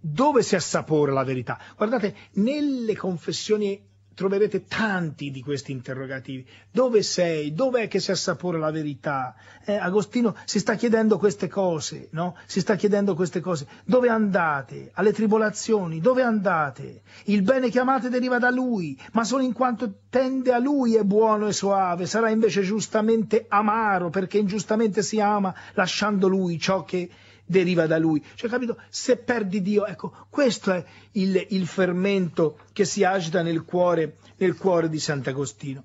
Dove si assapora la verità? Guardate, nelle confessioni troverete tanti di questi interrogativi. Dove sei? Dov'è che si assapora la verità? Eh, Agostino si sta chiedendo queste cose, no? Si sta chiedendo queste cose. Dove andate? Alle tribolazioni, dove andate? Il bene che amate deriva da lui, ma solo in quanto tende a lui è buono e soave, sarà invece giustamente amaro, perché ingiustamente si ama, lasciando lui ciò che deriva da lui. Cioè, capito? Se perdi Dio, ecco, questo è il, il fermento che si agita nel cuore, nel cuore di Sant'Agostino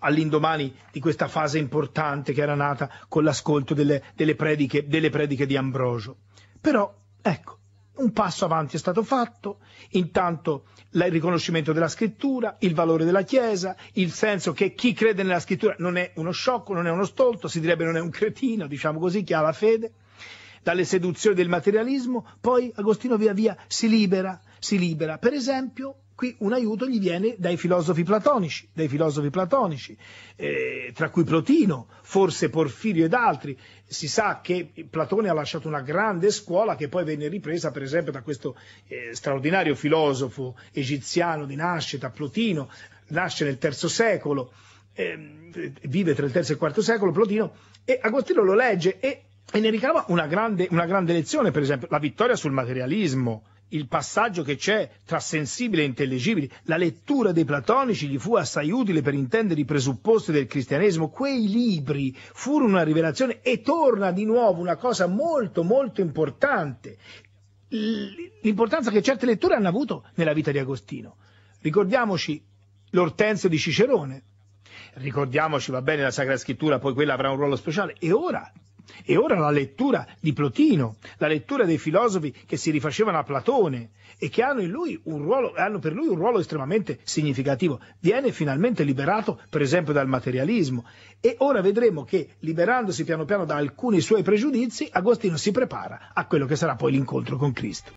all'indomani di questa fase importante che era nata con l'ascolto delle, delle, prediche, delle, prediche, di Ambrogio. Però, ecco, un passo avanti è stato fatto, intanto il riconoscimento della scrittura, il valore della Chiesa, il senso che chi crede nella scrittura non è uno sciocco, non è uno stolto, si direbbe non è un cretino, diciamo così, chi ha la fede dalle seduzioni del materialismo, poi Agostino via via si libera, si libera. Per esempio, qui un aiuto gli viene dai filosofi platonici, dai filosofi platonici eh, tra cui Plotino, forse Porfirio ed altri. Si sa che Platone ha lasciato una grande scuola che poi venne ripresa per esempio da questo eh, straordinario filosofo egiziano di nascita, Plotino, nasce nel III secolo, eh, vive tra il III e il IV secolo, Plotino, e Agostino lo legge e e ne ricava una grande, una grande lezione, per esempio, la vittoria sul materialismo, il passaggio che c'è tra sensibili e intelligibili, la lettura dei platonici gli fu assai utile per intendere i presupposti del cristianesimo, quei libri furono una rivelazione e torna di nuovo una cosa molto molto importante, l'importanza che certe letture hanno avuto nella vita di Agostino. Ricordiamoci l'Ortensio di Cicerone, ricordiamoci, va bene, la Sacra Scrittura, poi quella avrà un ruolo speciale, e ora e ora la lettura di Plotino, la lettura dei filosofi che si rifacevano a Platone e che hanno, lui ruolo, hanno per lui un ruolo estremamente significativo, viene finalmente liberato per esempio dal materialismo. E ora vedremo che liberandosi piano piano da alcuni suoi pregiudizi, Agostino si prepara a quello che sarà poi l'incontro con Cristo.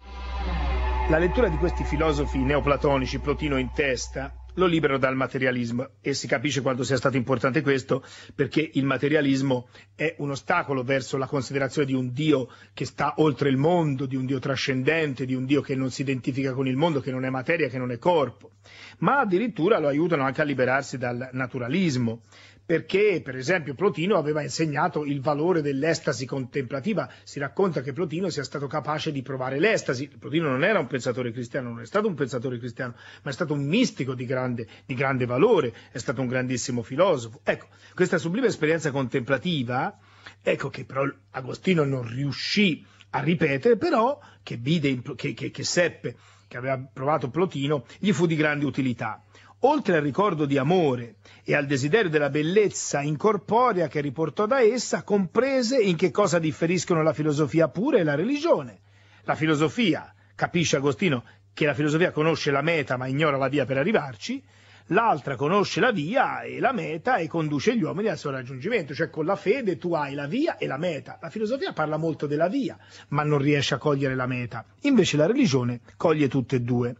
La lettura di questi filosofi neoplatonici, Plotino in testa, lo liberano dal materialismo e si capisce quanto sia stato importante questo perché il materialismo è un ostacolo verso la considerazione di un Dio che sta oltre il mondo, di un Dio trascendente, di un Dio che non si identifica con il mondo, che non è materia, che non è corpo, ma addirittura lo aiutano anche a liberarsi dal naturalismo perché per esempio Plotino aveva insegnato il valore dell'estasi contemplativa, si racconta che Plotino sia stato capace di provare l'estasi, Plotino non era un pensatore cristiano, non è stato un pensatore cristiano, ma è stato un mistico di grande, di grande valore, è stato un grandissimo filosofo. Ecco, questa sublime esperienza contemplativa, ecco che però Agostino non riuscì a ripetere, però che, vide, che, che, che seppe che aveva provato Plotino, gli fu di grande utilità oltre al ricordo di amore e al desiderio della bellezza incorporea che riportò da essa, comprese in che cosa differiscono la filosofia pura e la religione. La filosofia, capisce Agostino, che la filosofia conosce la meta ma ignora la via per arrivarci, l'altra conosce la via e la meta e conduce gli uomini al suo raggiungimento, cioè con la fede tu hai la via e la meta. La filosofia parla molto della via, ma non riesce a cogliere la meta. Invece la religione coglie tutte e due.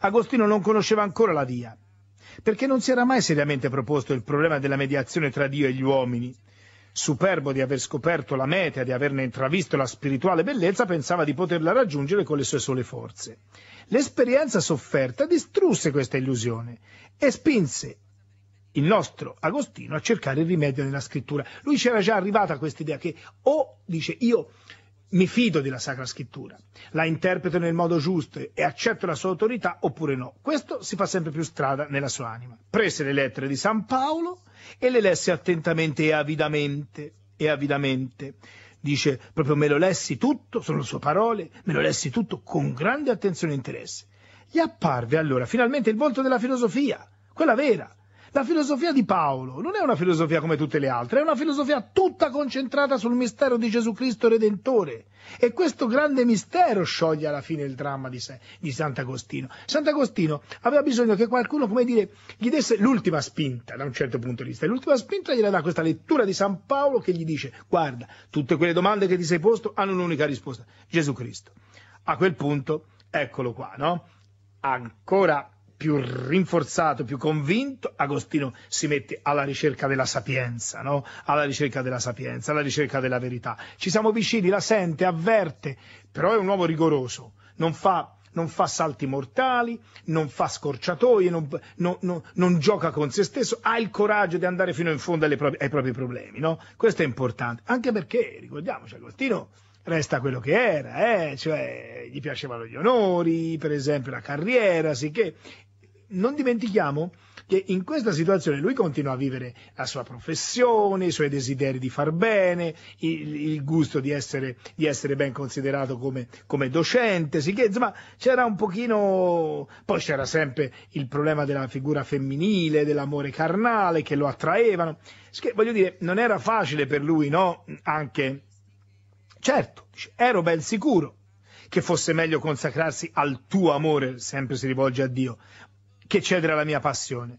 Agostino non conosceva ancora la via, perché non si era mai seriamente proposto il problema della mediazione tra Dio e gli uomini. Superbo di aver scoperto la meta e di averne intravisto la spirituale bellezza, pensava di poterla raggiungere con le sue sole forze. L'esperienza sofferta distrusse questa illusione e spinse il nostro Agostino a cercare il rimedio nella scrittura. Lui c'era già arrivato a quest'idea che o dice io mi fido della Sacra Scrittura, la interpreto nel modo giusto e accetto la sua autorità oppure no. Questo si fa sempre più strada nella sua anima. Prese le lettere di San Paolo e le lesse attentamente e avidamente, e avidamente. Dice proprio me lo lessi tutto, sono le sue parole, me lo lessi tutto con grande attenzione e interesse. Gli apparve allora finalmente il volto della filosofia, quella vera, la filosofia di Paolo non è una filosofia come tutte le altre, è una filosofia tutta concentrata sul mistero di Gesù Cristo Redentore. E questo grande mistero scioglie alla fine il dramma di, se, di Sant'Agostino. Sant'Agostino aveva bisogno che qualcuno, come dire, gli desse l'ultima spinta da un certo punto di vista. E l'ultima spinta gliela dà questa lettura di San Paolo che gli dice, guarda, tutte quelle domande che ti sei posto hanno un'unica risposta, Gesù Cristo. A quel punto, eccolo qua, no? Ancora più rinforzato, più convinto, Agostino si mette alla ricerca della sapienza, no? alla ricerca della sapienza, alla ricerca della verità. Ci siamo vicini, la sente, avverte, però è un uomo rigoroso, non fa non fa salti mortali, non fa scorciatoie, non, non, non, non, gioca con se stesso, ha il coraggio di andare fino in fondo proprie, ai propri problemi. No? Questo è importante, anche perché, ricordiamoci, Agostino resta quello che era, eh? cioè, gli piacevano gli onori, per esempio la carriera, sicché, non dimentichiamo che in questa situazione lui continua a vivere la sua professione, i suoi desideri di far bene, il, il gusto di essere, di essere, ben considerato come, come docente, sì che, insomma c'era un pochino, poi c'era sempre il problema della figura femminile, dell'amore carnale che lo attraevano, sì voglio dire, non era facile per lui, no? Anche, certo, ero ben sicuro che fosse meglio consacrarsi al tuo amore, sempre si rivolge a Dio, che cedere alla mia passione.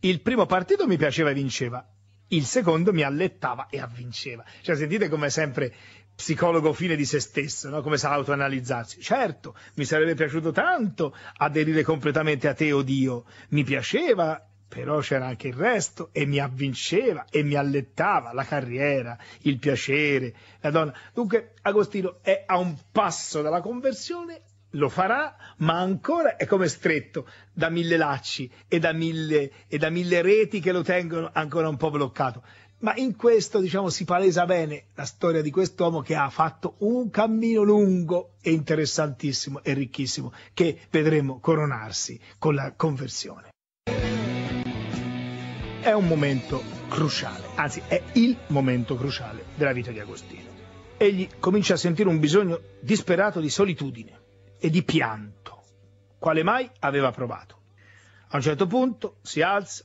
Il primo partito mi piaceva e vinceva, il secondo mi allettava e avvinceva. Cioè, sentite come sempre psicologo fine di se stesso, no? come sa autoanalizzarsi. Certo, mi sarebbe piaciuto tanto aderire completamente a te o oh Dio, mi piaceva, però c'era anche il resto e mi avvinceva e mi allettava la carriera, il piacere, la donna. Dunque Agostino è a un passo dalla conversione lo farà, ma ancora è come stretto da mille lacci e da mille, e da mille reti che lo tengono ancora un po' bloccato. Ma in questo diciamo, si palesa bene la storia di quest'uomo che ha fatto un cammino lungo e interessantissimo e ricchissimo che vedremo coronarsi con la conversione. È un momento cruciale, anzi è il momento cruciale della vita di Agostino. Egli comincia a sentire un bisogno disperato di solitudine e di pianto, quale mai aveva provato. A un certo punto si alza,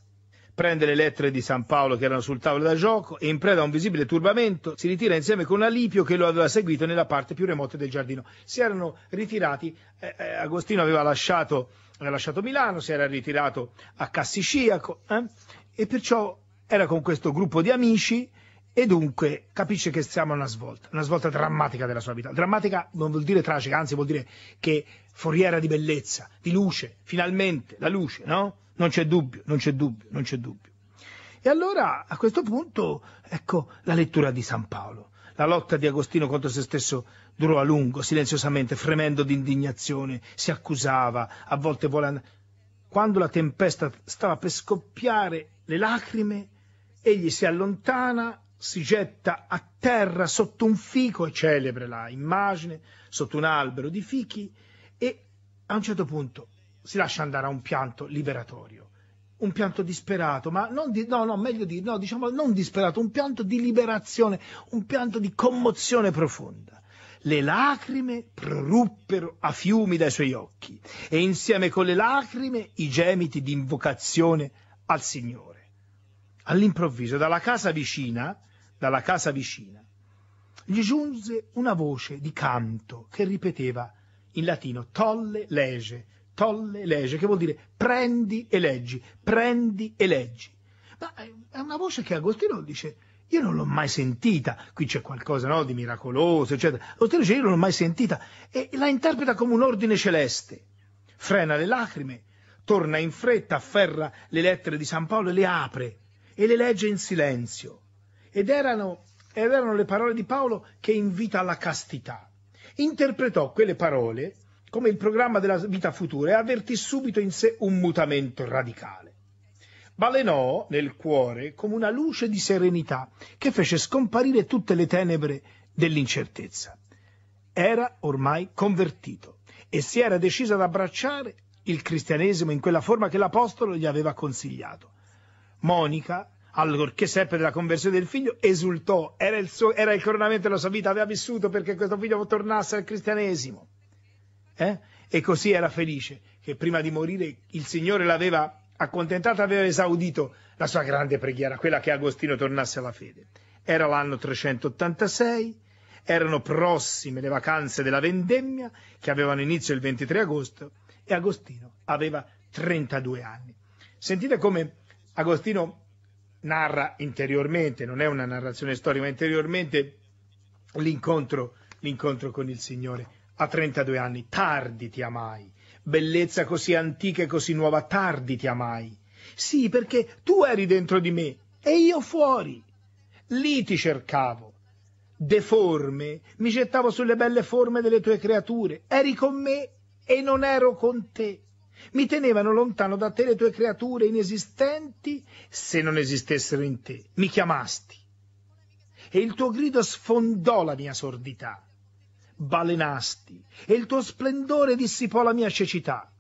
prende le lettere di San Paolo che erano sul tavolo da gioco e in preda a un visibile turbamento si ritira insieme con Alipio che lo aveva seguito nella parte più remota del giardino. Si erano ritirati, eh, eh, Agostino aveva lasciato, aveva lasciato, Milano, si era ritirato a Cassisciaco eh, e perciò era con questo gruppo di amici e dunque capisce che siamo a una svolta, una svolta drammatica della sua vita. Drammatica non vuol dire tragica, anzi vuol dire che foriera di bellezza, di luce, finalmente la luce, no? Non c'è dubbio, non c'è dubbio, non c'è dubbio. E allora a questo punto ecco la lettura di San Paolo. La lotta di Agostino contro se stesso durò a lungo, silenziosamente, fremendo di indignazione, si accusava, a volte volando. Quando la tempesta stava per scoppiare, le lacrime, egli si allontana si getta a terra sotto un fico, è celebre la immagine, sotto un albero di fichi e a un certo punto si lascia andare a un pianto liberatorio, un pianto disperato, ma non di, no, no, meglio di, no, diciamo non disperato, un pianto di liberazione, un pianto di commozione profonda. Le lacrime proruppero a fiumi dai suoi occhi e insieme con le lacrime i gemiti di invocazione al Signore. All'improvviso, dalla casa vicina, dalla casa vicina, gli giunse una voce di canto che ripeteva in latino tolle lege, tolle lege, che vuol dire prendi e leggi, prendi e leggi. Ma eh, è una voce che Agostino dice io non l'ho mai sentita, qui c'è qualcosa no, di miracoloso, eccetera. Agostino dice io non l'ho mai sentita e la interpreta come un ordine celeste. Frena le lacrime, torna in fretta, afferra le lettere di San Paolo e le apre e le legge in silenzio. Ed erano, ed erano le parole di Paolo che invita alla castità. Interpretò quelle parole come il programma della vita futura e avvertì subito in sé un mutamento radicale. Balenò nel cuore come una luce di serenità che fece scomparire tutte le tenebre dell'incertezza. Era ormai convertito e si era deciso ad abbracciare il cristianesimo in quella forma che l'Apostolo gli aveva consigliato. Monica, allorché seppe della conversione del figlio, esultò, era il, suo, era il coronamento della sua vita, aveva vissuto perché questo figlio tornasse al cristianesimo. Eh? E così era felice, che prima di morire il Signore l'aveva accontentata, aveva esaudito la sua grande preghiera, quella che Agostino tornasse alla fede. Era l'anno 386, erano prossime le vacanze della vendemmia, che avevano inizio il 23 agosto, e Agostino aveva 32 anni. Sentite come Agostino narra interiormente, non è una narrazione storica, ma interiormente l'incontro, l'incontro con il Signore. A 32 anni, tardi ti amai. Bellezza così antica e così nuova, tardi ti amai. Sì, perché tu eri dentro di me e io fuori. Lì ti cercavo. Deforme, mi gettavo sulle belle forme delle tue creature. Eri con me e non ero con te mi tenevano lontano da te le tue creature inesistenti se non esistessero in te. Mi chiamasti e il tuo grido sfondò la mia sordità. Balenasti e il tuo splendore dissipò la mia cecità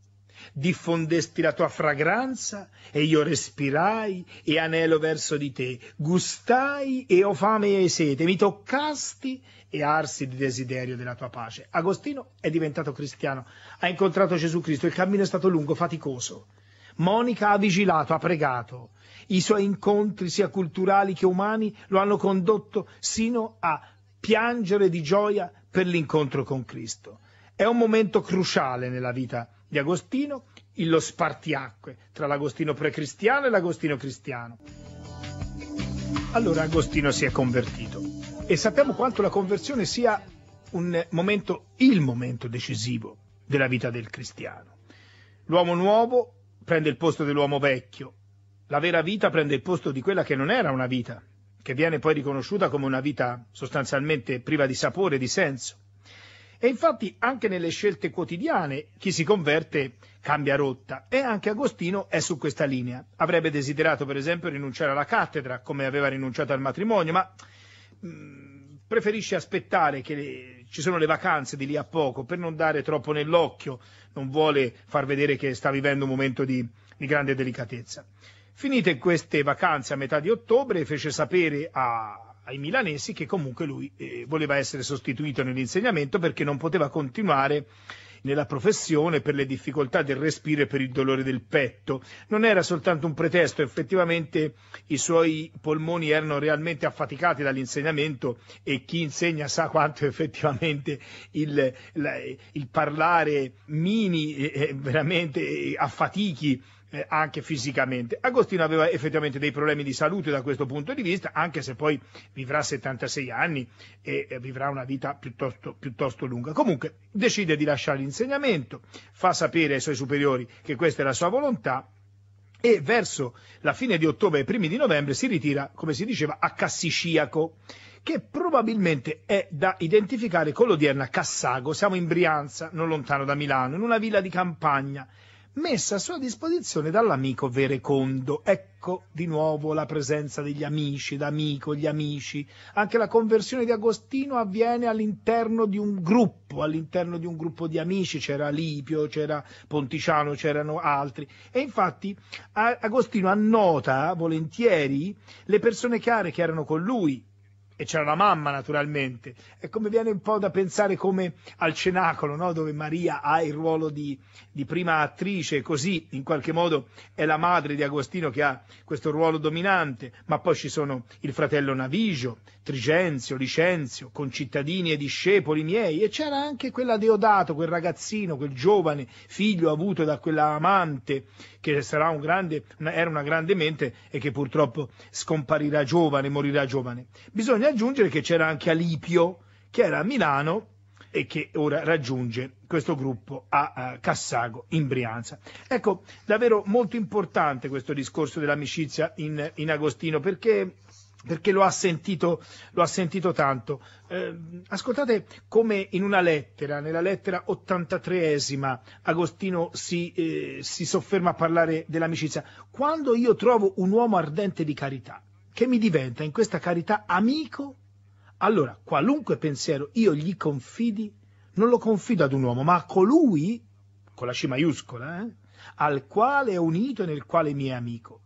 diffondesti la tua fragranza e io respirai e anelo verso di te, gustai e ho fame e sete, mi toccasti e arsi di desiderio della tua pace. Agostino è diventato cristiano, ha incontrato Gesù Cristo, il cammino è stato lungo, faticoso. Monica ha vigilato, ha pregato. I suoi incontri, sia culturali che umani, lo hanno condotto sino a piangere di gioia per l'incontro con Cristo. È un momento cruciale nella vita di Agostino, lo spartiacque tra l'Agostino precristiano e l'Agostino cristiano. Allora Agostino si è convertito e sappiamo quanto la conversione sia un momento, il momento decisivo della vita del cristiano. L'uomo nuovo prende il posto dell'uomo vecchio, la vera vita prende il posto di quella che non era una vita, che viene poi riconosciuta come una vita sostanzialmente priva di sapore, di senso. E infatti anche nelle scelte quotidiane chi si converte cambia rotta e anche Agostino è su questa linea. Avrebbe desiderato per esempio rinunciare alla cattedra come aveva rinunciato al matrimonio, ma mm, preferisce aspettare che ci sono le vacanze di lì a poco per non dare troppo nell'occhio, non vuole far vedere che sta vivendo un momento di, di grande delicatezza. Finite queste vacanze a metà di ottobre fece sapere a ai milanesi che comunque lui eh, voleva essere sostituito nell'insegnamento perché non poteva continuare nella professione per le difficoltà del respiro e per il dolore del petto. Non era soltanto un pretesto, effettivamente i suoi polmoni erano realmente affaticati dall'insegnamento e chi insegna sa quanto (laughs) effettivamente il, il parlare mini eh, eh, veramente eh, affatichi eh, anche fisicamente. Agostino aveva effettivamente dei problemi di salute da questo punto di vista, anche se poi vivrà 76 anni e eh, vivrà una vita piuttosto, piuttosto lunga. Comunque decide di lasciare l'insegnamento, fa sapere ai suoi superiori che questa è la sua volontà e verso la fine di ottobre e primi di novembre si ritira, come si diceva, a Cassiciaco, che probabilmente è da identificare con l'odierna Cassago. Siamo in Brianza, non lontano da Milano, in una villa di campagna messa a sua disposizione dall'amico Verecondo. Ecco di nuovo la presenza degli amici, d'amico, gli amici. Anche la conversione di Agostino avviene all'interno di un gruppo, all'interno di un gruppo di amici, c'era Lipio, c'era Ponticiano, c'erano altri. E infatti Agostino annota volentieri le persone care che erano con lui, e c'era la mamma naturalmente. È come viene un po' da pensare come al cenacolo, no? dove Maria ha il ruolo di, di, prima attrice, così in qualche modo è la madre di Agostino che ha questo ruolo dominante, ma poi ci sono il fratello Navigio, Tricenzio, Licenzio, concittadini e discepoli miei, e c'era anche quella Deodato, quel ragazzino, quel giovane figlio avuto da quella amante che un grande, era una grande mente e che purtroppo scomparirà giovane, morirà giovane. Bisogna aggiungere che c'era anche Alipio, che era a Milano e che ora raggiunge questo gruppo a Cassago in Brianza. Ecco, davvero molto importante questo discorso dell'amicizia in, in Agostino perché perché lo ha sentito, lo ha sentito tanto. Eh, ascoltate come in una lettera, nella lettera 83esima, Agostino si, eh, si sofferma a parlare dell'amicizia. Quando io trovo un uomo ardente di carità, che mi diventa in questa carità amico, allora qualunque pensiero io gli confidi, non lo confido ad un uomo, ma a colui, con la C maiuscola, eh, al quale è unito e nel quale mi è amico.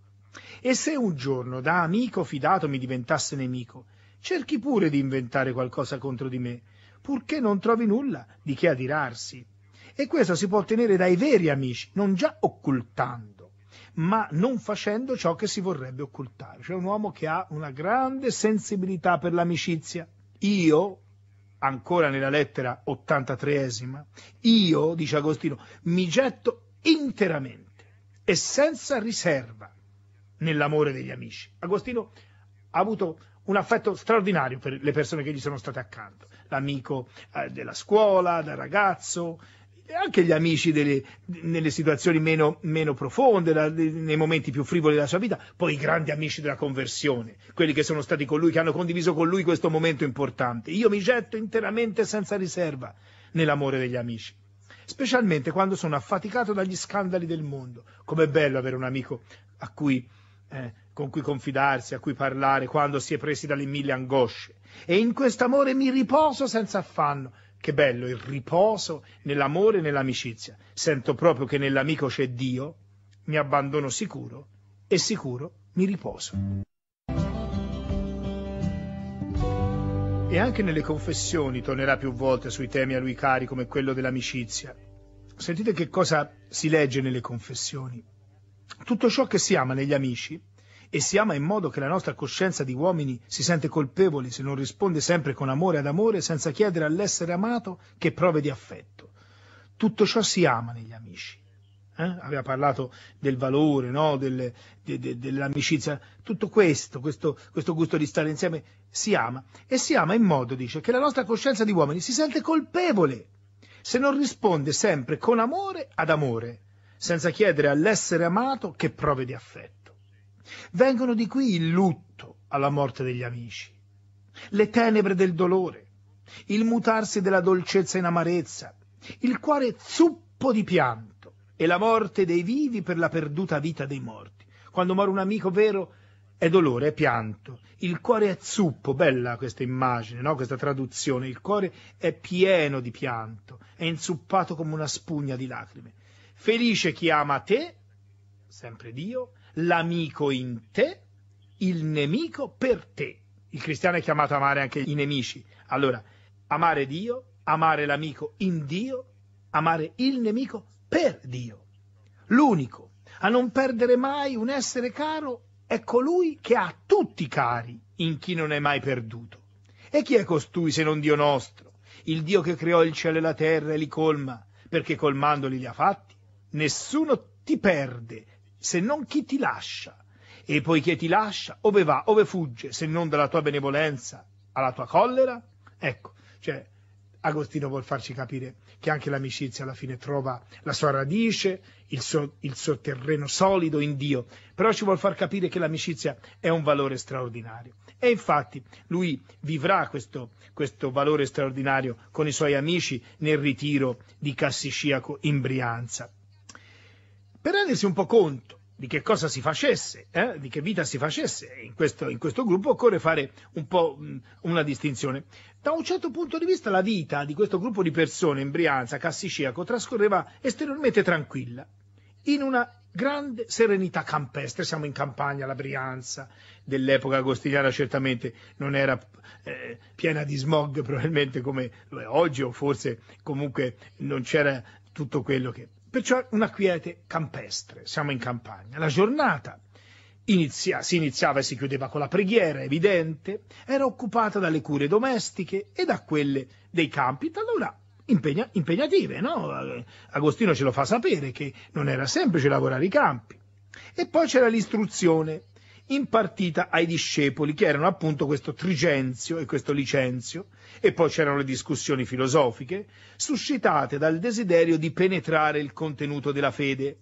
E se un giorno da amico fidato mi diventasse nemico, cerchi pure di inventare qualcosa contro di me, purché non trovi nulla di che adirarsi. E questo si può ottenere dai veri amici, non già occultando, ma non facendo ciò che si vorrebbe occultare. C'è un uomo che ha una grande sensibilità per l'amicizia. Io, ancora nella lettera 83 io, dice Agostino, mi getto interamente e senza riserva nell'amore degli amici. Agostino ha avuto un affetto straordinario per le persone che gli sono state accanto, l'amico eh, della scuola, da ragazzo, anche gli amici delle, nelle situazioni meno, meno profonde, la, nei momenti più frivoli della sua vita, poi i grandi amici della conversione, quelli che sono stati con lui, che hanno condiviso con lui questo momento importante. Io mi getto interamente senza riserva nell'amore degli amici, specialmente quando sono affaticato dagli scandali del mondo. Com'è bello avere un amico a cui eh, con cui confidarsi, a cui parlare quando si è presi dalle mille angosce. E in questo amore mi riposo senza affanno. Che bello il riposo nell'amore e nell'amicizia. Sento proprio che nell'amico c'è Dio, mi abbandono sicuro e sicuro mi riposo. E anche nelle confessioni tornerà più volte sui temi a lui cari come quello dell'amicizia. Sentite che cosa si legge nelle confessioni tutto ciò che si ama negli amici e si ama in modo che la nostra coscienza di uomini si sente colpevole se non risponde sempre con amore ad amore senza chiedere all'essere amato che prove di affetto. Tutto ciò si ama negli amici. Eh? Aveva parlato del valore, no? del, de, de, dell'amicizia, tutto questo, questo, questo gusto di stare insieme si ama e si ama in modo, dice, che la nostra coscienza di uomini si sente colpevole se non risponde sempre con amore ad amore senza chiedere all'essere amato che prove di affetto. Vengono di qui il lutto alla morte degli amici, le tenebre del dolore, il mutarsi della dolcezza in amarezza, il cuore zuppo di pianto e la morte dei vivi per la perduta vita dei morti. Quando muore un amico vero è dolore, è pianto, il cuore è zuppo, bella questa immagine, no? questa traduzione, il cuore è pieno di pianto, è inzuppato come una spugna di lacrime. Felice chi ama te, sempre Dio, l'amico in te, il nemico per te. Il cristiano è chiamato a amare anche i nemici. Allora, amare Dio, amare l'amico in Dio, amare il nemico per Dio. L'unico a non perdere mai un essere caro è colui che ha tutti cari in chi non è mai perduto. E chi è costui se non Dio nostro? Il Dio che creò il cielo e la terra e li colma, perché colmandoli li ha fatti? nessuno ti perde, se non chi ti lascia. E poiché ti lascia, ove va, ove fugge, se non dalla tua benevolenza alla tua collera? Ecco, cioè, Agostino vuol farci capire che anche l'amicizia alla fine trova la sua radice, il suo, il suo, terreno solido in Dio, però ci vuol far capire che l'amicizia è un valore straordinario. E infatti lui vivrà questo, questo valore straordinario con i suoi amici nel ritiro di Cassiciaco in Brianza per rendersi un po' conto di che cosa si facesse, eh, di che vita si facesse in questo, in questo gruppo, occorre fare un po' una distinzione. Da un certo punto di vista la vita di questo gruppo di persone in Brianza, Cassiciaco, trascorreva esteriormente tranquilla, in una grande serenità campestre, siamo in campagna, la Brianza dell'epoca agostiniana certamente non era eh, piena di smog (laughs) probabilmente come lo è oggi o forse comunque non c'era tutto quello che perciò una quiete campestre, siamo in campagna. La giornata inizia, si iniziava e si chiudeva con la preghiera, evidente, era occupata dalle cure domestiche e da quelle dei campi, talora impegna, impegnative, no? Agostino ce lo fa sapere che non era semplice lavorare i campi. E poi c'era l'istruzione, impartita ai discepoli, che erano appunto questo Trigenzio e questo Licenzio, e poi c'erano le discussioni filosofiche, suscitate dal desiderio di penetrare il contenuto della fede.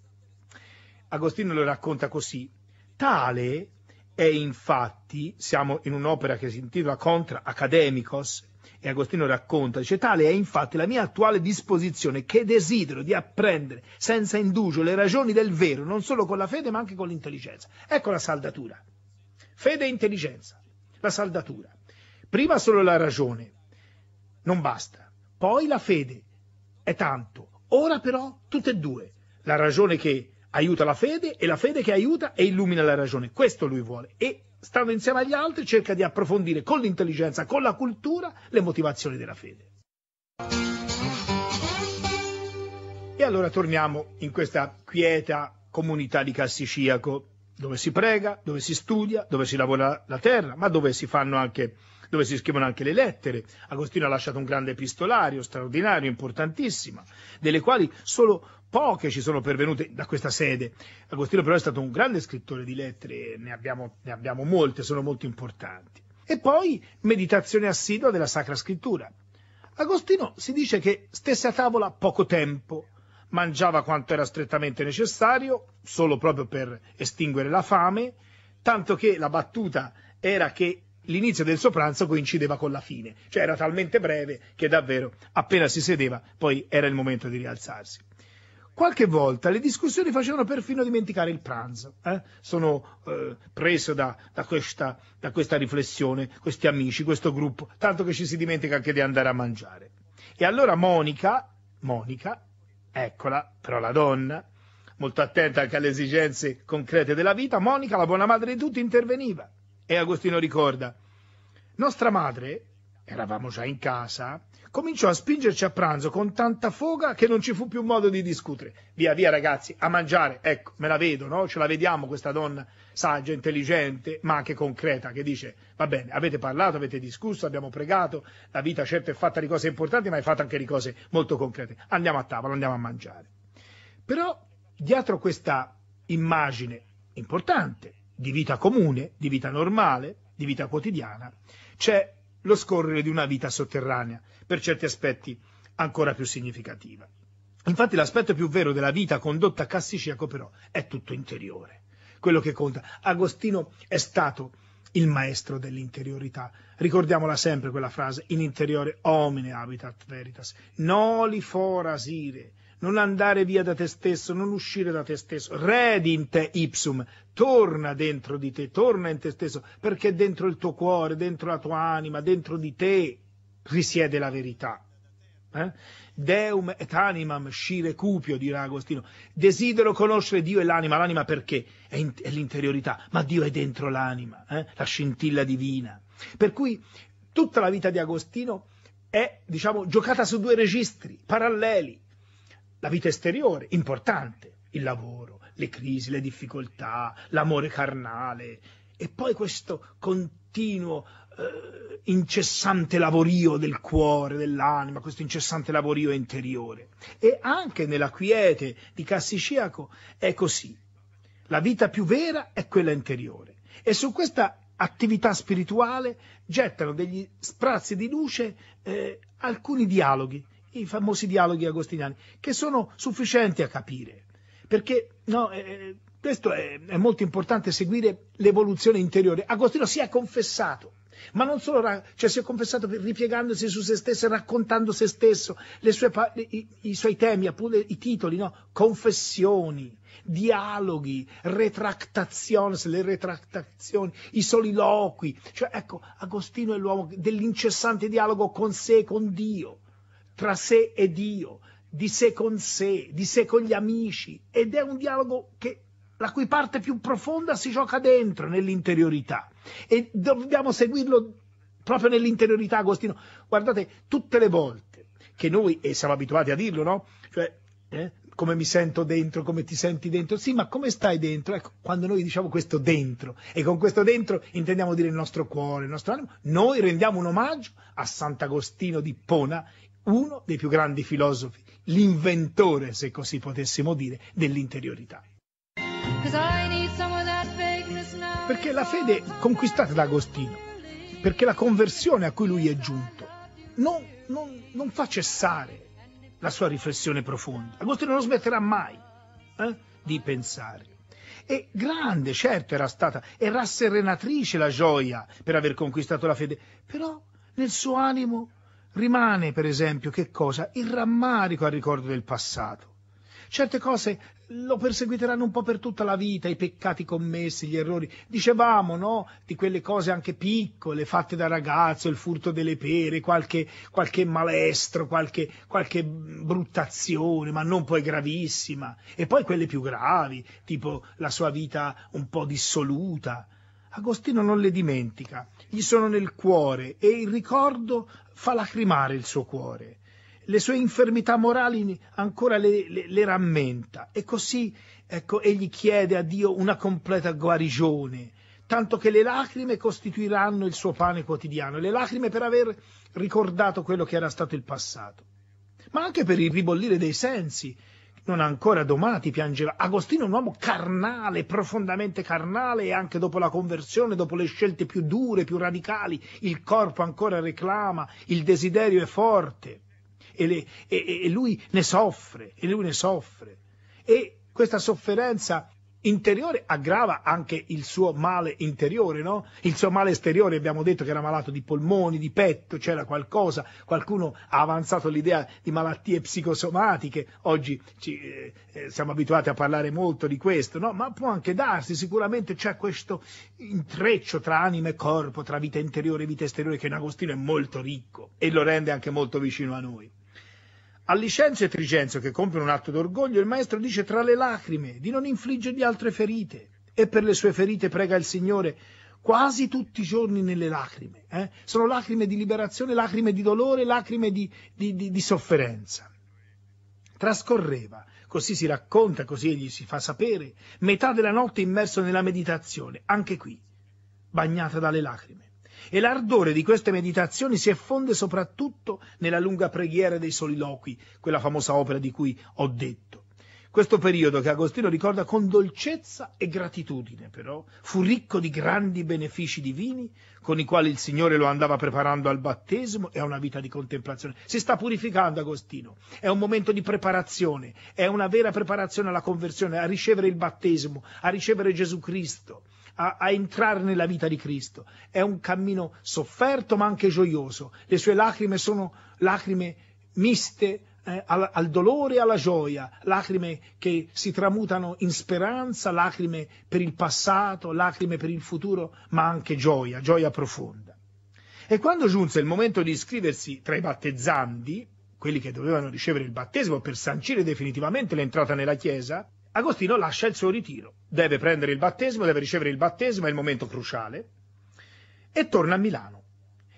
Agostino lo racconta così. Tale è infatti, siamo in un'opera che si intitola Contra Academicos, e Agostino racconta, dice, tale è infatti la mia attuale disposizione che desidero di apprendere senza indugio le ragioni del vero, non solo con la fede ma anche con l'intelligenza. Ecco la saldatura. Fede e intelligenza. La saldatura. Prima solo la ragione. Non basta. Poi la fede. È tanto. Ora però tutte e due. La ragione che aiuta la fede e la fede che aiuta e illumina la ragione. Questo lui vuole. E stando insieme agli altri, cerca di approfondire con l'intelligenza, con la cultura, le motivazioni della fede. E allora torniamo in questa quieta comunità di Cassiciaco, dove si prega, dove si studia, dove si lavora la terra, ma dove si fanno anche dove si scrivono anche le lettere. Agostino ha lasciato un grande epistolario, straordinario, importantissimo, delle quali solo poche ci sono pervenute da questa sede. Agostino però è stato un grande scrittore di lettere, ne abbiamo, ne abbiamo molte, sono molto importanti. E poi meditazione assidua della Sacra Scrittura. Agostino si dice che stesse a tavola poco tempo, mangiava quanto era strettamente necessario, solo proprio per estinguere la fame, tanto che la battuta era che l'inizio del suo pranzo coincideva con la fine, cioè era talmente breve che davvero appena si sedeva poi era il momento di rialzarsi. Qualche volta le discussioni facevano perfino dimenticare il pranzo. Eh? Sono eh, preso da, da, questa, da questa riflessione, questi amici, questo gruppo, tanto che ci si dimentica anche di andare a mangiare. E allora Monica, Monica, eccola, però la donna, molto attenta anche alle esigenze concrete della vita, Monica, la buona madre di tutti, interveniva e Agostino ricorda, nostra madre, eravamo già in casa, cominciò a spingerci a pranzo con tanta foga che non ci fu più modo di discutere. Via, via ragazzi, a mangiare, ecco, me la vedo, no? Ce la vediamo questa donna saggia, intelligente, ma anche concreta, che dice, va bene, avete parlato, avete discusso, abbiamo pregato, la vita certo è fatta di cose importanti, ma è fatta anche di cose molto concrete. Andiamo a tavola, andiamo a mangiare. Però dietro questa immagine importante, di vita comune, di vita normale, di vita quotidiana, c'è lo scorrere di una vita sotterranea, per certi aspetti ancora più significativa. Infatti l'aspetto più vero della vita condotta a Cassiciaco però è tutto interiore, quello che conta. Agostino è stato il maestro dell'interiorità. Ricordiamola sempre quella frase, in interiore homine habitat veritas, noli for asire, non andare via da te stesso, non uscire da te stesso, in te ipsum, torna dentro di te, torna in te stesso, perché dentro il tuo cuore, dentro la tua anima, dentro di te risiede la verità. Eh? Deum et animam scire cupio, dirà Agostino. Desidero conoscere Dio e l'anima. L'anima perché? È, in, è l'interiorità, ma Dio è dentro l'anima, eh? la scintilla divina. Per cui tutta la vita di Agostino è, diciamo, giocata su due registri paralleli la vita esteriore, importante, il lavoro, le crisi, le difficoltà, l'amore carnale e poi questo continuo eh, incessante lavorio del cuore, dell'anima, questo incessante lavorio interiore. E anche nella quiete di Cassiciaco è così. La vita più vera è quella interiore. E su questa attività spirituale gettano degli sprazzi di luce eh, alcuni dialoghi i famosi dialoghi agostiniani, che sono sufficienti a capire, perché no, eh, eh, questo è, è, molto importante seguire l'evoluzione interiore. Agostino si è confessato, ma non solo, cioè si è confessato ripiegandosi su se stesso e raccontando se stesso, sue, i, i, suoi temi, appunto, i titoli, no? confessioni, dialoghi, retractazioni, le retractazioni, i soliloqui. Cioè, ecco, Agostino è l'uomo dell'incessante dialogo con sé, con Dio tra sé e Dio, di sé con sé, di sé con gli amici ed è un dialogo che, la cui parte più profonda si gioca dentro, nell'interiorità e dobbiamo seguirlo proprio nell'interiorità, Agostino. Guardate, tutte le volte che noi, e siamo abituati a dirlo, no? Cioè, eh, come mi sento dentro, come ti senti dentro, sì, ma come stai dentro? Ecco, quando noi diciamo questo dentro, e con questo dentro intendiamo dire il nostro cuore, il nostro animo, noi rendiamo un omaggio a Sant'Agostino di Pona, uno dei più grandi filosofi, l'inventore, se così potessimo dire, dell'interiorità. Perché la fede conquistata da Agostino, perché la conversione a cui lui è giunto, non, non, non fa cessare la sua riflessione profonda. Agostino non smetterà mai eh, di pensare. E grande, certo, era stata, era rasserenatrice la gioia per aver conquistato la fede, però nel suo animo Rimane, per esempio, che cosa? Il rammarico al ricordo del passato. Certe cose lo perseguiteranno un po' per tutta la vita, i peccati commessi, gli errori. Dicevamo, no? Di quelle cose anche piccole, fatte da ragazzo, il furto delle pere, qualche, qualche malestro, qualche, qualche bruttazione, ma non poi gravissima. E poi quelle più gravi, tipo la sua vita un po' dissoluta. Agostino non le dimentica, gli sono nel cuore e il ricordo fa lacrimare il suo cuore, le sue infermità morali ancora le, le, le rammenta e così ecco, egli chiede a Dio una completa guarigione, tanto che le lacrime costituiranno il suo pane quotidiano, le lacrime per aver ricordato quello che era stato il passato, ma anche per il ribollire dei sensi, non ancora domati piangeva. Agostino è un uomo carnale, profondamente carnale e anche dopo la conversione, dopo le scelte più dure, più radicali, il corpo ancora reclama, il desiderio è forte e, le, e, e lui ne soffre, e lui ne soffre. E questa sofferenza interiore aggrava anche il suo male interiore, no? Il suo male esteriore, abbiamo detto che era malato di polmoni, di petto, c'era qualcosa, qualcuno ha avanzato l'idea di malattie psicosomatiche, oggi ci, eh, eh siamo abituati a parlare molto di questo, no? Ma può anche darsi, sicuramente c'è questo intreccio tra anima e corpo, tra vita interiore e vita esteriore che in Agostino è molto ricco e lo rende anche molto vicino a noi. A Licenzo e Tricenzio, che compiono un atto d'orgoglio, il maestro dice tra le lacrime di non infliggergli altre ferite e per le sue ferite prega il Signore quasi tutti i giorni nelle lacrime. Eh? Sono lacrime di liberazione, lacrime di dolore, lacrime di, di, di, di sofferenza. Trascorreva, così si racconta, così egli si fa sapere, metà della notte immerso nella meditazione, anche qui, bagnata dalle lacrime. E l'ardore di queste meditazioni si effonde soprattutto nella lunga preghiera dei soliloqui, quella famosa opera di cui ho detto. Questo periodo che Agostino ricorda con dolcezza e gratitudine, però, fu ricco di grandi benefici divini con i quali il Signore lo andava preparando al battesimo e a una vita di contemplazione. Si sta purificando Agostino, è un momento di preparazione, è una vera preparazione alla conversione, a ricevere il battesimo, a ricevere Gesù Cristo a, a, entrare nella vita di Cristo. È un cammino sofferto ma anche gioioso. Le sue lacrime sono lacrime miste eh, al, al, dolore e alla gioia, lacrime che si tramutano in speranza, lacrime per il passato, lacrime per il futuro, ma anche gioia, gioia profonda. E quando giunse il momento di iscriversi tra i battezzandi, quelli che dovevano ricevere il battesimo per sancire definitivamente l'entrata nella Chiesa, Agostino lascia il suo ritiro, deve prendere il battesimo, deve ricevere il battesimo, è il momento cruciale, e torna a Milano.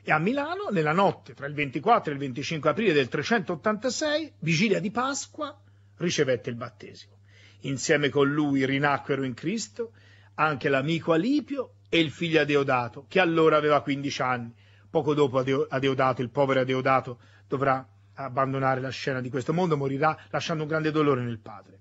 E a Milano, nella notte tra il 24 e il 25 aprile del 386, vigilia di Pasqua, ricevette il battesimo. Insieme con lui rinacquero in Cristo anche l'amico Alipio e il figlio Adeodato, che allora aveva 15 anni. Poco dopo Adeodato, il povero Adeodato, dovrà abbandonare la scena di questo mondo, morirà lasciando un grande dolore nel padre.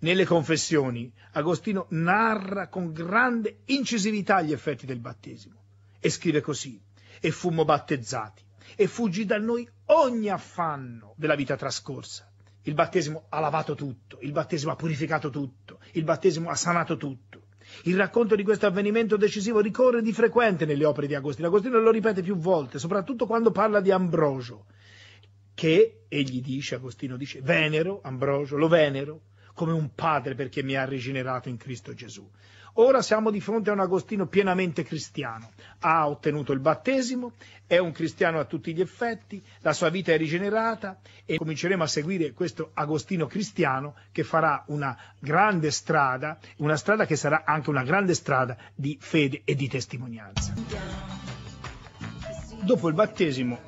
Nelle confessioni Agostino narra con grande incisività gli effetti del battesimo e scrive così e fummo battezzati e fuggì da noi ogni affanno della vita trascorsa. Il battesimo ha lavato tutto, il battesimo ha purificato tutto, il battesimo ha sanato tutto. Il racconto di questo avvenimento decisivo ricorre di frequente nelle opere di Agostino. Agostino lo ripete più volte, soprattutto quando parla di Ambrogio, che egli dice, Agostino dice, venero, Ambrogio, lo venero, come un padre perché mi ha rigenerato in Cristo Gesù. Ora siamo di fronte a un Agostino pienamente cristiano, ha ottenuto il battesimo, è un cristiano a tutti gli effetti, la sua vita è rigenerata e cominceremo a seguire questo Agostino cristiano che farà una grande strada, una strada che sarà anche una grande strada di fede e di testimonianza. Dopo il battesimo,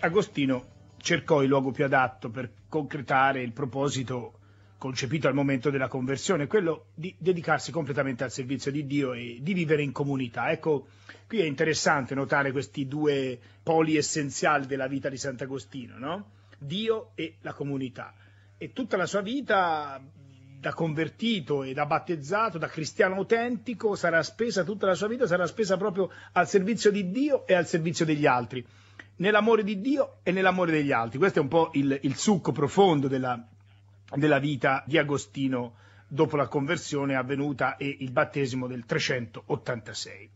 Agostino cercò il luogo più adatto per concretare il proposito concepito al momento della conversione, quello di dedicarsi completamente al servizio di Dio e di vivere in comunità. Ecco, qui è interessante notare questi due poli essenziali della vita di Sant'Agostino, no? Dio e la comunità. E tutta la sua vita da convertito e da battezzato, da cristiano autentico, sarà spesa, tutta la sua vita sarà spesa proprio al servizio di Dio e al servizio degli altri, nell'amore di Dio e nell'amore degli altri. Questo è un po' il, il succo profondo della, della vita di Agostino dopo la conversione avvenuta e il battesimo del 386.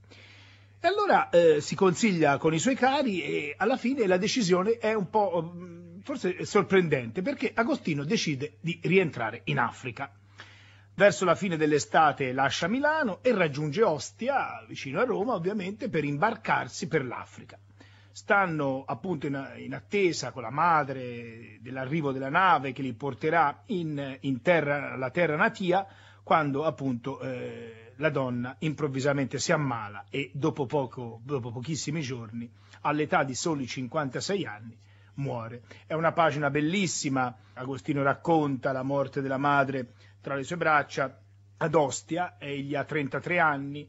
E allora eh, si consiglia con i suoi cari e alla fine la decisione è un po' mm, forse sorprendente perché Agostino decide di rientrare in Africa. Verso la fine dell'estate lascia Milano e raggiunge Ostia, vicino a Roma ovviamente, per imbarcarsi per l'Africa stanno appunto in, in, attesa con la madre dell'arrivo della nave che li porterà in, in terra, alla terra natia, quando appunto eh, la donna improvvisamente si ammala e dopo, poco, dopo pochissimi giorni, all'età di soli 56 anni, muore. È una pagina bellissima, Agostino racconta la morte della madre tra le sue braccia, ad Ostia, egli ha 33 anni,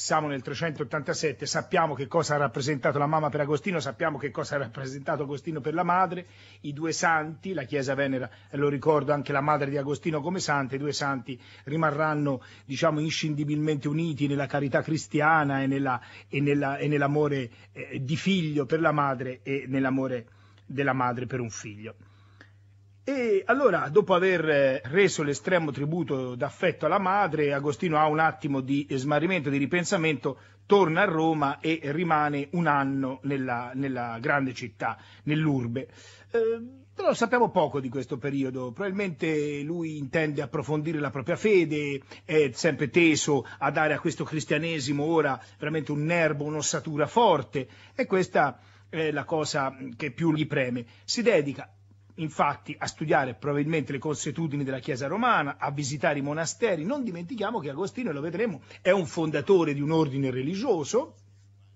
siamo nel 387, sappiamo che cosa ha rappresentato la mamma per Agostino, sappiamo che cosa ha rappresentato Agostino per la madre, i due santi, la Chiesa venera, lo ricordo anche la madre di Agostino come santa, i due santi rimarranno diciamo, inscindibilmente uniti nella carità cristiana e, nella, e, nella, e nell'amore eh, di figlio per la madre e nell'amore della madre per un figlio. E allora, dopo aver eh, reso l'estremo tributo d'affetto alla madre, Agostino ha un attimo di smarrimento, di ripensamento, torna a Roma e rimane un anno nella, nella grande città, nell'urbe. Eh, però sappiamo poco di questo periodo, probabilmente lui intende approfondire la propria fede, è sempre teso a dare a questo cristianesimo ora veramente un nervo, un'ossatura forte e questa è la cosa che più gli preme. Si dedica infatti a studiare probabilmente le consuetudini della Chiesa romana, a visitare i monasteri. Non dimentichiamo che Agostino, e lo vedremo, è un fondatore di un ordine religioso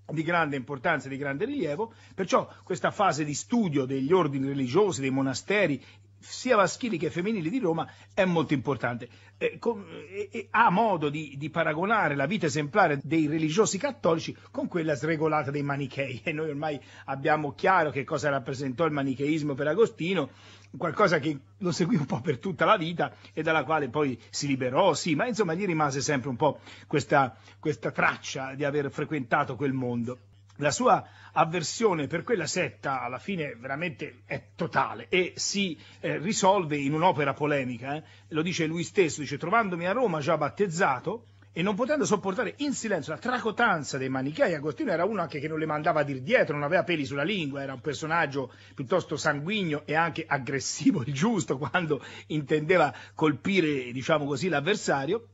di grande importanza e di grande rilievo, perciò questa fase di studio degli ordini religiosi, dei monasteri, sia maschili che femminili di Roma è molto importante. Eh, con, eh, ha modo di, di, paragonare la vita esemplare dei religiosi cattolici con quella sregolata dei manichei e noi ormai abbiamo chiaro che cosa rappresentò il manicheismo per Agostino, qualcosa che lo seguì un po' per tutta la vita e dalla quale poi si liberò, sì, ma insomma gli rimase sempre un po' questa, questa traccia di aver frequentato quel mondo la sua avversione per quella setta alla fine veramente è totale e si eh, risolve in un'opera polemica, eh? lo dice lui stesso, dice trovandomi a Roma già battezzato e non potendo sopportare in silenzio la tracotanza dei manichei, Agostino era uno anche che non le mandava a dir dietro, non aveva peli sulla lingua, era un personaggio piuttosto sanguigno e anche aggressivo, il giusto, (laughs) quando intendeva colpire diciamo così, l'avversario,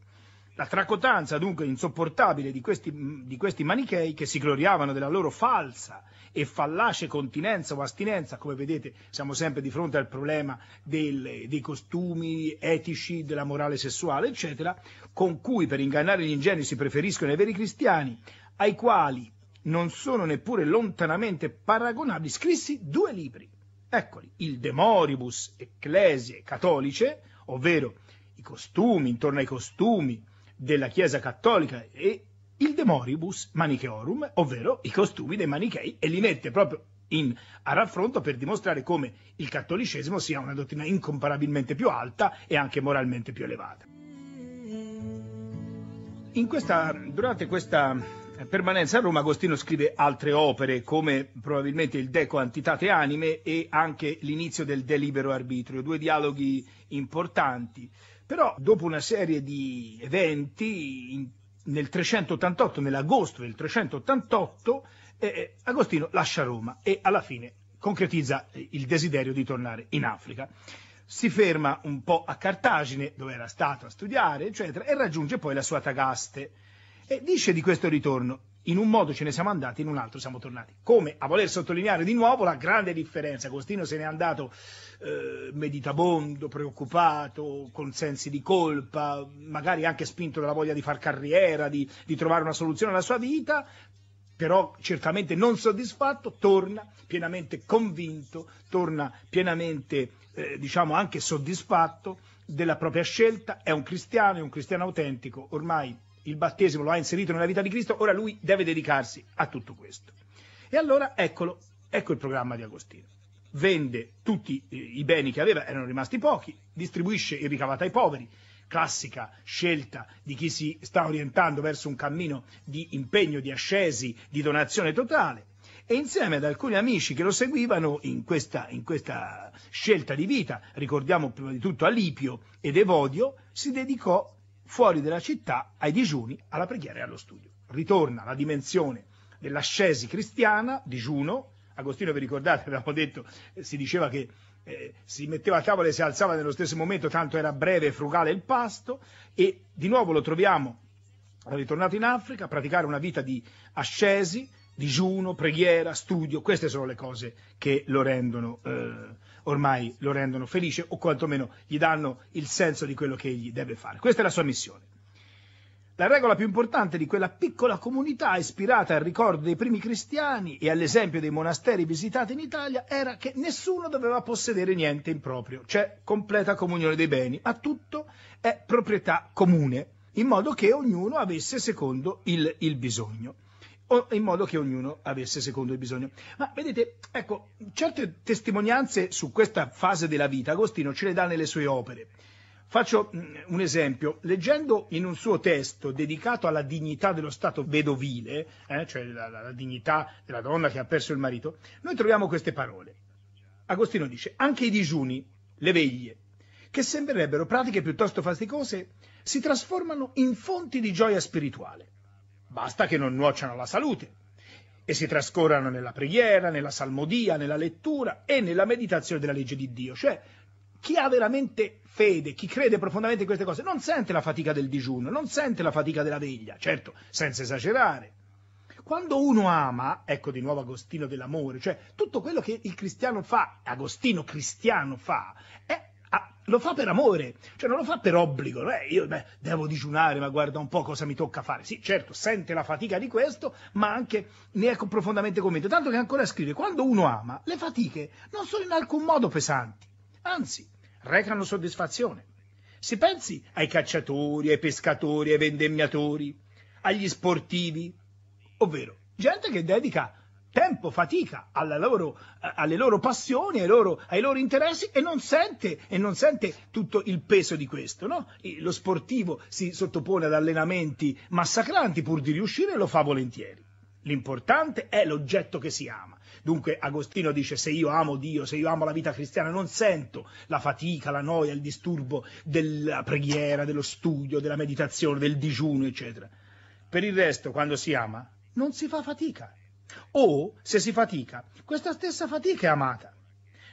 la tracotanza dunque insopportabile di questi, mm, di questi manichei che si gloriavano della loro falsa e fallace continenza o astinenza, come vedete siamo sempre di fronte al problema del, dei costumi etici, della morale sessuale, eccetera, con cui per ingannare gli ingenui si preferiscono i veri cristiani, ai quali non sono neppure lontanamente paragonabili, scrissi due libri. Eccoli, il De Moribus Ecclesie Cattolice, ovvero i costumi, intorno ai costumi, della Chiesa Cattolica e il De Moribus Manicheorum, ovvero i costumi dei manichei, e li mette proprio in, a raffronto per dimostrare come il cattolicesimo sia una dottrina incomparabilmente più alta e anche moralmente più elevata. Questa, durante questa eh, permanenza a Roma Agostino scrive altre opere come probabilmente il Deco Antitate Anime e anche l'inizio del Delibero Arbitrio, due dialoghi importanti però dopo una serie di eventi in, nel 388, nell'agosto del 388, eh, eh, Agostino lascia Roma e alla fine concretizza eh, il desiderio di tornare in Africa. Si ferma un po' a Cartagine, dove era stato a studiare, eccetera, e raggiunge poi la sua Tagaste. E dice di questo ritorno, in un modo ce ne siamo andati, in un altro siamo tornati. Come a voler sottolineare di nuovo la grande differenza. Agostino se n'è andato eh, meditabondo, preoccupato, con sensi di colpa, magari anche spinto dalla voglia di far carriera, di, di trovare una soluzione alla sua vita, però certamente non soddisfatto, torna pienamente convinto, torna pienamente, eh, diciamo, anche soddisfatto della propria scelta, è un cristiano, è un cristiano autentico, ormai il battesimo lo ha inserito nella vita di Cristo, ora lui deve dedicarsi a tutto questo. E allora eccolo, ecco il programma di Agostino. Vende tutti i beni che aveva, erano rimasti pochi, distribuisce il ricavato ai poveri, classica scelta di chi si sta orientando verso un cammino di impegno, di ascesi, di donazione totale, e insieme ad alcuni amici che lo seguivano in questa, in questa scelta di vita, ricordiamo prima di tutto Alipio ed Evodio, si dedicò fuori della città, ai digiuni, alla preghiera e allo studio. Ritorna la dimensione dell'ascesi cristiana, digiuno, Agostino vi ricordate, avevamo (laughs) detto, eh, si diceva che eh, si metteva a tavola e si alzava nello stesso momento, tanto era breve e frugale il pasto, e di nuovo lo troviamo ritornato in Africa, a praticare una vita di ascesi, digiuno, preghiera, studio, queste sono le cose che lo rendono... Eh, ormai lo rendono felice o quantomeno gli danno il senso di quello che egli deve fare. Questa è la sua missione. La regola più importante di quella piccola comunità ispirata al ricordo dei primi cristiani e all'esempio dei monasteri visitati in Italia era che nessuno doveva possedere niente in proprio, cioè completa comunione dei beni, ma tutto è proprietà comune, in modo che ognuno avesse secondo il, il bisogno in modo che ognuno avesse secondo il bisogno. Ma vedete, ecco, certe testimonianze su questa fase della vita Agostino ce le dà nelle sue opere. Faccio mm, un esempio, leggendo in un suo testo dedicato alla dignità dello stato vedovile, eh, cioè la, la, la dignità della donna che ha perso il marito, noi troviamo queste parole. Agostino dice, anche i digiuni, le veglie, che sembrerebbero pratiche piuttosto faticose, si trasformano in fonti di gioia spirituale basta che non nuocciano alla salute e si trascorrano nella preghiera, nella salmodia, nella lettura e nella meditazione della legge di Dio. Cioè, chi ha veramente fede, chi crede profondamente in queste cose, non sente la fatica del digiuno, non sente la fatica della veglia, certo, senza esagerare. Quando uno ama, ecco di nuovo Agostino dell'amore, cioè tutto quello che il cristiano fa, Agostino cristiano fa, è lo fa per amore, cioè non lo fa per obbligo, eh, io beh, devo digiunare, ma guarda un po' cosa mi tocca fare. Sì, certo, sente la fatica di questo, ma anche ne è profondamente convinto. Tanto che ancora scrive, quando uno ama, le fatiche non sono in alcun modo pesanti, anzi, recano soddisfazione. Se pensi ai cacciatori, ai pescatori, ai vendemmiatori, agli sportivi, ovvero gente che dedica tempo, fatica loro, eh, alle loro passioni, ai loro, ai loro interessi e non, sente, e non, sente, tutto il peso di questo. No? Lo sportivo si sottopone ad allenamenti massacranti pur di riuscire e lo fa volentieri. L'importante è l'oggetto che si ama. Dunque Agostino dice se io amo Dio, se io amo la vita cristiana, non sento la fatica, la noia, il disturbo della preghiera, dello studio, della meditazione, del digiuno, eccetera. Per il resto, quando si ama, non si fa fatica o se si fatica. Questa stessa fatica è amata.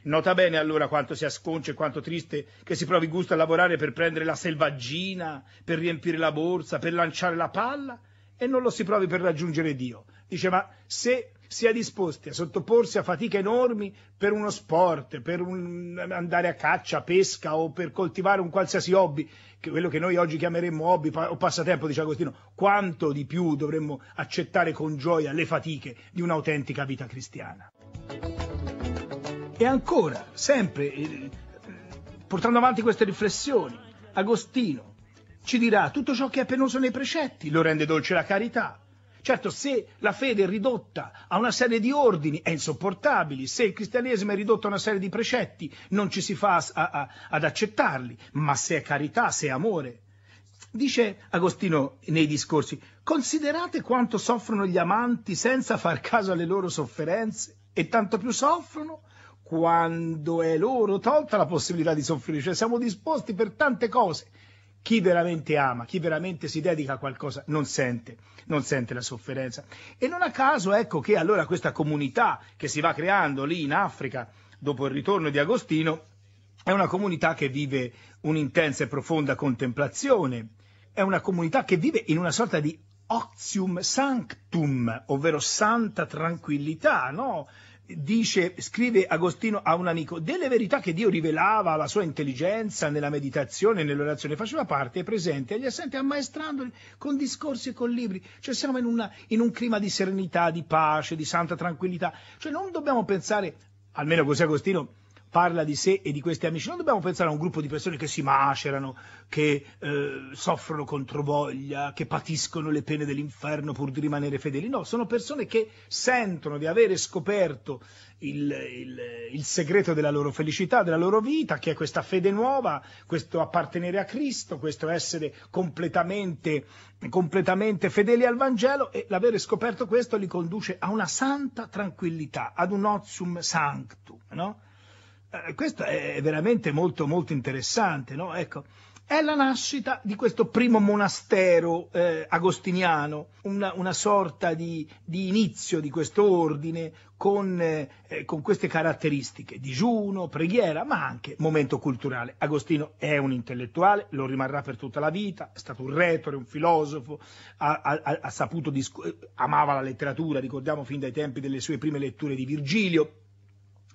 Nota bene allora quanto sia sconcio e quanto triste che si provi gusto a lavorare per prendere la selvaggina, per riempire la borsa, per lanciare la palla e non lo si provi per raggiungere Dio. Dice, ma se si è disposti a sottoporsi a fatiche enormi per uno sport, per un, andare a caccia, pesca o per coltivare un qualsiasi hobby, quello che noi oggi chiameremmo hobby o passatempo, dice Agostino, quanto di più dovremmo accettare con gioia le fatiche di un'autentica vita cristiana. E ancora, sempre, eh, portando avanti queste riflessioni, Agostino ci dirà tutto ciò che è penoso nei precetti lo rende dolce la carità, Certo, se la fede è ridotta a una serie di ordini è insopportabile, se il cristianesimo è ridotto a una serie di precetti non ci si fa a, a, ad accettarli, ma se è carità, se è amore. Dice Agostino nei discorsi, considerate quanto soffrono gli amanti senza far caso alle loro sofferenze e tanto più soffrono quando è loro tolta la possibilità di soffrire, cioè siamo disposti per tante cose chi veramente ama, chi veramente si dedica a qualcosa, non sente, non sente la sofferenza. E non a caso ecco che allora questa comunità che si va creando lì in Africa dopo il ritorno di Agostino è una comunità che vive un'intensa e profonda contemplazione, è una comunità che vive in una sorta di ozium sanctum, ovvero santa tranquillità, no? dice, scrive Agostino a un amico, delle verità che Dio rivelava alla sua intelligenza nella meditazione, nell'orazione, faceva parte, è presente agli assenti, ammaestrandoli con discorsi e con libri. Cioè siamo in, una, in un clima di serenità, di pace, di santa tranquillità. Cioè non dobbiamo pensare, almeno così Agostino, parla di sé e di questi amici. Non dobbiamo pensare a un gruppo di persone che si macerano, che eh, soffrono voglia, che patiscono le pene dell'inferno pur di rimanere fedeli. No, sono persone che sentono di avere scoperto il, il, il segreto della loro felicità, della loro vita, che è questa fede nuova, questo appartenere a Cristo, questo essere completamente, completamente fedeli al Vangelo e l'avere scoperto questo li conduce a una santa tranquillità, ad un ozium sanctum, no? Eh, questo è veramente molto, molto interessante, no? Ecco, è la nascita di questo primo monastero eh, agostiniano, una, una sorta di, di, inizio di questo ordine con, eh, eh, con, queste caratteristiche, digiuno, preghiera, ma anche momento culturale. Agostino è un intellettuale, lo rimarrà per tutta la vita, è stato un retore, un filosofo, ha, ha, ha saputo, eh, amava la letteratura, ricordiamo fin dai tempi delle sue prime letture di Virgilio,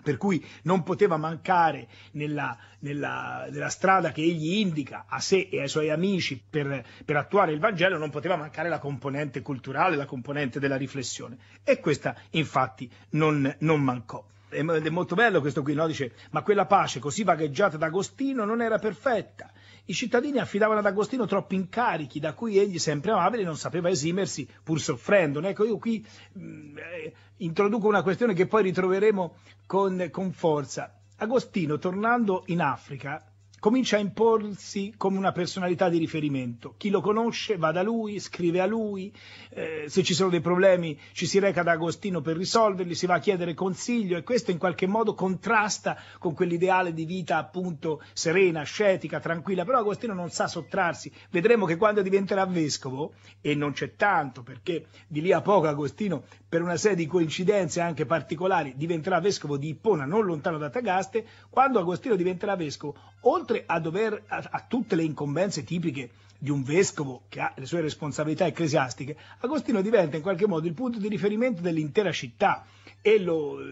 per cui non poteva mancare nella, nella, nella, strada che egli indica a sé e ai suoi amici per, per, attuare il Vangelo, non poteva mancare la componente culturale, la componente della riflessione. E questa infatti non, non mancò. Ed è molto bello questo qui, no? dice, ma quella pace così vagheggiata da Agostino non era perfetta i cittadini affidavano ad Agostino troppi incarichi da cui egli, sempre amabile, non sapeva esimersi pur soffrendo. Ecco, io qui mh, mm, eh, introduco una questione che poi ritroveremo con, con forza. Agostino, tornando in Africa, comincia a imporsi come una personalità di riferimento. Chi lo conosce va da lui, scrive a lui, eh, se ci sono dei problemi ci si reca da Agostino per risolverli, si va a chiedere consiglio e questo in qualche modo contrasta con quell'ideale di vita appunto serena, ascetica, tranquilla, però Agostino non sa sottrarsi. Vedremo che quando diventerà vescovo, e non c'è tanto perché di lì a poco Agostino per una serie di coincidenze anche particolari, diventerà vescovo di Ippona, non lontano da Tagaste, quando Agostino diventerà vescovo, oltre a, dover, a, a tutte le incombenze tipiche di un vescovo che ha le sue responsabilità ecclesiastiche, Agostino diventa in qualche modo il punto di riferimento dell'intera città e lo, eh,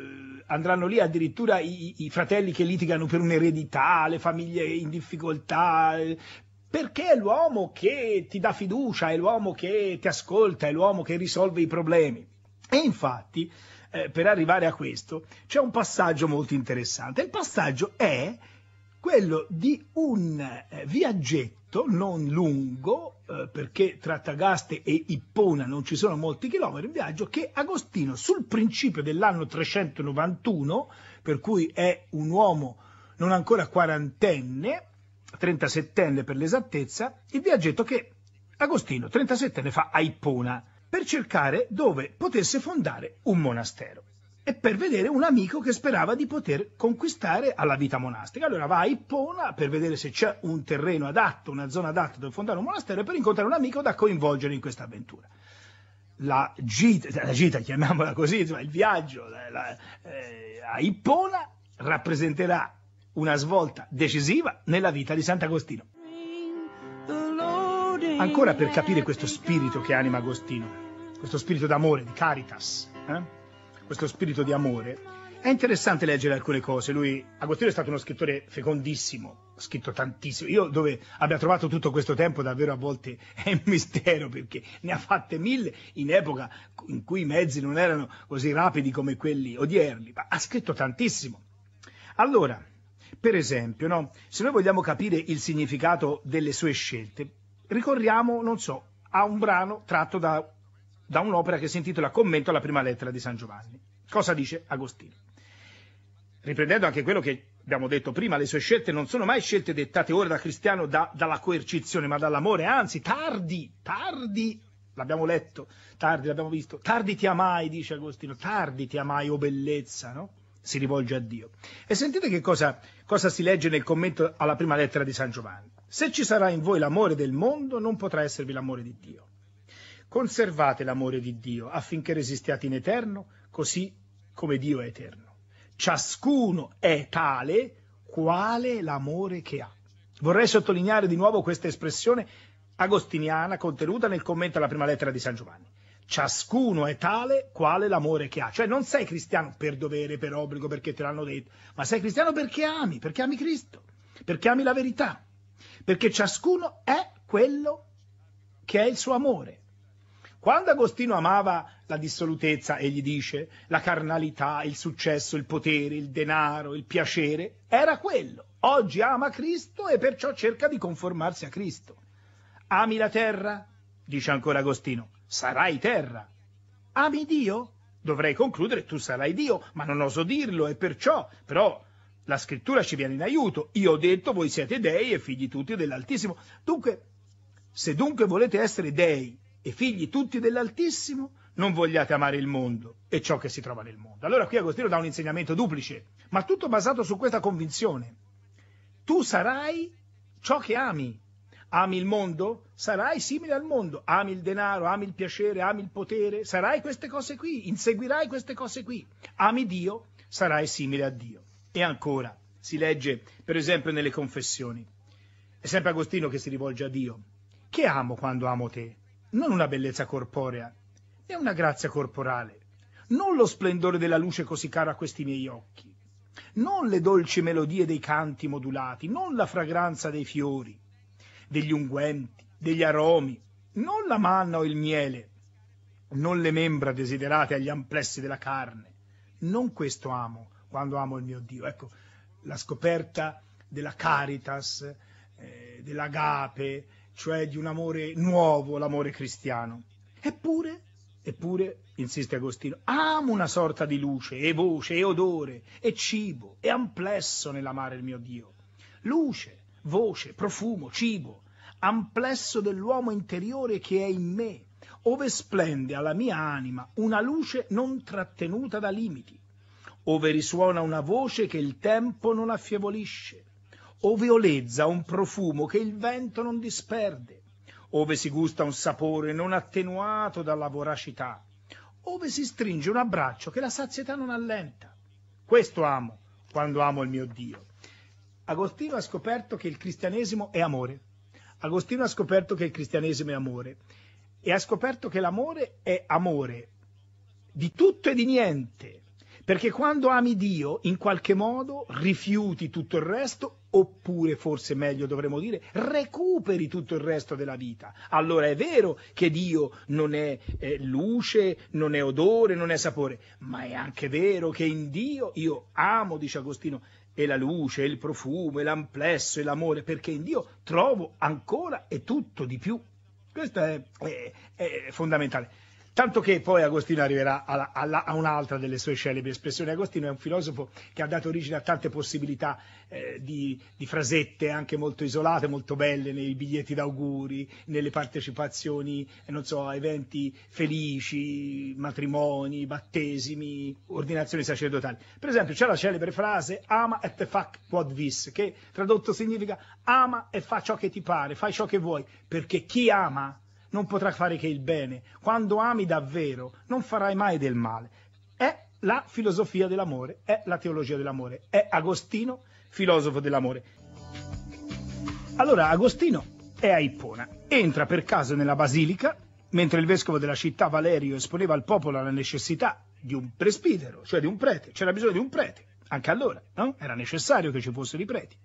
andranno lì addirittura i, i fratelli che litigano per un'eredità, le famiglie in difficoltà, eh, perché è l'uomo che ti dà fiducia, è l'uomo che ti ascolta, è l'uomo che risolve i problemi. E infatti, eh, per arrivare a questo, c'è un passaggio molto interessante. Il passaggio è quello di un eh, viaggetto non lungo, eh, perché tra Tagaste e Ippona non ci sono molti chilometri di viaggio, che Agostino sul principio dell'anno 391, per cui è un uomo non ancora quarantenne, 37enne per l'esattezza, il viaggetto che Agostino, 37enne, fa a Ippona per cercare dove potesse fondare un monastero e per vedere un amico che sperava di poter conquistare alla vita monastica. Allora va a Ippona per vedere se c'è un terreno adatto, una zona adatta dove fondare un monastero e per incontrare un amico da coinvolgere in questa avventura. La gita, la gita chiamiamola così, insomma, il viaggio la, la, eh, a Ippona rappresenterà una svolta decisiva nella vita di Sant'Agostino ancora per capire questo spirito che anima Agostino, questo spirito d'amore, di caritas, eh? questo spirito di amore, è interessante leggere alcune cose. Lui, Agostino è stato uno scrittore fecondissimo, ha scritto tantissimo. Io dove abbia trovato tutto questo tempo davvero a volte (laughs) è un mistero perché ne ha fatte mille in epoca in cui i mezzi non erano così rapidi come quelli odierni, ma ha scritto tantissimo. Allora, per esempio, no? se noi vogliamo capire il significato delle sue scelte, ricorriamo, non so, a un brano tratto da, da un'opera che si intitola Commento alla prima lettera di San Giovanni. Cosa dice Agostino? Riprendendo anche quello che abbiamo detto prima, le sue scelte non sono mai scelte dettate ora da cristiano da, dalla coercizione, ma dall'amore, anzi, tardi, tardi, l'abbiamo letto, tardi l'abbiamo visto, tardi ti amai, dice Agostino, tardi ti amai, o oh bellezza, no? Si rivolge a Dio. E sentite che cosa cosa si legge nel commento alla prima lettera di San Giovanni. Se ci sarà in voi l'amore del mondo, non potrà esservi l'amore di Dio. Conservate l'amore di Dio affinché resistiate in eterno, così come Dio è eterno. Ciascuno è tale quale l'amore che ha. Vorrei sottolineare di nuovo questa espressione agostiniana contenuta nel commento alla prima lettera di San Giovanni ciascuno è tale quale l'amore che ha. Cioè non sei cristiano per dovere, per obbligo, perché te l'hanno detto, ma sei cristiano perché ami, perché ami Cristo, perché ami la verità, perché ciascuno è quello che è il suo amore. Quando Agostino amava la dissolutezza, egli dice, la carnalità, il successo, il potere, il denaro, il piacere, era quello. Oggi ama Cristo e perciò cerca di conformarsi a Cristo. Ami la terra? Dice ancora Agostino sarai terra. Ami Dio? Dovrei concludere tu sarai Dio, ma non oso dirlo e perciò, però la scrittura ci viene in aiuto. Io ho detto voi siete dei e figli tutti dell'Altissimo. Dunque, se dunque volete essere dei e figli tutti dell'Altissimo, non vogliate amare il mondo e ciò che si trova nel mondo. Allora qui Agostino dà un insegnamento duplice, ma tutto basato su questa convinzione. Tu sarai ciò che ami, Ami il mondo? Sarai simile al mondo. Ami il denaro, ami il piacere, ami il potere. Sarai queste cose qui, inseguirai queste cose qui. Ami Dio, sarai simile a Dio. E ancora, si legge per esempio nelle confessioni. È sempre Agostino che si rivolge a Dio. Che amo quando amo te? Non una bellezza corporea, né una grazia corporale, non lo splendore della luce così caro a questi miei occhi, non le dolci melodie dei canti modulati, non la fragranza dei fiori, degli unguenti, degli aromi, non la manna o il miele, non le membra desiderate agli amplessi della carne. Non questo amo quando amo il mio Dio. Ecco, la scoperta della caritas, eh, dell'agape, cioè di un amore nuovo, l'amore cristiano. Eppure, eppure, insiste Agostino, amo una sorta di luce e voce e odore e cibo e amplesso nell'amare il mio Dio. Luce, voce, profumo, cibo, amplesso dell'uomo interiore che è in me, ove splende alla mia anima una luce non trattenuta da limiti, ove risuona una voce che il tempo non affievolisce, ove olezza un profumo che il vento non disperde, ove si gusta un sapore non attenuato dalla voracità, ove si stringe un abbraccio che la sazietà non allenta. Questo amo quando amo il mio Dio. Agostino ha scoperto che il cristianesimo è amore. Agostino ha scoperto che il cristianesimo è amore e ha scoperto che l'amore è amore di tutto e di niente, perché quando ami Dio in qualche modo rifiuti tutto il resto oppure forse meglio dovremmo dire recuperi tutto il resto della vita. Allora è vero che Dio non è eh, luce, non è odore, non è sapore, ma è anche vero che in Dio io amo, dice Agostino, e la luce, e il profumo, e l'amplesso, e l'amore, perché in Dio trovo ancora e tutto di più. Questo è, è, è fondamentale. Tanto che poi Agostino arriverà alla, alla, a un'altra delle sue celebri espressioni. Agostino è un filosofo che ha dato origine a tante possibilità eh, di, di, frasette anche molto isolate, molto belle, nei biglietti d'auguri, nelle partecipazioni eh, so, a eventi felici, matrimoni, battesimi, ordinazioni sacerdotali. Per esempio c'è la celebre frase ama et fac quod vis, che tradotto significa ama e fa ciò che ti pare, fai ciò che vuoi, perché chi ama non potrà fare che il bene. Quando ami davvero, non farai mai del male. È la filosofia dell'amore, è la teologia dell'amore, è Agostino, filosofo dell'amore. Allora Agostino è a Ippona, entra per caso nella basilica, mentre il vescovo della città Valerio esponeva al popolo la necessità di un presbitero, cioè di un prete, c'era bisogno di un prete, anche allora, no? era necessario che ci fossero i preti.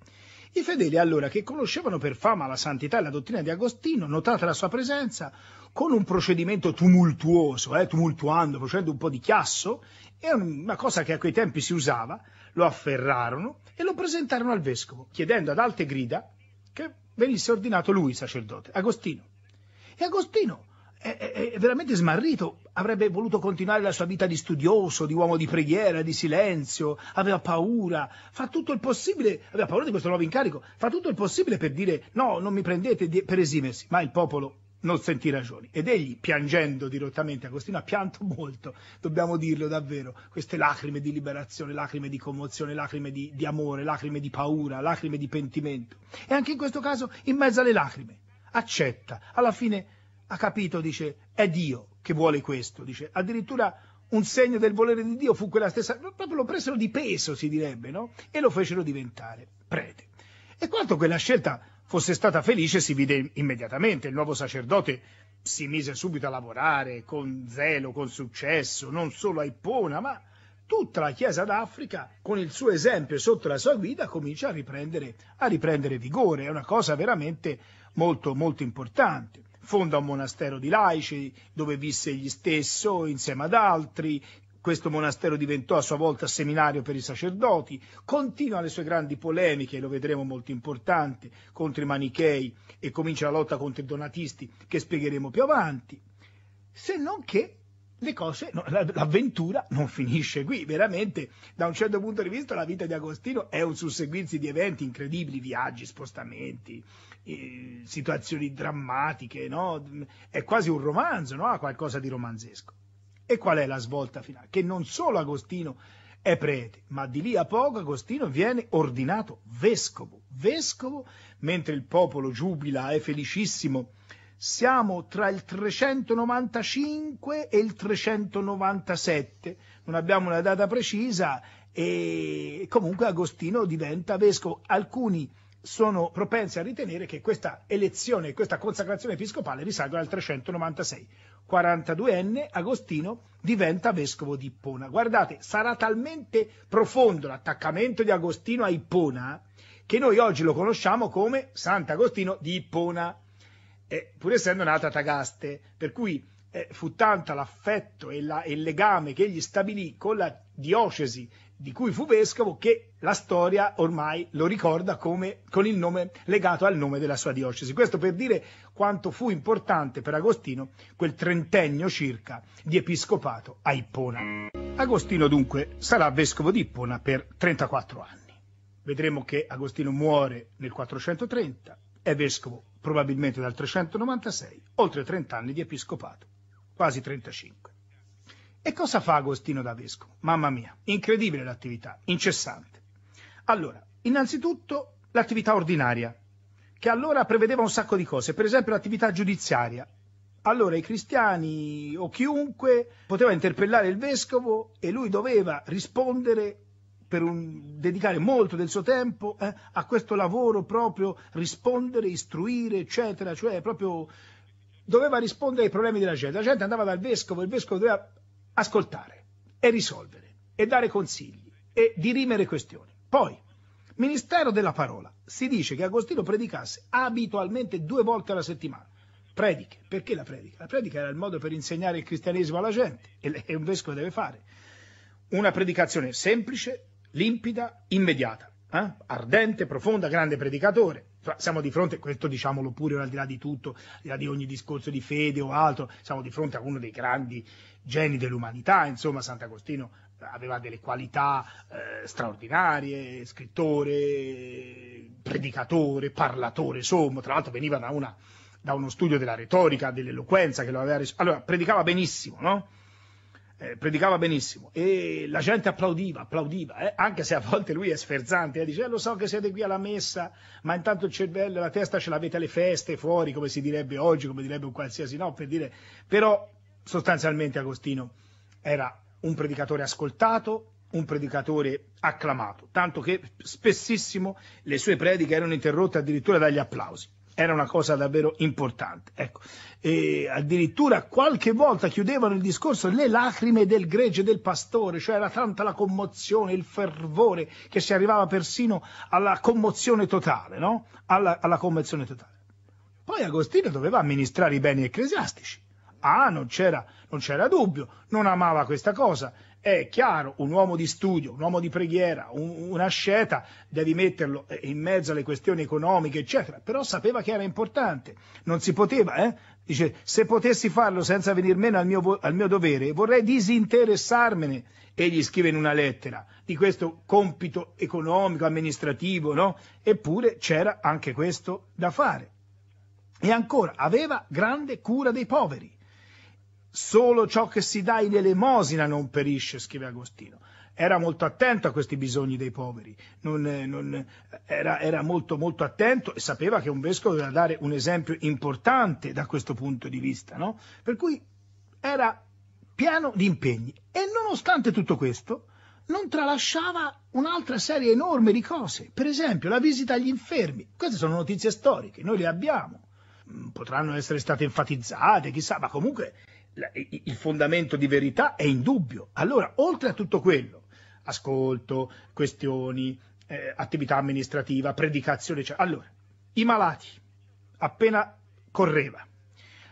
I fedeli allora, che conoscevano per fama la santità e la dottrina di Agostino, notata la sua presenza, con un procedimento tumultuoso, eh, tumultuando, facendo un po' di chiasso, è una cosa che a quei tempi si usava, lo afferrarono e lo presentarono al vescovo, chiedendo ad alte grida che venisse ordinato lui sacerdote, Agostino. E Agostino è, è, veramente smarrito, avrebbe voluto continuare la sua vita di studioso, di uomo di preghiera, di silenzio, aveva paura, fa tutto il possibile, aveva paura di questo nuovo incarico, fa tutto il possibile per dire no, non mi prendete per esimersi, ma il popolo non sentì ragioni. Ed egli, piangendo dirottamente, Agostino ha pianto molto, dobbiamo dirlo davvero, queste lacrime di liberazione, lacrime di commozione, lacrime di, di, amore, lacrime di paura, lacrime di pentimento. E anche in questo caso, in mezzo alle lacrime, accetta, alla fine ha capito, dice, è Dio che vuole questo, dice, addirittura un segno del volere di Dio fu quella stessa, proprio lo presero di peso, si direbbe, no? E lo fecero diventare prete. E quanto quella scelta fosse stata felice si vide immediatamente, il nuovo sacerdote si mise subito a lavorare con zelo, con successo, non solo a Ippona, ma tutta la Chiesa d'Africa, con il suo esempio e sotto la sua guida, comincia a riprendere, a riprendere vigore. È una cosa veramente molto, molto importante fonda un monastero di laici dove visse egli stesso insieme ad altri, questo monastero diventò a sua volta seminario per i sacerdoti, continua le sue grandi polemiche, lo vedremo molto importante, contro i manichei e comincia la lotta contro i donatisti che spiegheremo più avanti, se non che le cose, l'avventura non finisce qui, veramente da un certo punto di vista la vita di Agostino è un susseguirsi di eventi incredibili, viaggi, spostamenti, eh, situazioni drammatiche, no? è quasi un romanzo, no? ha qualcosa di romanzesco. E qual è la svolta finale? Che non solo Agostino è prete, ma di lì a poco Agostino viene ordinato vescovo, vescovo, mentre il popolo giubila, è felicissimo. Siamo tra il 395 e il 397, non abbiamo una data precisa e comunque Agostino diventa vescovo. Alcuni sono propense a ritenere che questa elezione, questa consacrazione episcopale risalga al 396. 42enne Agostino diventa vescovo di Ippona. Guardate, sarà talmente profondo l'attaccamento di Agostino a Ippona che noi oggi lo conosciamo come Sant'Agostino di Ippona, eh, pur essendo nato a Tagaste, per cui eh, fu tanto l'affetto e, la, e il legame che egli stabilì con la diocesi di cui fu vescovo, che la storia ormai lo ricorda come, con il nome legato al nome della sua diocesi. Questo per dire quanto fu importante per Agostino quel trentennio circa di episcopato a Ippona. Agostino dunque sarà vescovo di Ippona per 34 anni. Vedremo che Agostino muore nel 430, è vescovo probabilmente dal 396, oltre 30 anni di episcopato, quasi 35. E cosa fa Agostino da Vescovo? Mamma mia, incredibile l'attività, incessante. Allora, innanzitutto l'attività ordinaria, che allora prevedeva un sacco di cose, per esempio l'attività giudiziaria. Allora i cristiani o chiunque poteva interpellare il vescovo e lui doveva rispondere per un, dedicare molto del suo tempo eh, a questo lavoro proprio, rispondere, istruire, eccetera, cioè proprio doveva rispondere ai problemi della gente. La gente andava dal vescovo, il vescovo doveva ascoltare e risolvere e dare consigli e dirimere questioni. Poi, Ministero della Parola, si dice che Agostino predicasse abitualmente due volte alla settimana. Prediche, perché la predica? La predica era il modo per insegnare il cristianesimo alla gente e un vescovo deve fare. Una predicazione semplice, limpida, immediata, eh? ardente, profonda, grande predicatore. Siamo di fronte, questo diciamolo pure al di là di tutto, al di là di ogni discorso di fede o altro, siamo di fronte a uno dei grandi geni dell'umanità, insomma Sant'Agostino aveva delle qualità eh, straordinarie, scrittore, predicatore, parlatore sommo, tra l'altro veniva da, una, da uno studio della retorica, dell'eloquenza che lo aveva... Allora, predicava benissimo, no? Eh, predicava benissimo e la gente applaudiva, applaudiva, eh? anche se a volte lui è sferzante, eh? dice eh, lo so che siete qui alla messa, ma intanto il cervello, e la testa ce l'avete alle feste, fuori, come si direbbe oggi, come direbbe un qualsiasi, no, per dire, però sostanzialmente Agostino era un predicatore ascoltato, un predicatore acclamato, tanto che spessissimo le sue prediche erano interrotte addirittura dagli applausi. Era una cosa davvero importante. Ecco. E addirittura qualche volta chiudevano il discorso le lacrime del gregge del pastore, cioè era tanta la commozione, il fervore, che si arrivava persino alla commozione totale, no? alla, alla commozione totale. Poi Agostino doveva amministrare i beni ecclesiastici Ah, non c'era, non c'era dubbio, non amava questa cosa. È chiaro, un uomo di studio, un uomo di preghiera, un, una sceta, devi metterlo eh, in mezzo alle questioni economiche, eccetera, però sapeva che era importante, non si poteva, eh? Dice, se potessi farlo senza venir meno al mio, al mio dovere, vorrei disinteressarmene egli scrive in una lettera di questo compito economico, amministrativo, no? Eppure c'era anche questo da fare. E ancora, aveva grande cura dei poveri solo ciò che si dà in elemosina non perisce, scrive Agostino. Era molto attento a questi bisogni dei poveri, non, eh, non, era, era, molto, molto attento e sapeva che un vescovo doveva dare un esempio importante da questo punto di vista, no? per cui era pieno di impegni e nonostante tutto questo non tralasciava un'altra serie enorme di cose, per esempio la visita agli infermi, queste sono notizie storiche, noi le abbiamo, mm, potranno essere state enfatizzate, chissà, ma comunque il fondamento di verità è indubbio. Allora, oltre a tutto quello, ascolto, questioni, eh, attività amministrativa, predicazione, cioè, allora, i malati, appena correva,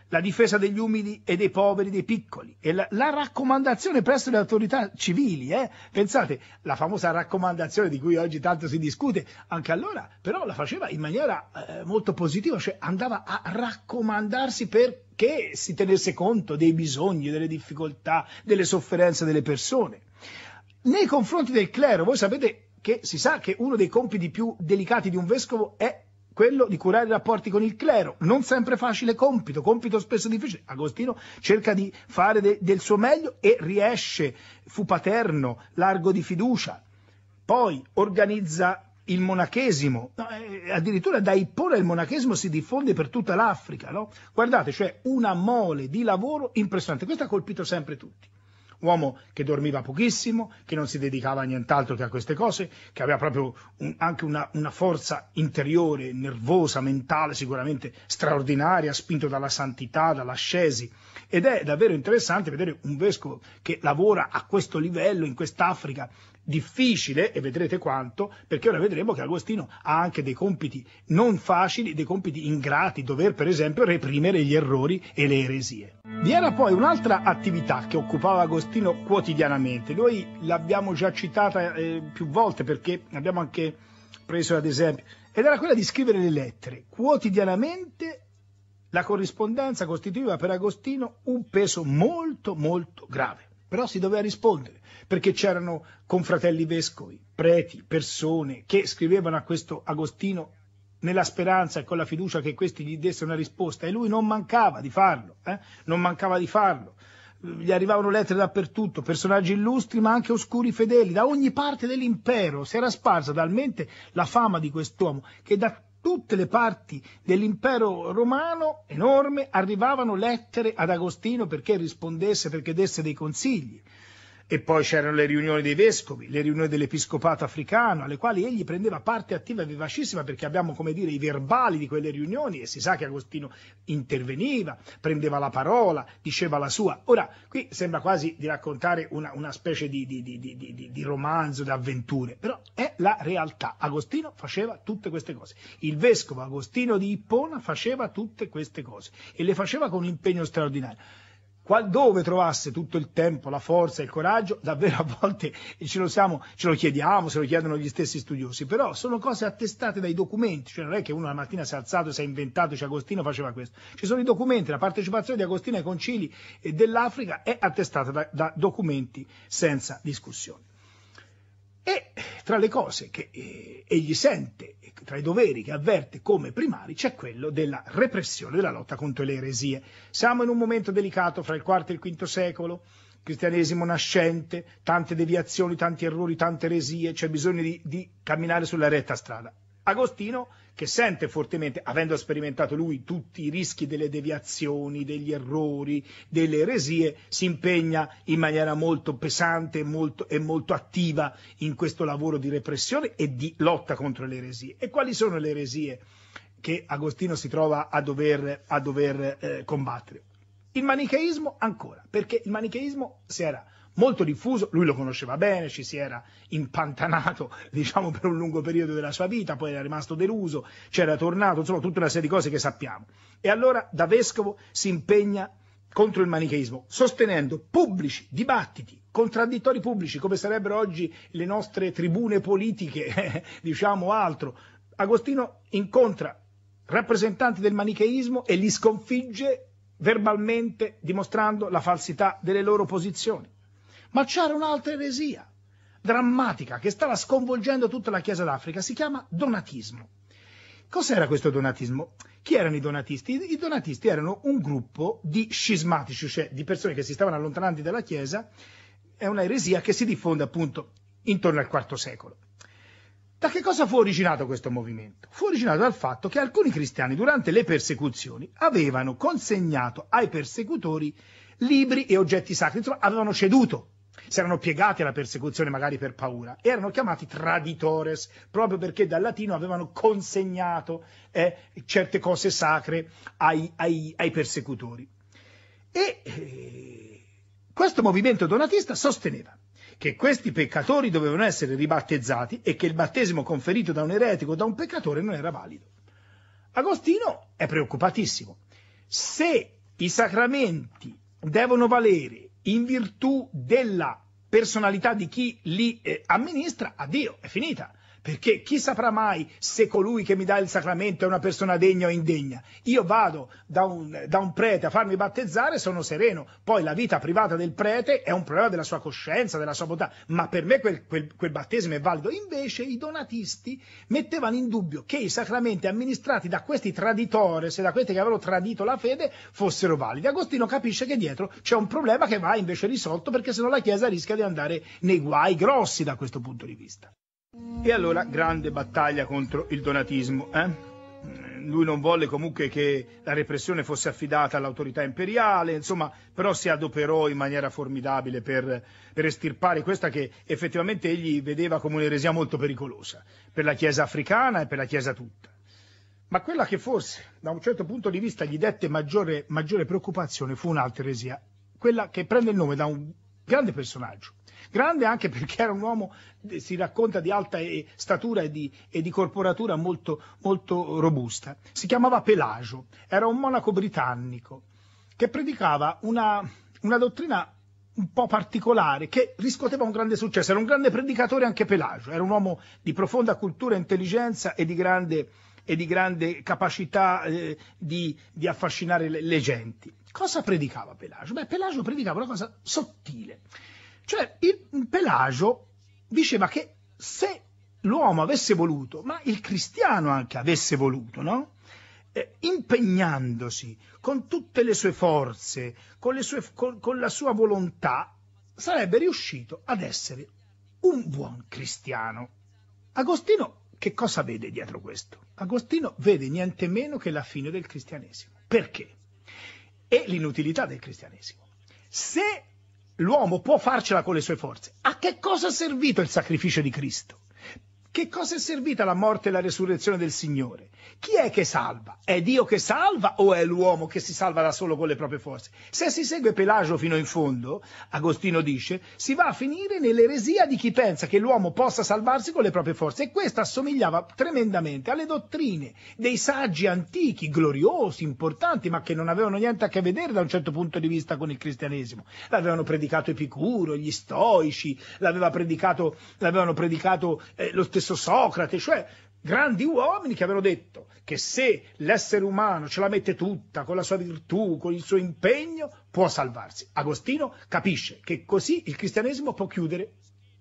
la difesa degli umili e dei poveri, dei piccoli, e la, la raccomandazione presso le autorità civili. Eh? Pensate, la famosa raccomandazione di cui oggi tanto si discute, anche allora però la faceva in maniera eh, molto positiva, cioè andava a raccomandarsi perché si tenesse conto dei bisogni, delle difficoltà, delle sofferenze delle persone. Nei confronti del clero, voi sapete che si sa che uno dei compiti più delicati di un vescovo è quello di curare i rapporti con il clero, non sempre facile compito, compito spesso difficile. Agostino cerca di fare de, del suo meglio e riesce, fu paterno, largo di fiducia. Poi organizza il monachesimo, no, eh, eh addirittura da Ippona il monachesimo si diffonde per tutta l'Africa, no? Guardate, cioè una mole di lavoro impressionante, questo ha colpito sempre tutti uomo che dormiva pochissimo, che non si dedicava a nient'altro che a queste cose, che aveva proprio un, anche una, una, forza interiore, nervosa, mentale sicuramente straordinaria, spinto dalla santità, dall'ascesi. Ed è davvero interessante vedere un vescovo che lavora a questo livello in quest'Africa difficile, e vedrete quanto, perché ora vedremo che Agostino ha anche dei compiti non facili, dei compiti ingrati, dover per esempio reprimere gli errori e le eresie. Vi era poi un'altra attività che occupava Agostino quotidianamente, noi l'abbiamo già citata eh, più volte perché abbiamo anche preso ad esempio, ed era quella di scrivere le lettere. Quotidianamente la corrispondenza costituiva per Agostino un peso molto molto grave, però si doveva rispondere perché c'erano confratelli vescovi, preti, persone che scrivevano a questo Agostino nella speranza e con la fiducia che questi gli desse una risposta e lui non mancava di farlo, eh? non mancava di farlo. Gli arrivavano lettere dappertutto, personaggi illustri ma anche oscuri fedeli, da ogni parte dell'impero si era sparsa talmente la fama di quest'uomo che da tutte le parti dell'impero romano enorme arrivavano lettere ad Agostino perché rispondesse, perché desse dei consigli. E poi c'erano le riunioni dei vescovi, le riunioni dell'episcopato africano, alle quali egli prendeva parte attiva e vivacissima perché abbiamo, come dire, i verbali di quelle riunioni e si sa che Agostino interveniva, prendeva la parola, diceva la sua. Ora, qui sembra quasi di raccontare una, una specie di, di, di, di romanzo, di avventure, però è la realtà. Agostino faceva tutte queste cose. Il vescovo Agostino di Ippona faceva tutte queste cose e le faceva con un impegno straordinario qual, dove trovasse tutto il tempo, la forza e il coraggio, davvero a volte ce lo, siamo, ce lo, chiediamo, se lo chiedono gli stessi studiosi, però sono cose attestate dai documenti, cioè non è che uno la mattina si è alzato, si è inventato, cioè Agostino faceva questo, ci sono i documenti, la partecipazione di Agostino ai concili eh, dell'Africa è attestata da, da documenti senza discussione. E tra le cose che eh, egli sente tra i doveri che avverte come primari c'è quello della repressione della lotta contro le eresie. Siamo in un momento delicato fra il IV e il V secolo, cristianesimo nascente, tante deviazioni, tanti errori, tante eresie, c'è bisogno di, di camminare sulla retta strada. Agostino che sente fortemente, avendo sperimentato lui tutti i rischi delle deviazioni, degli errori, delle eresie, si impegna in maniera molto pesante e molto, e molto attiva in questo lavoro di repressione e di lotta contro le eresie. E quali sono le eresie che Agostino si trova a dover, a dover eh, combattere? Il manicheismo ancora, perché il manicheismo si era molto diffuso, lui lo conosceva bene, ci si era impantanato (laughs) diciamo, per un lungo periodo della sua vita, poi era rimasto deluso, c'era tornato, insomma tutta una serie di cose che sappiamo. E allora da vescovo si impegna contro il manicheismo, sostenendo pubblici dibattiti contraddittori pubblici, come sarebbero oggi le nostre tribune politiche, (laughs) diciamo altro. Agostino incontra rappresentanti del manicheismo e li sconfigge verbalmente dimostrando la falsità delle loro posizioni. Ma c'era un'altra eresia drammatica che stava sconvolgendo tutta la Chiesa d'Africa, si chiama donatismo. Cos'era questo donatismo? Chi erano i donatisti? I donatisti erano un gruppo di scismatici, cioè di persone che si stavano allontanando dalla Chiesa, è una eresia che si diffonde appunto intorno al IV secolo. Da che cosa fu originato questo movimento? Fu originato dal fatto che alcuni cristiani durante le persecuzioni avevano consegnato ai persecutori libri e oggetti sacri, insomma avevano ceduto si erano piegati alla persecuzione magari per paura, e erano chiamati traditores proprio perché dal latino avevano consegnato eh, certe cose sacre ai, ai, ai persecutori. E eh, questo movimento donatista sosteneva che questi peccatori dovevano essere ribattezzati e che il battesimo conferito da un eretico o da un peccatore non era valido. Agostino è preoccupatissimo. Se i sacramenti devono valere in virtù della personalità di chi li eh, amministra, addio, è finita perché chi saprà mai se colui che mi dà il sacramento è una persona degna o indegna? Io vado da un, da un prete a farmi battezzare, sono sereno, poi la vita privata del prete è un problema della sua coscienza, della sua bontà, ma per me quel, quel, quel battesimo è valido. Invece i donatisti mettevano in dubbio che i sacramenti amministrati da questi traditori, se da questi che avevano tradito la fede, fossero validi. Agostino capisce che dietro c'è un problema che va invece risolto perché sennò la Chiesa rischia di andare nei guai grossi da questo punto di vista. E allora grande battaglia contro il donatismo. Eh? Lui non volle comunque che la repressione fosse affidata all'autorità imperiale, insomma, però si adoperò in maniera formidabile per, per estirpare questa che effettivamente egli vedeva come un'eresia molto pericolosa per la Chiesa africana e per la Chiesa tutta. Ma quella che forse, da un certo punto di vista, gli dette maggiore, maggiore preoccupazione fu un'altra eresia, quella che prende il nome da un grande personaggio, grande anche perché era un uomo, si racconta, di alta statura e di, e di corporatura molto, molto robusta. Si chiamava Pelagio, era un monaco britannico che predicava una, una dottrina un po' particolare che riscuoteva un grande successo. Era un grande predicatore anche Pelagio, era un uomo di profonda cultura, intelligenza e di grande, e di grande capacità eh, di, di, affascinare le, le, genti. Cosa predicava Pelagio? Beh, Pelagio predicava una cosa sottile. Cioè il Pelagio diceva che se l'uomo avesse voluto, ma il cristiano anche avesse voluto, no? Eh, impegnandosi con tutte le sue forze, con, le sue, con, con la sua volontà, sarebbe riuscito ad essere un buon cristiano. Agostino che cosa vede dietro questo? Agostino vede niente meno che la fine del cristianesimo. Perché? E l'inutilità del cristianesimo. Se l'uomo può farcela con le sue forze. A che cosa è servito il sacrificio di Cristo? Che cosa è servita la morte e la resurrezione del Signore? Chi è che salva? È Dio che salva o è l'uomo che si salva da solo con le proprie forze? Se si segue Pelagio fino in fondo, Agostino dice, si va a finire nell'eresia di chi pensa che l'uomo possa salvarsi con le proprie forze e questo assomigliava tremendamente alle dottrine dei saggi antichi, gloriosi, importanti, ma che non avevano niente a che vedere da un certo punto di vista con il cristianesimo. L'avevano predicato Epicuro, gli stoici, l'aveva predicato, l'avevano predicato eh, lo stesso stesso Socrate, cioè grandi uomini che avevano detto che se l'essere umano ce la mette tutta con la sua virtù, con il suo impegno, può salvarsi. Agostino capisce che così il cristianesimo può chiudere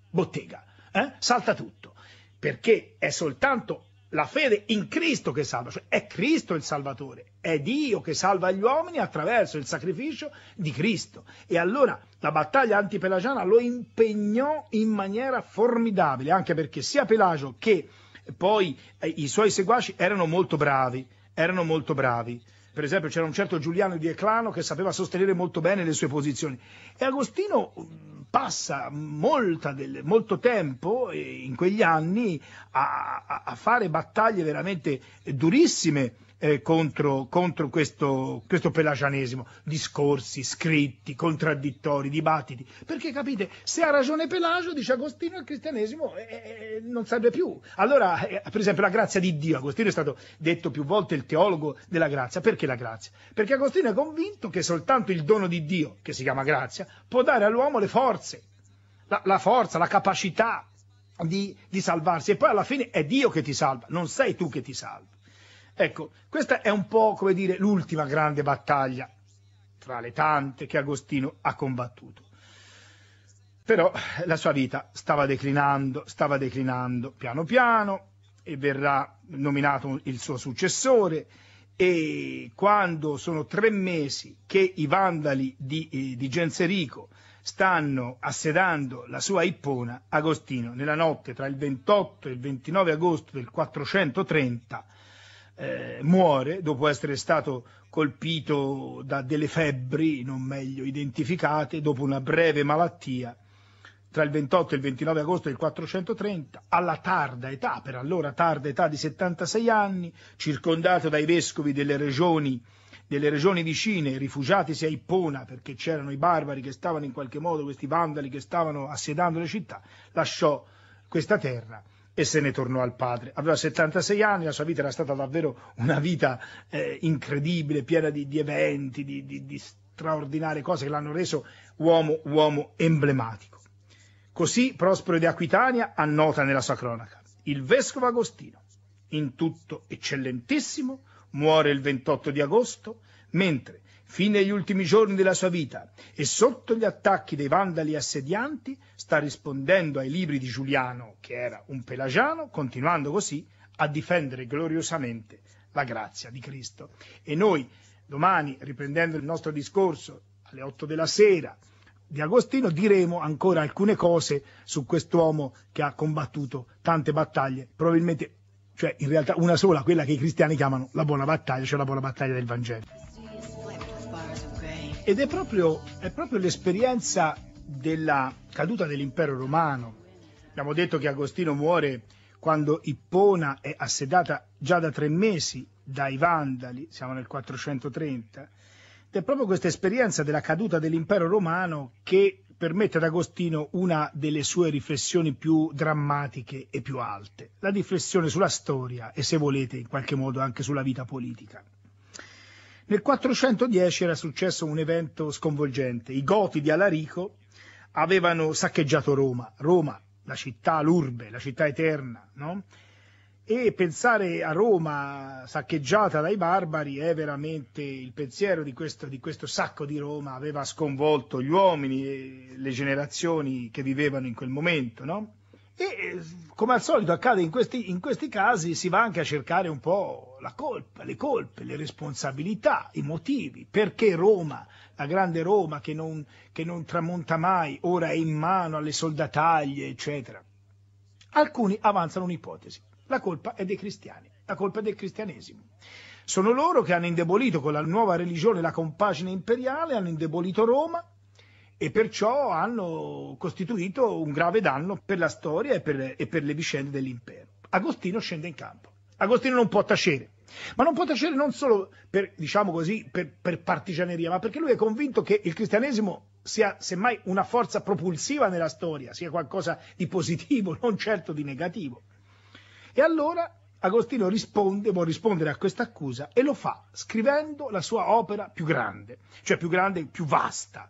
bottega, eh? salta tutto, perché è soltanto la fede in Cristo che salva, cioè è Cristo il Salvatore, è Dio che salva gli uomini attraverso il sacrificio di Cristo. E allora la battaglia antipelagiana lo impegnò in maniera formidabile, anche perché sia Pelagio che poi eh, i suoi seguaci erano molto bravi, erano molto bravi. Per esempio c'era un certo Giuliano di Eclano che sapeva sostenere molto bene le sue posizioni. E Agostino passa del, molto tempo eh, in quegli anni a, a, fare battaglie veramente durissime eh, contro, contro, questo, questo pelagianesimo. Discorsi, scritti, contraddittori, dibattiti. Perché capite, se ha ragione Pelagio, dice Agostino, il cristianesimo eh, eh, eh, non serve più. Allora, eh, per esempio, la grazia di Dio. Agostino è stato detto più volte il teologo della grazia. Perché la grazia? Perché Agostino è convinto che soltanto il dono di Dio, che si chiama grazia, può dare all'uomo le forze, la, la forza, la capacità di, di salvarsi. E poi alla fine è Dio che ti salva, non sei tu che ti salvi. Ecco, questa è un po', come dire, l'ultima grande battaglia tra le tante che Agostino ha combattuto. Però la sua vita stava declinando, stava declinando piano piano e verrà nominato il suo successore e quando sono tre mesi che i vandali di, eh, di Genserico stanno assedando la sua Ippona, Agostino nella notte tra il 28 e il 29 agosto del 430 eh, muore dopo essere stato colpito da delle febbri non meglio identificate, dopo una breve malattia tra il 28 e il 29 agosto del 430, alla tarda età, per allora tarda età di 76 anni, circondato dai vescovi delle regioni, delle regioni vicine, rifugiatisi a Ippona perché c'erano i barbari che stavano in qualche modo, questi vandali che stavano assediando le città, lasciò questa terra e se ne tornò al padre. Aveva 76 anni, la sua vita era stata davvero una vita eh, incredibile, piena di, di eventi, di, di, di straordinarie cose che l'hanno reso uomo, uomo emblematico. Così Prospero di Aquitania annota nella sua cronaca. Il vescovo Agostino, in tutto eccellentissimo, muore il 28 di agosto, mentre fino agli ultimi giorni della sua vita e sotto gli attacchi dei vandali assedianti sta rispondendo ai libri di Giuliano, che era un pelagiano, continuando così a difendere gloriosamente la grazia di Cristo. E noi domani, riprendendo il nostro discorso alle 8 della sera di Agostino, diremo ancora alcune cose su quest'uomo che ha combattuto tante battaglie, probabilmente, cioè in realtà una sola, quella che i cristiani chiamano la buona battaglia, cioè la buona battaglia del Vangelo. Ed è proprio, è proprio l'esperienza della caduta dell'impero romano. Abbiamo detto che Agostino muore quando Ippona è assedata già da tre mesi dai Vandali, siamo nel 430. Ed è proprio questa esperienza della caduta dell'impero romano che permette ad Agostino una delle sue riflessioni più drammatiche e più alte, la riflessione sulla storia e se volete in qualche modo anche sulla vita politica. Nel 410 era successo un evento sconvolgente. I Goti di Alarico avevano saccheggiato Roma, Roma, la città, l'urbe, la città eterna, no? E pensare a Roma saccheggiata dai barbari è veramente il pensiero di questo, di questo sacco di Roma aveva sconvolto gli uomini e le generazioni che vivevano in quel momento, no? E eh, come al solito accade in questi, in questi casi si va anche a cercare un po' la colpa, le colpe, le responsabilità, i motivi, perché Roma, la grande Roma che non, che non tramonta mai, ora è in mano alle soldataglie, eccetera. Alcuni avanzano un'ipotesi, la colpa è dei cristiani, la colpa è del cristianesimo. Sono loro che hanno indebolito con la nuova religione la compagine imperiale, hanno indebolito Roma e perciò hanno costituito un grave danno per la storia e per, e per le vicende dell'impero. Agostino scende in campo. Agostino non può tacere. Ma non può tacere non solo per, diciamo così, per, per partigianeria, ma perché lui è convinto che il cristianesimo sia semmai una forza propulsiva nella storia, sia qualcosa di positivo, (laughs) non certo di negativo. E allora Agostino risponde, vuole rispondere a questa accusa e lo fa scrivendo la sua opera più grande, cioè più grande, più vasta,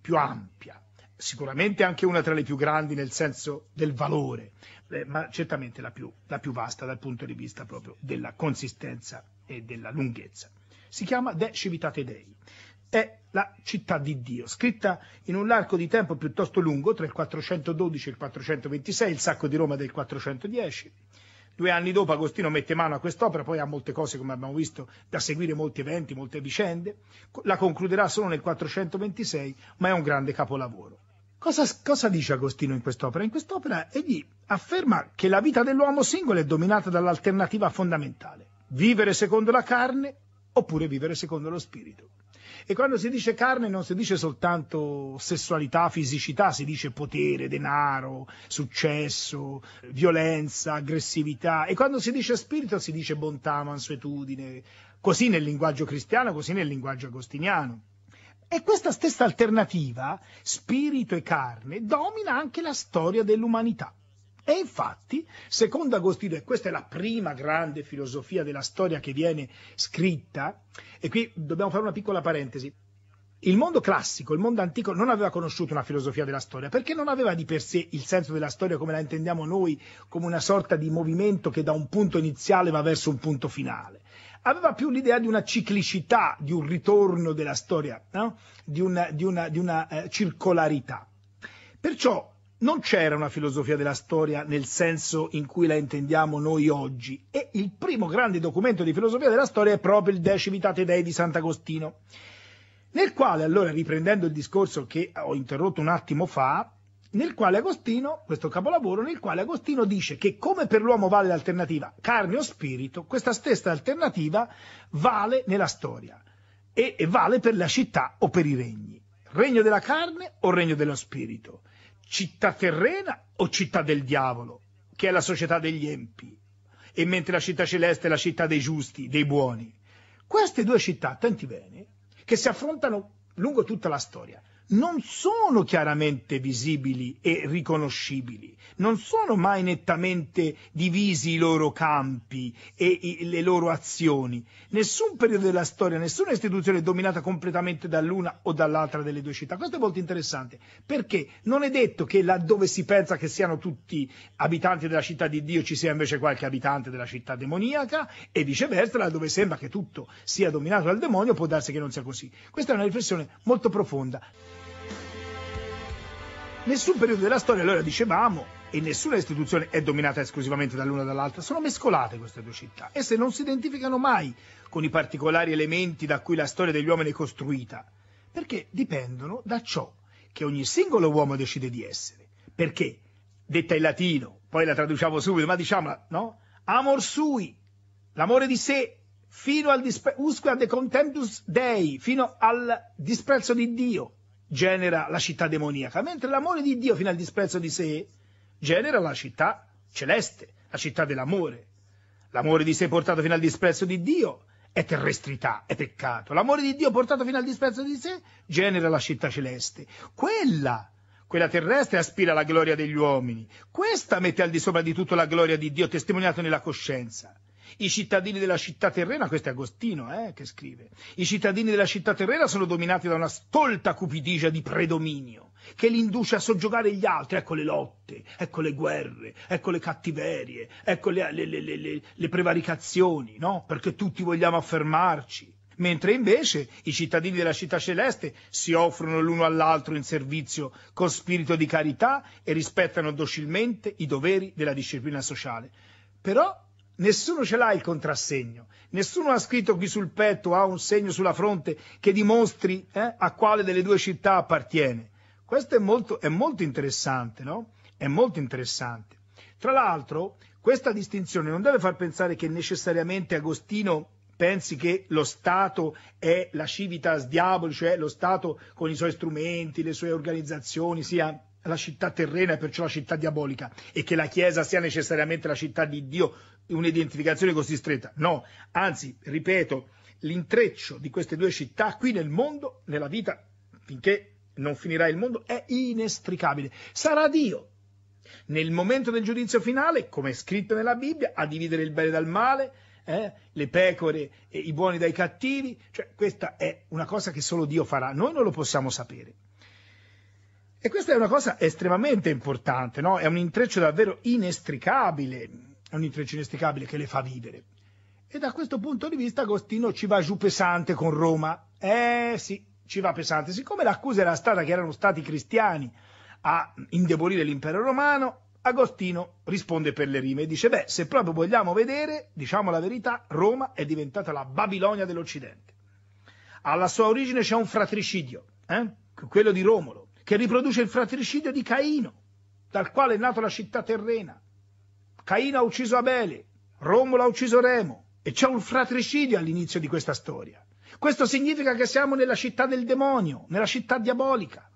più ampia, sicuramente anche una tra le più grandi nel senso del valore, eh, ma certamente la più, la più vasta dal punto di vista proprio della consistenza e della lunghezza. Si chiama De Civitate Dei è la città di Dio, scritta in un arco di tempo piuttosto lungo, tra il 412 e il 426, il sacco di Roma del 410. Due anni dopo Agostino mette mano a quest'opera, poi ha molte cose, come abbiamo visto, da seguire, molti eventi, molte vicende. La concluderà solo nel 426, ma è un grande capolavoro. Cosa, cosa dice Agostino in quest'opera? In quest'opera egli afferma che la vita dell'uomo singolo è dominata dall'alternativa fondamentale, vivere secondo la carne oppure vivere secondo lo spirito. E quando si dice carne non si dice soltanto sessualità, fisicità, si dice potere, denaro, successo, violenza, aggressività. E quando si dice spirito si dice bontà, mansuetudine, così nel linguaggio cristiano, così nel linguaggio agostiniano. E questa stessa alternativa, spirito e carne, domina anche la storia dell'umanità. E infatti, secondo Agostino, e questa è la prima grande filosofia della storia che viene scritta, e qui dobbiamo fare una piccola parentesi, il mondo classico, il mondo antico non aveva conosciuto una filosofia della storia perché non aveva di per sé il senso della storia come la intendiamo noi, come una sorta di movimento che da un punto iniziale va verso un punto finale aveva più l'idea di una ciclicità, di un ritorno della storia, no? di una, di una, di una eh, circolarità. Perciò non c'era una filosofia della storia nel senso in cui la intendiamo noi oggi e il primo grande documento di filosofia della storia è proprio il Decimitate Dei di Sant'Agostino, nel quale allora riprendendo il discorso che ho interrotto un attimo fa, nel quale Agostino, questo capolavoro, nel quale Agostino dice che come per l'uomo vale l'alternativa carne o spirito, questa stessa alternativa vale nella storia e, e vale per la città o per i regni. Regno della carne o regno dello spirito? Città terrena o città del diavolo, che è la società degli empi? E mentre la città celeste è la città dei giusti, dei buoni. Queste due città, tanti bene, che si affrontano lungo tutta la storia, non sono chiaramente visibili e riconoscibili, non sono mai nettamente divisi i loro campi e i, le loro azioni. Nessun periodo della storia, nessuna istituzione è dominata completamente dall'una o dall'altra delle due città. Questo è molto interessante, perché non è detto che laddove si pensa che siano tutti abitanti della città di Dio ci sia invece qualche abitante della città demoniaca e viceversa, laddove sembra che tutto sia dominato dal demonio può darsi che non sia così. Questa è una riflessione molto profonda nessun periodo della storia, allora dicevamo, e nessuna istituzione è dominata esclusivamente dall'una o dall'altra, sono mescolate queste due città, esse non si identificano mai con i particolari elementi da cui la storia degli uomini è costruita, perché dipendono da ciò che ogni singolo uomo decide di essere, perché, detta in latino, poi la traduciamo subito, ma diciamola, no? Amor sui, l'amore di sé, fino al usque ad contemptus dei, fino al disprezzo di Dio, genera la città demoniaca, mentre l'amore di Dio fino al disprezzo di sé genera la città celeste, la città dell'amore. L'amore di sé portato fino al disprezzo di Dio è terrestrità, è peccato. L'amore di Dio portato fino al disprezzo di sé genera la città celeste. Quella, quella terrestre, aspira alla gloria degli uomini. Questa mette al di sopra di tutto la gloria di Dio testimoniata nella coscienza. I cittadini della città terrena, questo è Agostino eh, che scrive, i cittadini della città terrena sono dominati da una stolta cupidigia di predominio che li induce a soggiogare gli altri. Ecco le lotte, ecco le guerre, ecco le cattiverie, ecco le, le, le, le prevaricazioni, no? Perché tutti vogliamo affermarci mentre invece i cittadini della città celeste si offrono l'uno all'altro in servizio con spirito di carità e rispettano docilmente i doveri della disciplina sociale. Però nessuno ce l'ha il contrassegno, nessuno ha scritto qui sul petto, ha un segno sulla fronte che dimostri eh, a quale delle due città appartiene. Questo è molto, è molto interessante, no? È molto interessante. Tra l'altro, questa distinzione non deve far pensare che necessariamente Agostino pensi che lo Stato è la civitas diaboli, cioè lo Stato con i suoi strumenti, le sue organizzazioni, sia la città terrena e perciò la città diabolica e che la Chiesa sia necessariamente la città di Dio un'identificazione così stretta, no, anzi, ripeto, l'intreccio di queste due città qui nel mondo, nella vita, finché non finirà il mondo, è inestricabile. Sarà Dio nel momento del giudizio finale, come è scritto nella Bibbia, a dividere il bene dal male, eh, le pecore, e i buoni dai cattivi, cioè questa è una cosa che solo Dio farà, noi non lo possiamo sapere. E questa è una cosa estremamente importante, no? è un intreccio davvero inestricabile è un intreccio inesticabile che le fa vivere. E da questo punto di vista Agostino ci va giù pesante con Roma. Eh sì, ci va pesante. Siccome l'accusa era stata che erano stati cristiani a indebolire l'impero romano, Agostino risponde per le rime e dice, beh, se proprio vogliamo vedere, diciamo la verità, Roma è diventata la Babilonia dell'Occidente. Alla sua origine c'è un fratricidio, eh? quello di Romolo, che riproduce il fratricidio di Caino, dal quale è nata la città terrena. Caino ha ucciso Abele, Romolo ha ucciso Remo e c'è un fratricidio all'inizio di questa storia. Questo significa che siamo nella città del demonio, nella città diabolica.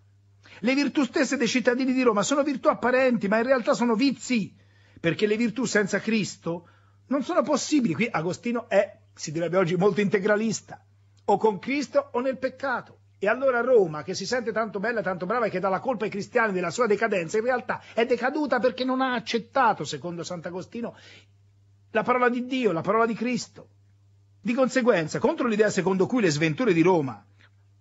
Le virtù stesse dei cittadini di Roma sono virtù apparenti, ma in realtà sono vizi, perché le virtù senza Cristo non sono possibili. Qui Agostino è, si direbbe oggi, molto integralista, o con Cristo o nel peccato. E allora Roma, che si sente tanto bella e tanto brava e che dà la colpa ai cristiani della sua decadenza, in realtà è decaduta perché non ha accettato, secondo Sant'Agostino, la parola di Dio, la parola di Cristo. Di conseguenza, contro l'idea secondo cui le sventure di Roma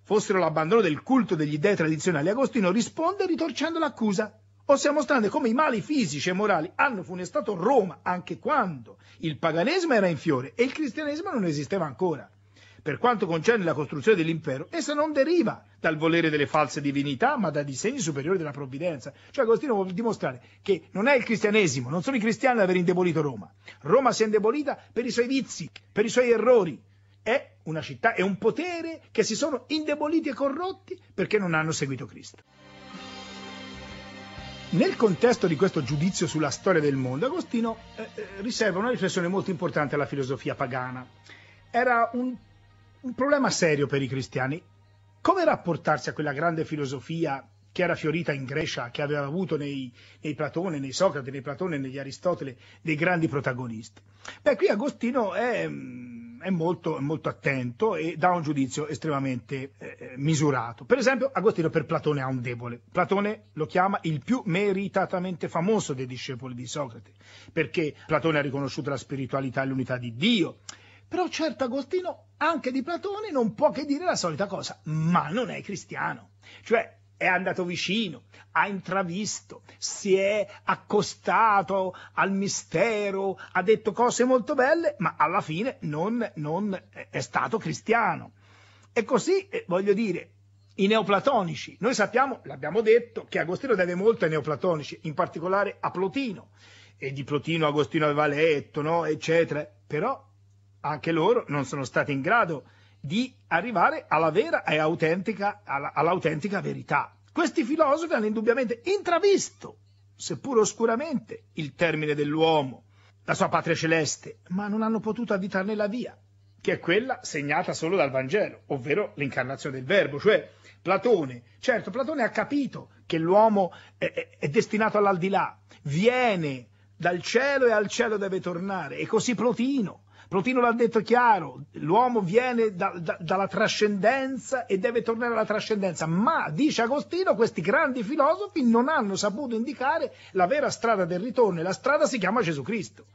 fossero l'abbandono del culto degli dei tradizionali, Agostino risponde ritorcendo l'accusa o stiamo mostrando come i mali fisici e morali hanno funestato Roma anche quando il paganesimo era in fiore e il cristianesimo non esisteva ancora per quanto concerne la costruzione dell'impero, essa non deriva dal volere delle false divinità, ma da disegni superiori della provvidenza. Cioè Agostino vuole dimostrare che non è il cristianesimo, non sono i cristiani ad aver indebolito Roma. Roma si è indebolita per i suoi vizi, per i suoi errori. È una città, è un potere che si sono indeboliti e corrotti perché non hanno seguito Cristo. Nel contesto di questo giudizio sulla storia del mondo, Agostino eh, eh riserva una riflessione molto importante alla filosofia pagana. Era un un problema serio per i cristiani. Come rapportarsi a quella grande filosofia che era fiorita in Grecia, che aveva avuto nei, nei, Platone, nei Socrate, nei Platone, negli Aristotele, dei grandi protagonisti. Beh, qui Agostino è, è, molto, molto, attento e dà un giudizio estremamente eh, misurato. Per esempio, Agostino per Platone ha un debole. Platone lo chiama il più meritatamente famoso dei discepoli di Socrate, perché Platone ha riconosciuto la spiritualità e l'unità di Dio, però certo Agostino, anche di Platone, non può che dire la solita cosa, ma non è cristiano. Cioè, è andato vicino, ha intravisto, si è accostato al mistero, ha detto cose molto belle, ma alla fine non, non è stato cristiano. E così, eh, voglio dire, i neoplatonici, noi sappiamo, l'abbiamo detto, che Agostino deve molto ai neoplatonici, in particolare a Plotino, e di Plotino Agostino aveva letto, no? eccetera, però anche loro non sono stati in grado di arrivare alla vera e autentica, alla, all'autentica verità. Questi filosofi hanno indubbiamente intravisto, seppur oscuramente, il termine dell'uomo, la sua patria celeste, ma non hanno potuto avvitarne la via, che è quella segnata solo dal Vangelo, ovvero l'incarnazione del Verbo, cioè Platone. Certo, Platone ha capito che l'uomo è, è destinato all'aldilà, viene dal cielo e al cielo deve tornare, e così Plotino, Plotino l'ha detto chiaro, l'uomo viene da, da, dalla trascendenza e deve tornare alla trascendenza, ma, dice Agostino, questi grandi filosofi non hanno saputo indicare la vera strada del ritorno e la strada si chiama Gesù Cristo.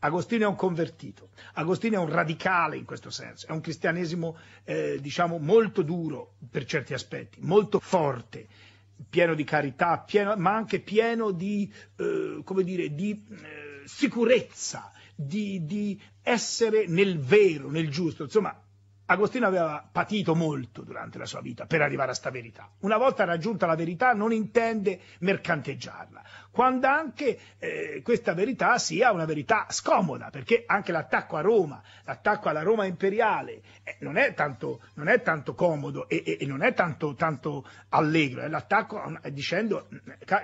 Agostino è un convertito, Agostino è un radicale in questo senso, è un cristianesimo eh, diciamo molto duro per certi aspetti, molto forte, pieno di carità, pieno, ma anche pieno di, eh, dire, di eh, sicurezza di, di essere nel vero, nel giusto, insomma Agostino aveva patito molto durante la sua vita per arrivare a sta verità. Una volta raggiunta la verità non intende mercanteggiarla, quando anche eh, questa verità sia una verità scomoda, perché anche l'attacco a Roma, l'attacco alla Roma imperiale eh, non, è tanto, non, è tanto, comodo e, e, e non è tanto, tanto allegro, è eh. l'attacco mm, eh, dicendo mm,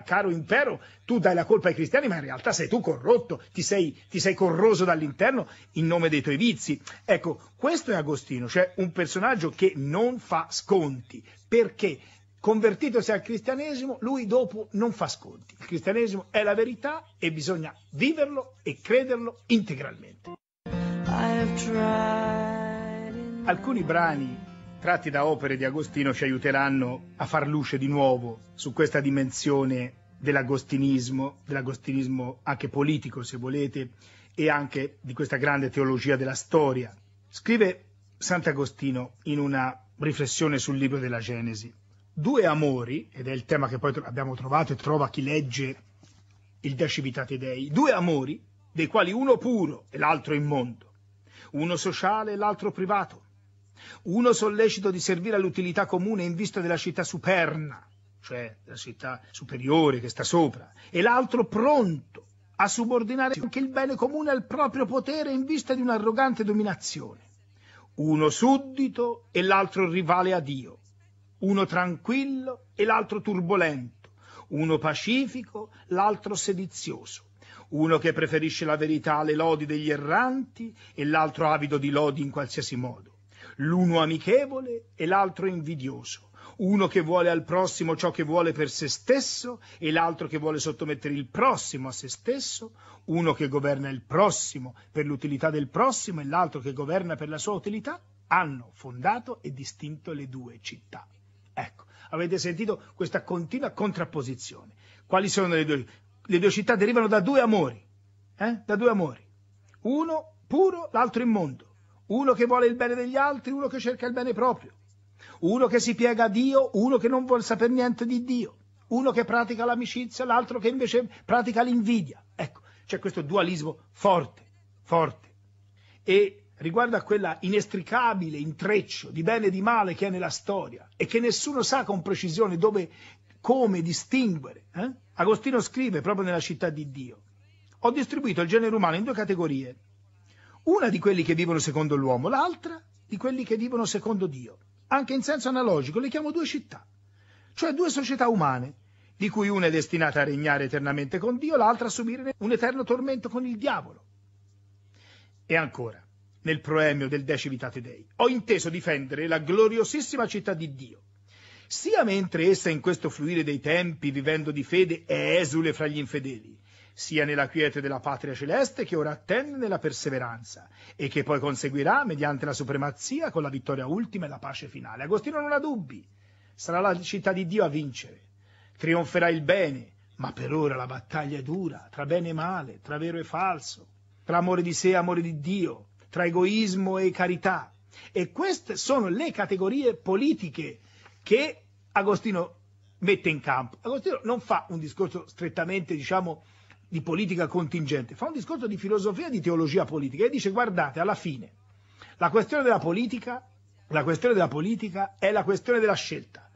caro impero tu dai la colpa ai cristiani ma in realtà sei tu corrotto, ti sei, ti sei corroso dall'interno in nome dei tuoi vizi. Ecco, questo è Agostino cioè un personaggio che non fa sconti, perché convertitosi al cristianesimo, lui dopo non fa sconti. Il cristianesimo è la verità e bisogna viverlo e crederlo integralmente. Alcuni brani tratti da opere di Agostino ci aiuteranno a far luce di nuovo su questa dimensione dell'agostinismo, dell'agostinismo anche politico se volete, e anche di questa grande teologia della storia. Scrive Sant'Agostino in una riflessione sul libro della Genesi. Due amori, ed è il tema che poi abbiamo trovato e trova chi legge il De Civitate Dei, due amori, dei quali uno puro e l'altro immondo, uno sociale e l'altro privato, uno sollecito di servire all'utilità comune in vista della città superna, cioè la città superiore che sta sopra, e l'altro pronto a subordinare anche il bene comune al proprio potere in vista di un'arrogante dominazione uno suddito e l'altro rivale a Dio, uno tranquillo e l'altro turbolento, uno pacifico, l'altro sedizioso, uno che preferisce la verità alle lodi degli erranti e l'altro avido di lodi in qualsiasi modo, l'uno amichevole e l'altro invidioso, uno che vuole al prossimo ciò che vuole per se stesso e l'altro che vuole sottomettere il prossimo a se stesso, uno che governa il prossimo per l'utilità del prossimo e l'altro che governa per la sua utilità, hanno fondato e distinto le due città. Ecco, avete sentito questa continua contrapposizione. Quali sono le due? Le due città derivano da due amori, eh? da due amori. Uno puro, l'altro immondo. Uno che vuole il bene degli altri, uno che cerca il bene proprio uno che si piega a Dio, uno che non vuole sapere niente di Dio, uno che pratica l'amicizia, l'altro che invece pratica l'invidia. Ecco, c'è questo dualismo forte, forte. E riguardo a quella inestricabile intreccio di bene e di male che è nella storia e che nessuno sa con precisione dove, come distinguere, eh? Agostino scrive proprio nella città di Dio, ho distribuito il genere umano in due categorie, una di quelli che vivono secondo l'uomo, l'altra di quelli che vivono secondo Dio anche in senso analogico, le chiamo due città, cioè due società umane, di cui una è destinata a regnare eternamente con Dio, l'altra a subire un eterno tormento con il diavolo. E ancora, nel proemio del Decivitate Dei, ho inteso difendere la gloriosissima città di Dio, sia mentre essa in questo fluire dei tempi, vivendo di fede, è esule fra gli infedeli, sia nella quiete della patria celeste che ora attende nella perseveranza e che poi conseguirà mediante la supremazia con la vittoria ultima e la pace finale. Agostino non ha dubbi, sarà la città di Dio a vincere, trionferà il bene, ma per ora la battaglia è dura, tra bene e male, tra vero e falso, tra amore di sé e amore di Dio, tra egoismo e carità. E queste sono le categorie politiche che Agostino mette in campo. Agostino non fa un discorso strettamente, diciamo, di politica contingente, fa un discorso di filosofia e di teologia politica e dice guardate, alla fine la questione della politica, la questione della politica è la questione della scelta,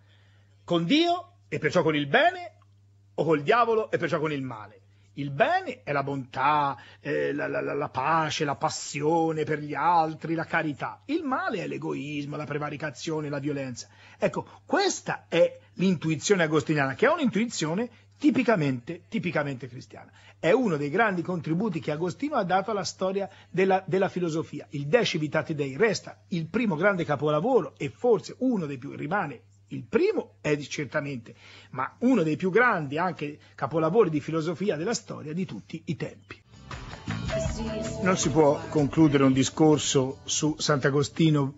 con Dio e perciò con il bene o col diavolo e perciò con il male. Il bene è la bontà, eh, la, la, la, pace, la passione per gli altri, la carità. Il male è l'egoismo, la prevaricazione, la violenza. Ecco, questa è l'intuizione agostiniana, che è un'intuizione tipicamente, tipicamente cristiana. È uno dei grandi contributi che Agostino ha dato alla storia della, della filosofia. Il Deci Dei resta il primo grande capolavoro e forse uno dei più, rimane il primo è certamente, ma uno dei più grandi anche capolavori di filosofia della storia di tutti i tempi. Non si può concludere un discorso su Sant'Agostino,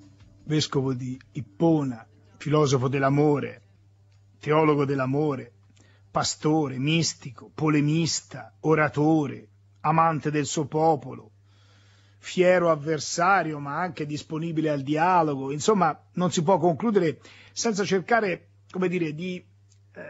vescovo di Ippona, filosofo dell'amore, teologo dell'amore, pastore, mistico, polemista, oratore, amante del suo popolo, fiero avversario ma anche disponibile al dialogo, insomma non si può concludere senza cercare, come dire, di eh,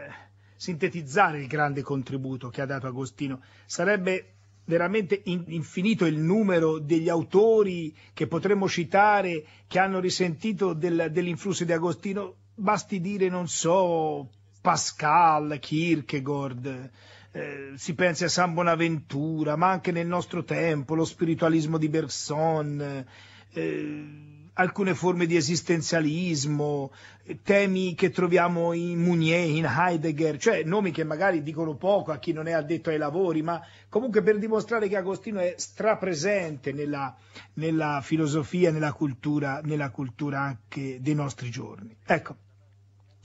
sintetizzare il grande contributo che ha dato Agostino. Sarebbe veramente infinito il numero degli autori che potremmo citare che hanno risentito del, dell'influsso di Agostino, basti dire, non so, Pascal, Kierkegaard, eh, si pensi a San Bonaventura, ma anche nel nostro tempo, lo spiritualismo di Bergson, eh, alcune forme di esistenzialismo, eh, temi che troviamo in Mounier, in Heidegger, cioè nomi che magari dicono poco a chi non è addetto ai lavori, ma comunque per dimostrare che Agostino è strapresente nella, nella filosofia, nella cultura, nella cultura anche dei nostri giorni. Ecco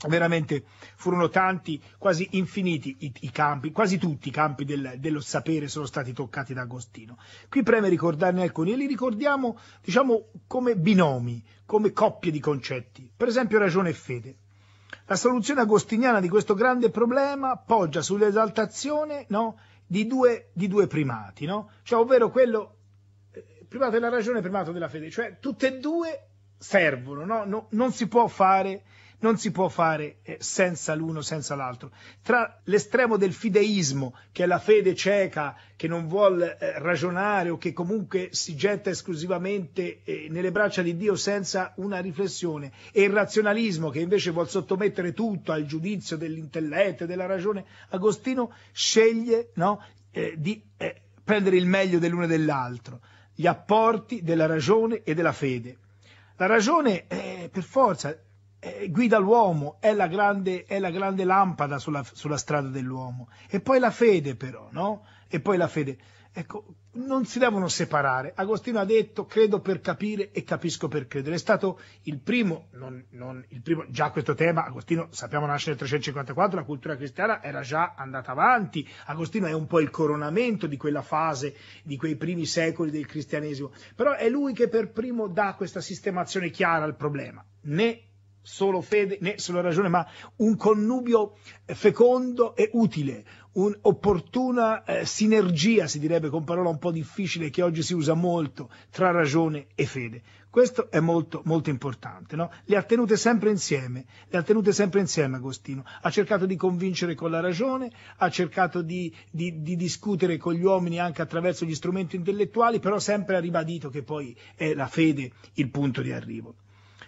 veramente furono tanti, quasi infiniti i, i campi, quasi tutti i campi del, dello sapere sono stati toccati da Agostino. Qui preme ricordarne alcuni e li ricordiamo diciamo, come binomi, come coppie di concetti, per esempio ragione e fede. La soluzione agostiniana di questo grande problema poggia sull'esaltazione no, di, due, di, due, primati, no? cioè, ovvero quello eh, primato della ragione e primato della fede, cioè tutte e due servono, no? non si può fare non si può fare eh, senza l'uno, senza l'altro. Tra l'estremo del fideismo, che è la fede cieca, che non vuole eh, ragionare o che comunque si getta esclusivamente eh, nelle braccia di Dio senza una riflessione, e il razionalismo, che invece vuole sottomettere tutto al giudizio dell'intelletto e della ragione, Agostino sceglie no, eh, di eh, prendere il meglio dell'uno e dell'altro, gli apporti della ragione e della fede. La ragione, eh, per forza, eh, guida l'uomo, è la grande, è la grande lampada sulla, sulla, strada dell'uomo. E poi la fede però, no? E poi la fede. Ecco, non si devono separare. Agostino ha detto credo per capire e capisco per credere. È stato il primo, non, non il primo già questo tema, Agostino sappiamo nasce nel 354, la cultura cristiana era già andata avanti. Agostino è un po' il coronamento di quella fase, di quei primi secoli del cristianesimo. Però è lui che per primo dà questa sistemazione chiara al problema. Né solo fede né solo ragione, ma un connubio eh, fecondo e utile, un'opportuna eh, sinergia, si direbbe con parola un po' difficile che oggi si usa molto, tra ragione e fede. Questo è molto, molto importante, no? Le ha tenute sempre insieme, le ha tenute sempre insieme Agostino. Ha cercato di convincere con la ragione, ha cercato di, di, di discutere con gli uomini anche attraverso gli strumenti intellettuali, però sempre ha ribadito che poi è la fede il punto di arrivo.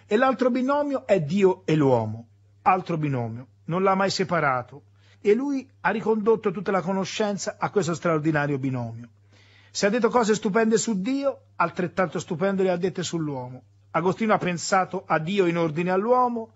E l'altro binomio è Dio e l'uomo, altro binomio, non l'ha mai separato. E lui ha ricondotto tutta la conoscenza a questo straordinario binomio. Se ha detto cose stupende su Dio, altrettanto stupende le ha dette sull'uomo. Agostino ha pensato a Dio in ordine all'uomo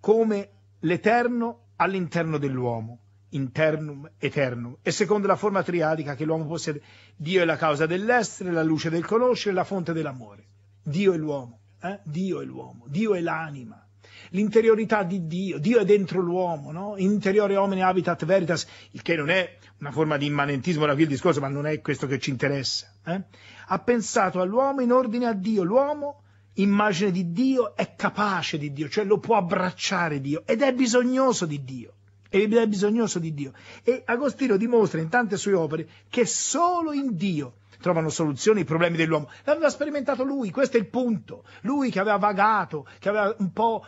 come l'eterno all'interno dell'uomo, internum eternum, e secondo la forma triadica che l'uomo possiede. Dio è la causa dell'essere, la luce del conoscere, la fonte dell'amore. Dio è l'uomo eh? Dio è l'uomo, Dio è l'anima, l'interiorità di Dio, Dio è dentro l'uomo, no? interiore homine habitat veritas, il che non è una forma di immanentismo da qui il discorso, ma non è questo che ci interessa. Eh? Ha pensato all'uomo in ordine a Dio, l'uomo immagine di Dio è capace di Dio, cioè lo può abbracciare Dio ed è bisognoso di Dio. Ed è bisognoso di Dio. E Agostino dimostra in tante sue opere che solo in Dio trovano soluzioni ai problemi dell'uomo. L'aveva sperimentato lui, questo è il punto. Lui che aveva vagato, che aveva un po'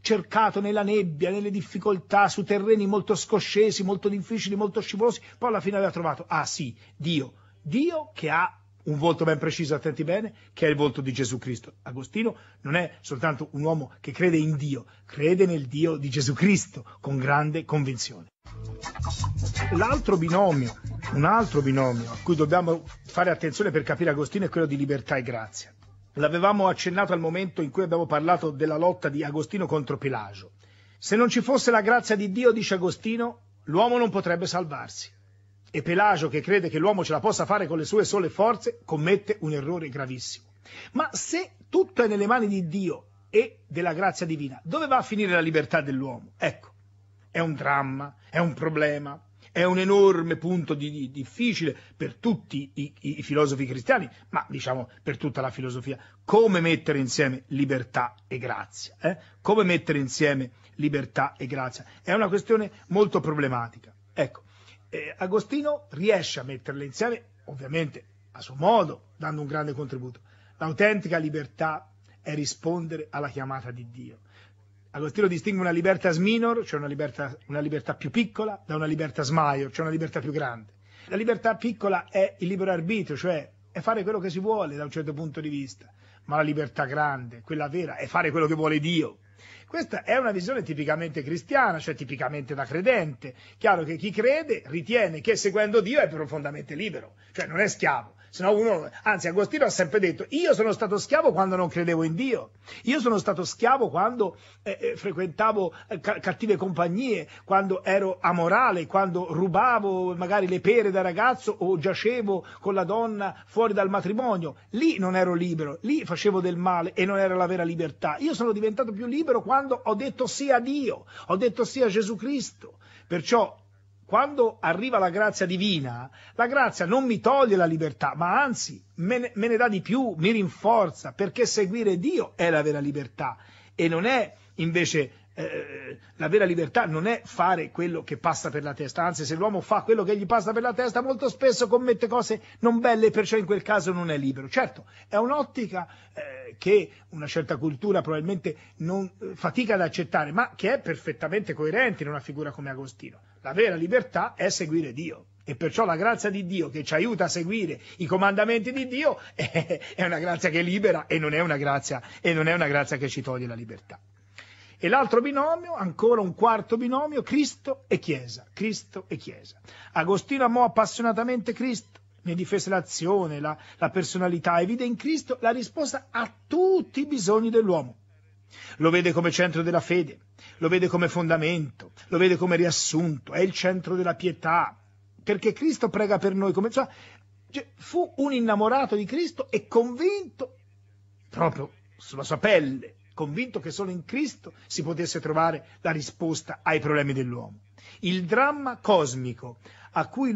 cercato nella nebbia, nelle difficoltà, su terreni molto scoscesi, molto difficili, molto scivolosi, poi alla fine aveva trovato, ah sì, Dio, Dio che ha un volto ben preciso, attenti bene, che è il volto di Gesù Cristo. Agostino non è soltanto un uomo che crede in Dio, crede nel Dio di Gesù Cristo con grande convinzione. L'altro binomio, un altro binomio a cui dobbiamo fare attenzione per capire Agostino è quello di libertà e grazia. L'avevamo accennato al momento in cui abbiamo parlato della lotta di Agostino contro Pilagio. Se non ci fosse la grazia di Dio, dice Agostino, l'uomo non potrebbe salvarsi e Pelagio che crede che l'uomo ce la possa fare con le sue sole forze commette un errore gravissimo. Ma se tutto è nelle mani di Dio e della grazia divina, dove va a finire la libertà dell'uomo? Ecco, è un dramma, è un problema, è un enorme punto di, di, difficile per tutti i, i, i filosofi cristiani, ma diciamo per tutta la filosofia, come mettere insieme libertà e grazia, eh? come mettere insieme libertà e grazia. È una questione molto problematica. Ecco, eh, Agostino riesce a metterle insieme, ovviamente a suo modo, dando un grande contributo. L'autentica libertà è rispondere alla chiamata di Dio. Agostino distingue una libertà minor, cioè una libertà, una libertà più piccola, da una libertà major, cioè una libertà più grande. La libertà piccola è il libero arbitrio, cioè è fare quello che si vuole da un certo punto di vista, ma la libertà grande, quella vera, è fare quello che vuole Dio. Questa è una visione tipicamente cristiana, cioè tipicamente da credente. Chiaro che chi crede ritiene che seguendo Dio è profondamente libero, cioè non è schiavo. Se no uno, anzi, Agostino ha sempre detto: Io sono stato schiavo quando non credevo in Dio, io sono stato schiavo quando eh, eh, frequentavo eh, ca- cattive compagnie, quando ero amorale, quando rubavo magari le pere da ragazzo o giacevo con la donna fuori dal matrimonio. Lì non ero libero, lì facevo del male e non era la vera libertà. Io sono diventato più libero quando ho detto sì a Dio, ho detto sì a Gesù Cristo. Perciò quando arriva la grazia divina, la grazia non mi toglie la libertà, ma anzi me ne, me ne, dà di più, mi rinforza, perché seguire Dio è la vera libertà e non è invece eh, la vera libertà non è fare quello che passa per la testa, anzi se l'uomo fa quello che gli passa per la testa molto spesso commette cose non belle, e perciò in quel caso non è libero. Certo, è un'ottica eh, che una certa cultura probabilmente non, eh, fatica ad accettare, ma che è perfettamente coerente in una figura come Agostino. La vera libertà è seguire Dio. E perciò la grazia di Dio che ci aiuta a seguire i comandamenti di Dio è, una grazia che libera e non, grazia, e non è una grazia che ci toglie la libertà. E l'altro binomio, ancora un quarto binomio, Cristo e Chiesa, Cristo e Chiesa. Agostino amò appassionatamente Cristo, ne difese l'azione, la, la personalità e vide in Cristo la risposta a tutti i bisogni dell'uomo. Lo vede come centro della fede, lo vede come fondamento, lo vede come riassunto, è il centro della pietà, perché Cristo prega per noi come cioè, fu un innamorato di Cristo e convinto proprio sulla sua pelle, convinto che solo in Cristo si potesse trovare la risposta ai problemi dell'uomo. Il dramma cosmico cui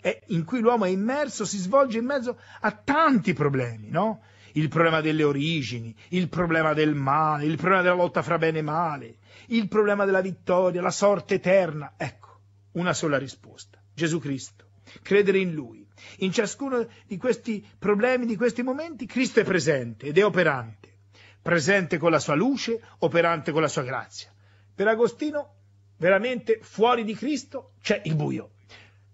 è, in cui l'uomo è immerso si svolge in mezzo a tanti problemi, no? il problema delle origini, il problema del male, il problema della lotta fra bene e male, il problema della vittoria, la sorte eterna. Ecco, una sola risposta, Gesù Cristo, credere in Lui. In ciascuno di questi problemi, di questi momenti, Cristo è presente ed è operante, presente con la sua luce, operante con la sua grazia. Per Agostino, veramente fuori di Cristo c'è il buio.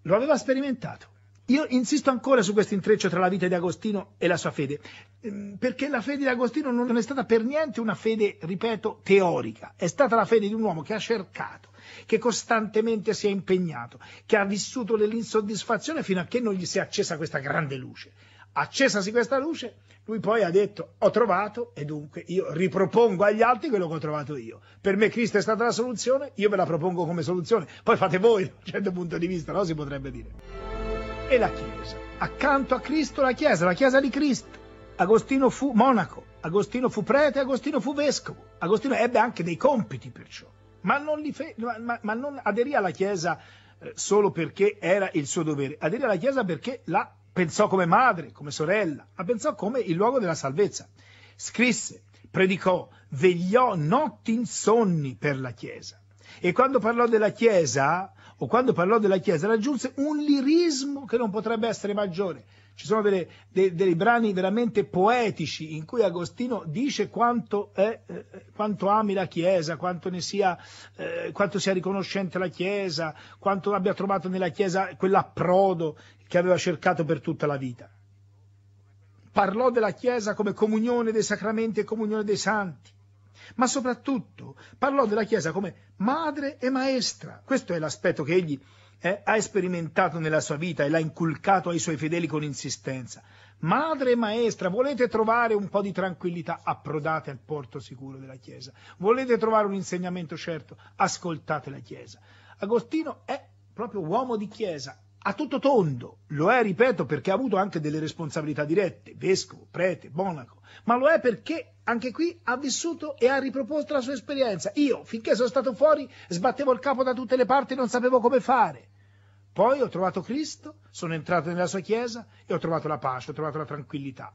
Lo aveva sperimentato. Io insisto ancora su questo intreccio tra la vita di Agostino e la sua fede. Ehm, perché la fede di Agostino non è stata per niente una fede, ripeto, teorica, è stata la fede di un uomo che ha cercato, che costantemente si è impegnato, che ha vissuto dell'insoddisfazione fino a che non gli si è accesa questa grande luce. Accesasi questa luce, lui poi ha detto ho trovato e dunque io ripropongo agli altri quello che ho trovato io. Per me Cristo è stata la soluzione, io ve la propongo come soluzione, poi fate voi da un certo punto di vista, no? si potrebbe dire. E la Chiesa, accanto a Cristo la Chiesa, la Chiesa di Cristo Agostino fu monaco, Agostino fu prete, Agostino fu vescovo, Agostino ebbe anche dei compiti perciò, ma non, fe, ma, ma non aderì alla Chiesa eh, solo perché era il suo dovere, aderì alla Chiesa perché la pensò come madre, come sorella, ma pensò come il luogo della salvezza. Scrisse, predicò, vegliò notti insonni per la Chiesa. E quando parlò della Chiesa, o quando parlò della Chiesa, raggiunse un lirismo che non potrebbe essere maggiore. Ci sono delle, de, dei brani veramente poetici in cui Agostino dice quanto, è, eh, eh quanto ami la Chiesa, quanto, sia, eh, quanto sia riconoscente la Chiesa, quanto abbia trovato nella Chiesa quell'approdo che aveva cercato per tutta la vita. Parlò della Chiesa come comunione dei sacramenti e comunione dei santi ma soprattutto parlò della Chiesa come madre e maestra. Questo è l'aspetto che egli eh, ha sperimentato nella sua vita e l'ha inculcato ai suoi fedeli con insistenza. Madre e maestra, volete trovare un po' di tranquillità? Approdate al porto sicuro della Chiesa. Volete trovare un insegnamento certo? Ascoltate la Chiesa. Agostino è proprio uomo di Chiesa, a tutto tondo, lo è, ripeto, perché ha avuto anche delle responsabilità dirette, vescovo, prete, monaco, ma lo è perché anche qui ha vissuto e ha riproposto la sua esperienza. Io, finché sono stato fuori, sbattevo il capo da tutte le parti e non sapevo come fare. Poi ho trovato Cristo, sono entrato nella sua chiesa e ho trovato la pace, ho trovato la tranquillità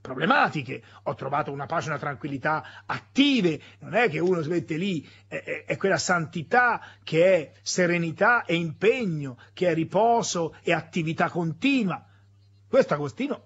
problematiche, ho trovato una pace, e una tranquillità attive, non è che uno smette mette lì, è, è, quella santità che è serenità e impegno, che è riposo e attività continua. Questo Agostino,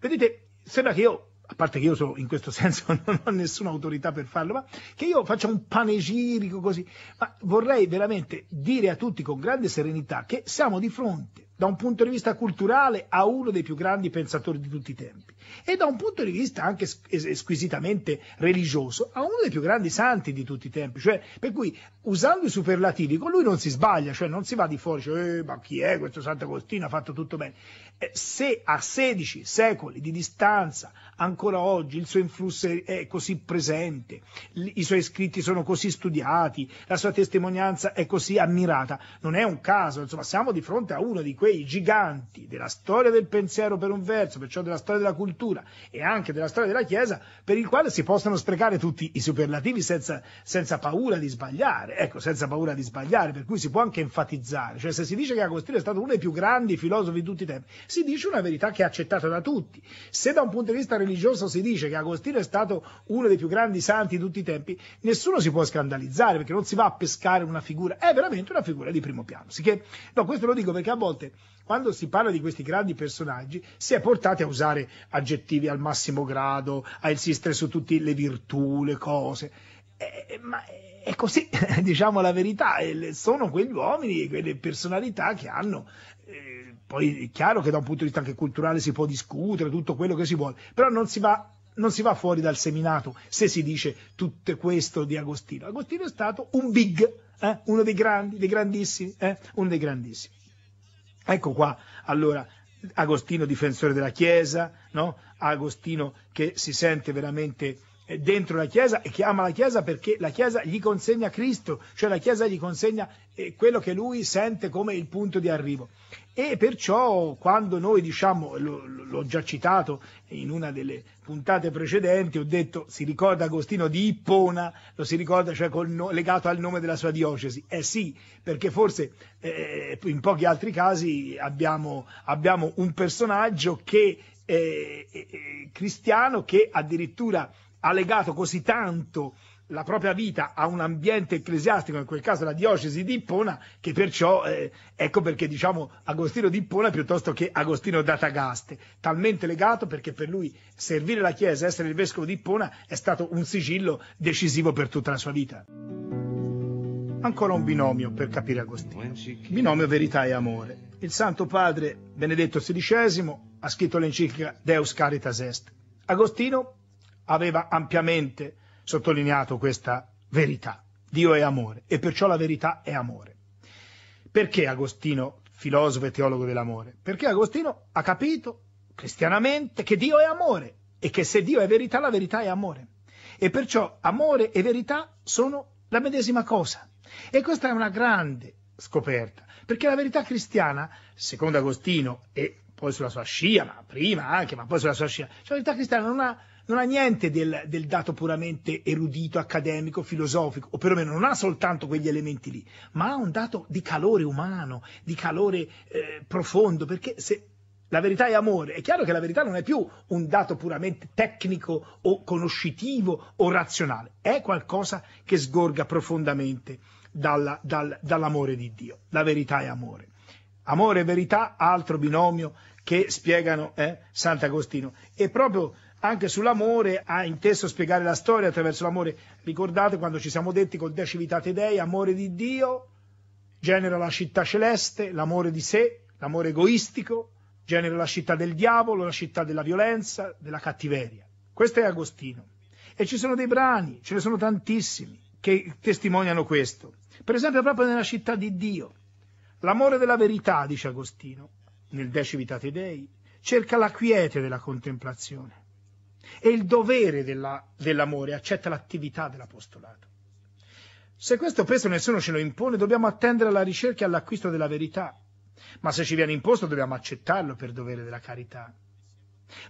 vedete, sembra che io, a parte che io sono, in questo (laughs) senso non ho nessuna autorità per farlo, ma che io faccia un panegirico così, ma vorrei veramente dire a tutti con grande serenità che siamo di fronte, da un punto di vista culturale, a uno dei più grandi pensatori di tutti i tempi e da un punto di vista anche squisitamente religioso a uno dei più grandi santi di tutti i tempi, cioè, per cui usando i superlativi con lui non si sbaglia, cioè non si va di fuori, cioè, eh, ma chi è questo Sant'Agostino, ha fatto tutto bene. Eh, se a 16 secoli di distanza ancora oggi il suo influsso è così presente, i suoi scritti sono così studiati, la sua testimonianza è così ammirata, non è un caso, insomma siamo di fronte a uno di quei giganti della storia del pensiero per un verso, perciò della storia della cultura, cultura e anche della storia della Chiesa, per il quale si possono sprecare tutti i superlativi senza, senza paura di sbagliare, ecco, senza paura di sbagliare, per cui si può anche enfatizzare, cioè se si dice che Agostino è stato uno dei più grandi filosofi di tutti i tempi, si dice una verità che è accettata da tutti. Se da un punto di vista religioso si dice che Agostino è stato uno dei più grandi santi di tutti i tempi, nessuno si può scandalizzare perché non si va a pescare una figura, è veramente una figura di primo piano. Sicché, no, questo lo dico perché a volte quando si parla di questi grandi personaggi si è portati a usare aggettivi al massimo grado, a insistere su tutte le virtù, le cose. Eh, eh ma eh, è così, (laughs) diciamo la verità, eh, sono quegli uomini e quelle personalità che hanno. Eh, poi è chiaro che da un punto di vista anche culturale si può discutere tutto quello che si vuole, però non si va non si va fuori dal seminato se si dice tutto questo di Agostino. Agostino è stato un big, eh? uno dei grandi, dei grandissimi, eh? uno dei grandissimi. Ecco qua, allora, Agostino difensore della Chiesa, no? Agostino che si sente veramente eh, dentro la Chiesa e che ama la Chiesa perché la Chiesa gli consegna Cristo, cioè la Chiesa gli consegna eh, quello che lui sente come il punto di arrivo. E perciò quando noi diciamo, l'ho già citato in una delle puntate precedenti, ho detto si ricorda Agostino di Ippona, lo si ricorda cioè no, legato al nome della sua diocesi. Eh sì, perché forse eh, in pochi altri casi abbiamo, abbiamo un personaggio che, eh, eh, cristiano che addirittura ha legato così tanto la propria vita a un ambiente ecclesiastico, in quel caso la diocesi di Ippona, che perciò eh, ecco perché diciamo Agostino di Ippona piuttosto che Agostino d'Atagaste, talmente legato perché per lui servire la Chiesa, essere il vescovo di Ippona è stato un sigillo decisivo per tutta la sua vita. Ancora un binomio per capire Agostino, binomio verità e amore. Il Santo Padre Benedetto XVI ha scritto l'enciclica Deus Caritas Est. Agostino aveva ampiamente sottolineato questa verità. Dio è amore e perciò la verità è amore. Perché Agostino, filosofo e teologo dell'amore? Perché Agostino ha capito cristianamente che Dio è amore e che se Dio è verità, la verità è amore. E perciò amore e verità sono la medesima cosa. E questa è una grande scoperta, perché la verità cristiana, secondo Agostino e poi sulla sua scia, ma prima anche, ma poi sulla sua scia, cioè la verità cristiana non ha non ha niente del, del dato puramente erudito, accademico, filosofico, o perlomeno non ha soltanto quegli elementi lì, ma ha un dato di calore umano, di calore eh, profondo, perché se la verità è amore. È chiaro che la verità non è più un dato puramente tecnico o conoscitivo o razionale, è qualcosa che sgorga profondamente dalla, dal, dall'amore di Dio. La verità è amore. Amore e verità, altro binomio che spiegano eh, Sant'Agostino. E proprio anche sull'amore ha inteso spiegare la storia attraverso l'amore. Ricordate quando ci siamo detti col Decivitate Dei, amore di Dio genera la città celeste, l'amore di sé, l'amore egoistico, genera la città del diavolo, la città della violenza, della cattiveria. Questo è Agostino. E ci sono dei brani, ce ne sono tantissimi, che testimoniano questo. Per esempio proprio nella città di Dio. L'amore della verità, dice Agostino, nel Decivitate Dei, cerca la quiete della contemplazione e il dovere della, dell'amore, accetta l'attività dell'apostolato. Se questo peso nessuno ce lo impone, dobbiamo attendere alla ricerca e all'acquisto della verità, ma se ci viene imposto dobbiamo accettarlo per dovere della carità.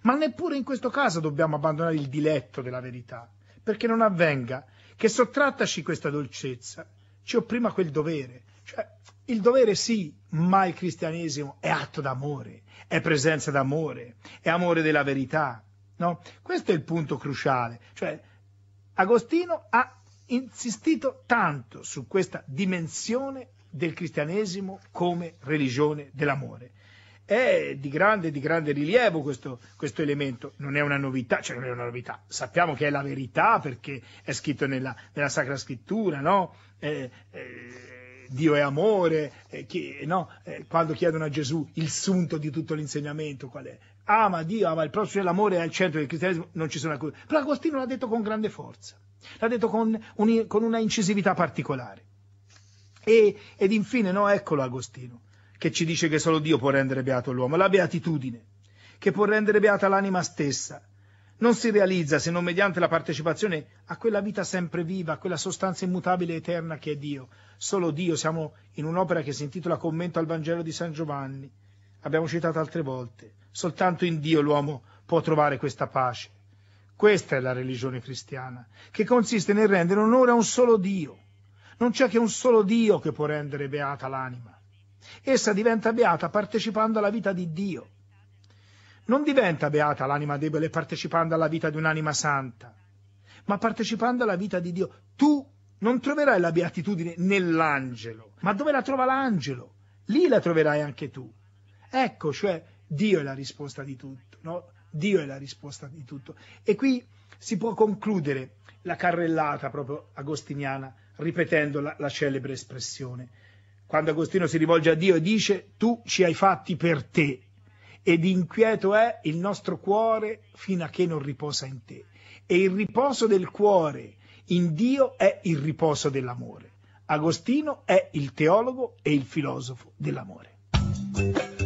Ma neppure in questo caso dobbiamo abbandonare il diletto della verità, perché non avvenga che sottrattaci questa dolcezza ci opprima quel dovere. Cioè, il dovere sì, ma il cristianesimo è atto d'amore, è presenza d'amore, è amore della verità, No? Questo è il punto cruciale. Cioè, Agostino ha insistito tanto su questa dimensione del cristianesimo come religione dell'amore. È di grande, di grande rilievo questo, questo, elemento, non è una novità, cioè non è una novità, sappiamo che è la verità perché è scritto nella, nella Sacra Scrittura, no? eh, eh, Dio è amore, eh, chi, no? Eh, quando chiedono a Gesù il sunto di tutto l'insegnamento, qual è? ama Dio, ama il prossimo, l'amore è al centro del cristianesimo, non ci sono accuse. Però Agostino l'ha detto con grande forza, l'ha detto con, un, con una incisività particolare. E, ed infine, no, eccolo Agostino, che ci dice che solo Dio può rendere beato l'uomo, la beatitudine, che può rendere beata l'anima stessa, non si realizza se non mediante la partecipazione a quella vita sempre viva, a quella sostanza immutabile e eterna che è Dio. Solo Dio, siamo in un'opera che si intitola Commento al Vangelo di San Giovanni, abbiamo citato altre volte, soltanto in Dio l'uomo può trovare questa pace. Questa è la religione cristiana, che consiste nel rendere onore a un solo Dio. Non c'è che un solo Dio che può rendere beata l'anima. Essa diventa beata partecipando alla vita di Dio. Non diventa beata l'anima debole partecipando alla vita di un'anima santa, ma partecipando alla vita di Dio. Tu non troverai la beatitudine nell'angelo, ma dove la trova l'angelo? Lì la troverai anche tu. Ecco, cioè Dio è la risposta di tutto, no? Dio è la risposta di tutto. E qui si può concludere la carrellata proprio agostiniana ripetendo la, la celebre espressione. Quando Agostino si rivolge a Dio e dice tu ci hai fatti per te ed inquieto è il nostro cuore fino a che non riposa in te. E il riposo del cuore in Dio è il riposo dell'amore. Agostino è il teologo e il filosofo dell'amore.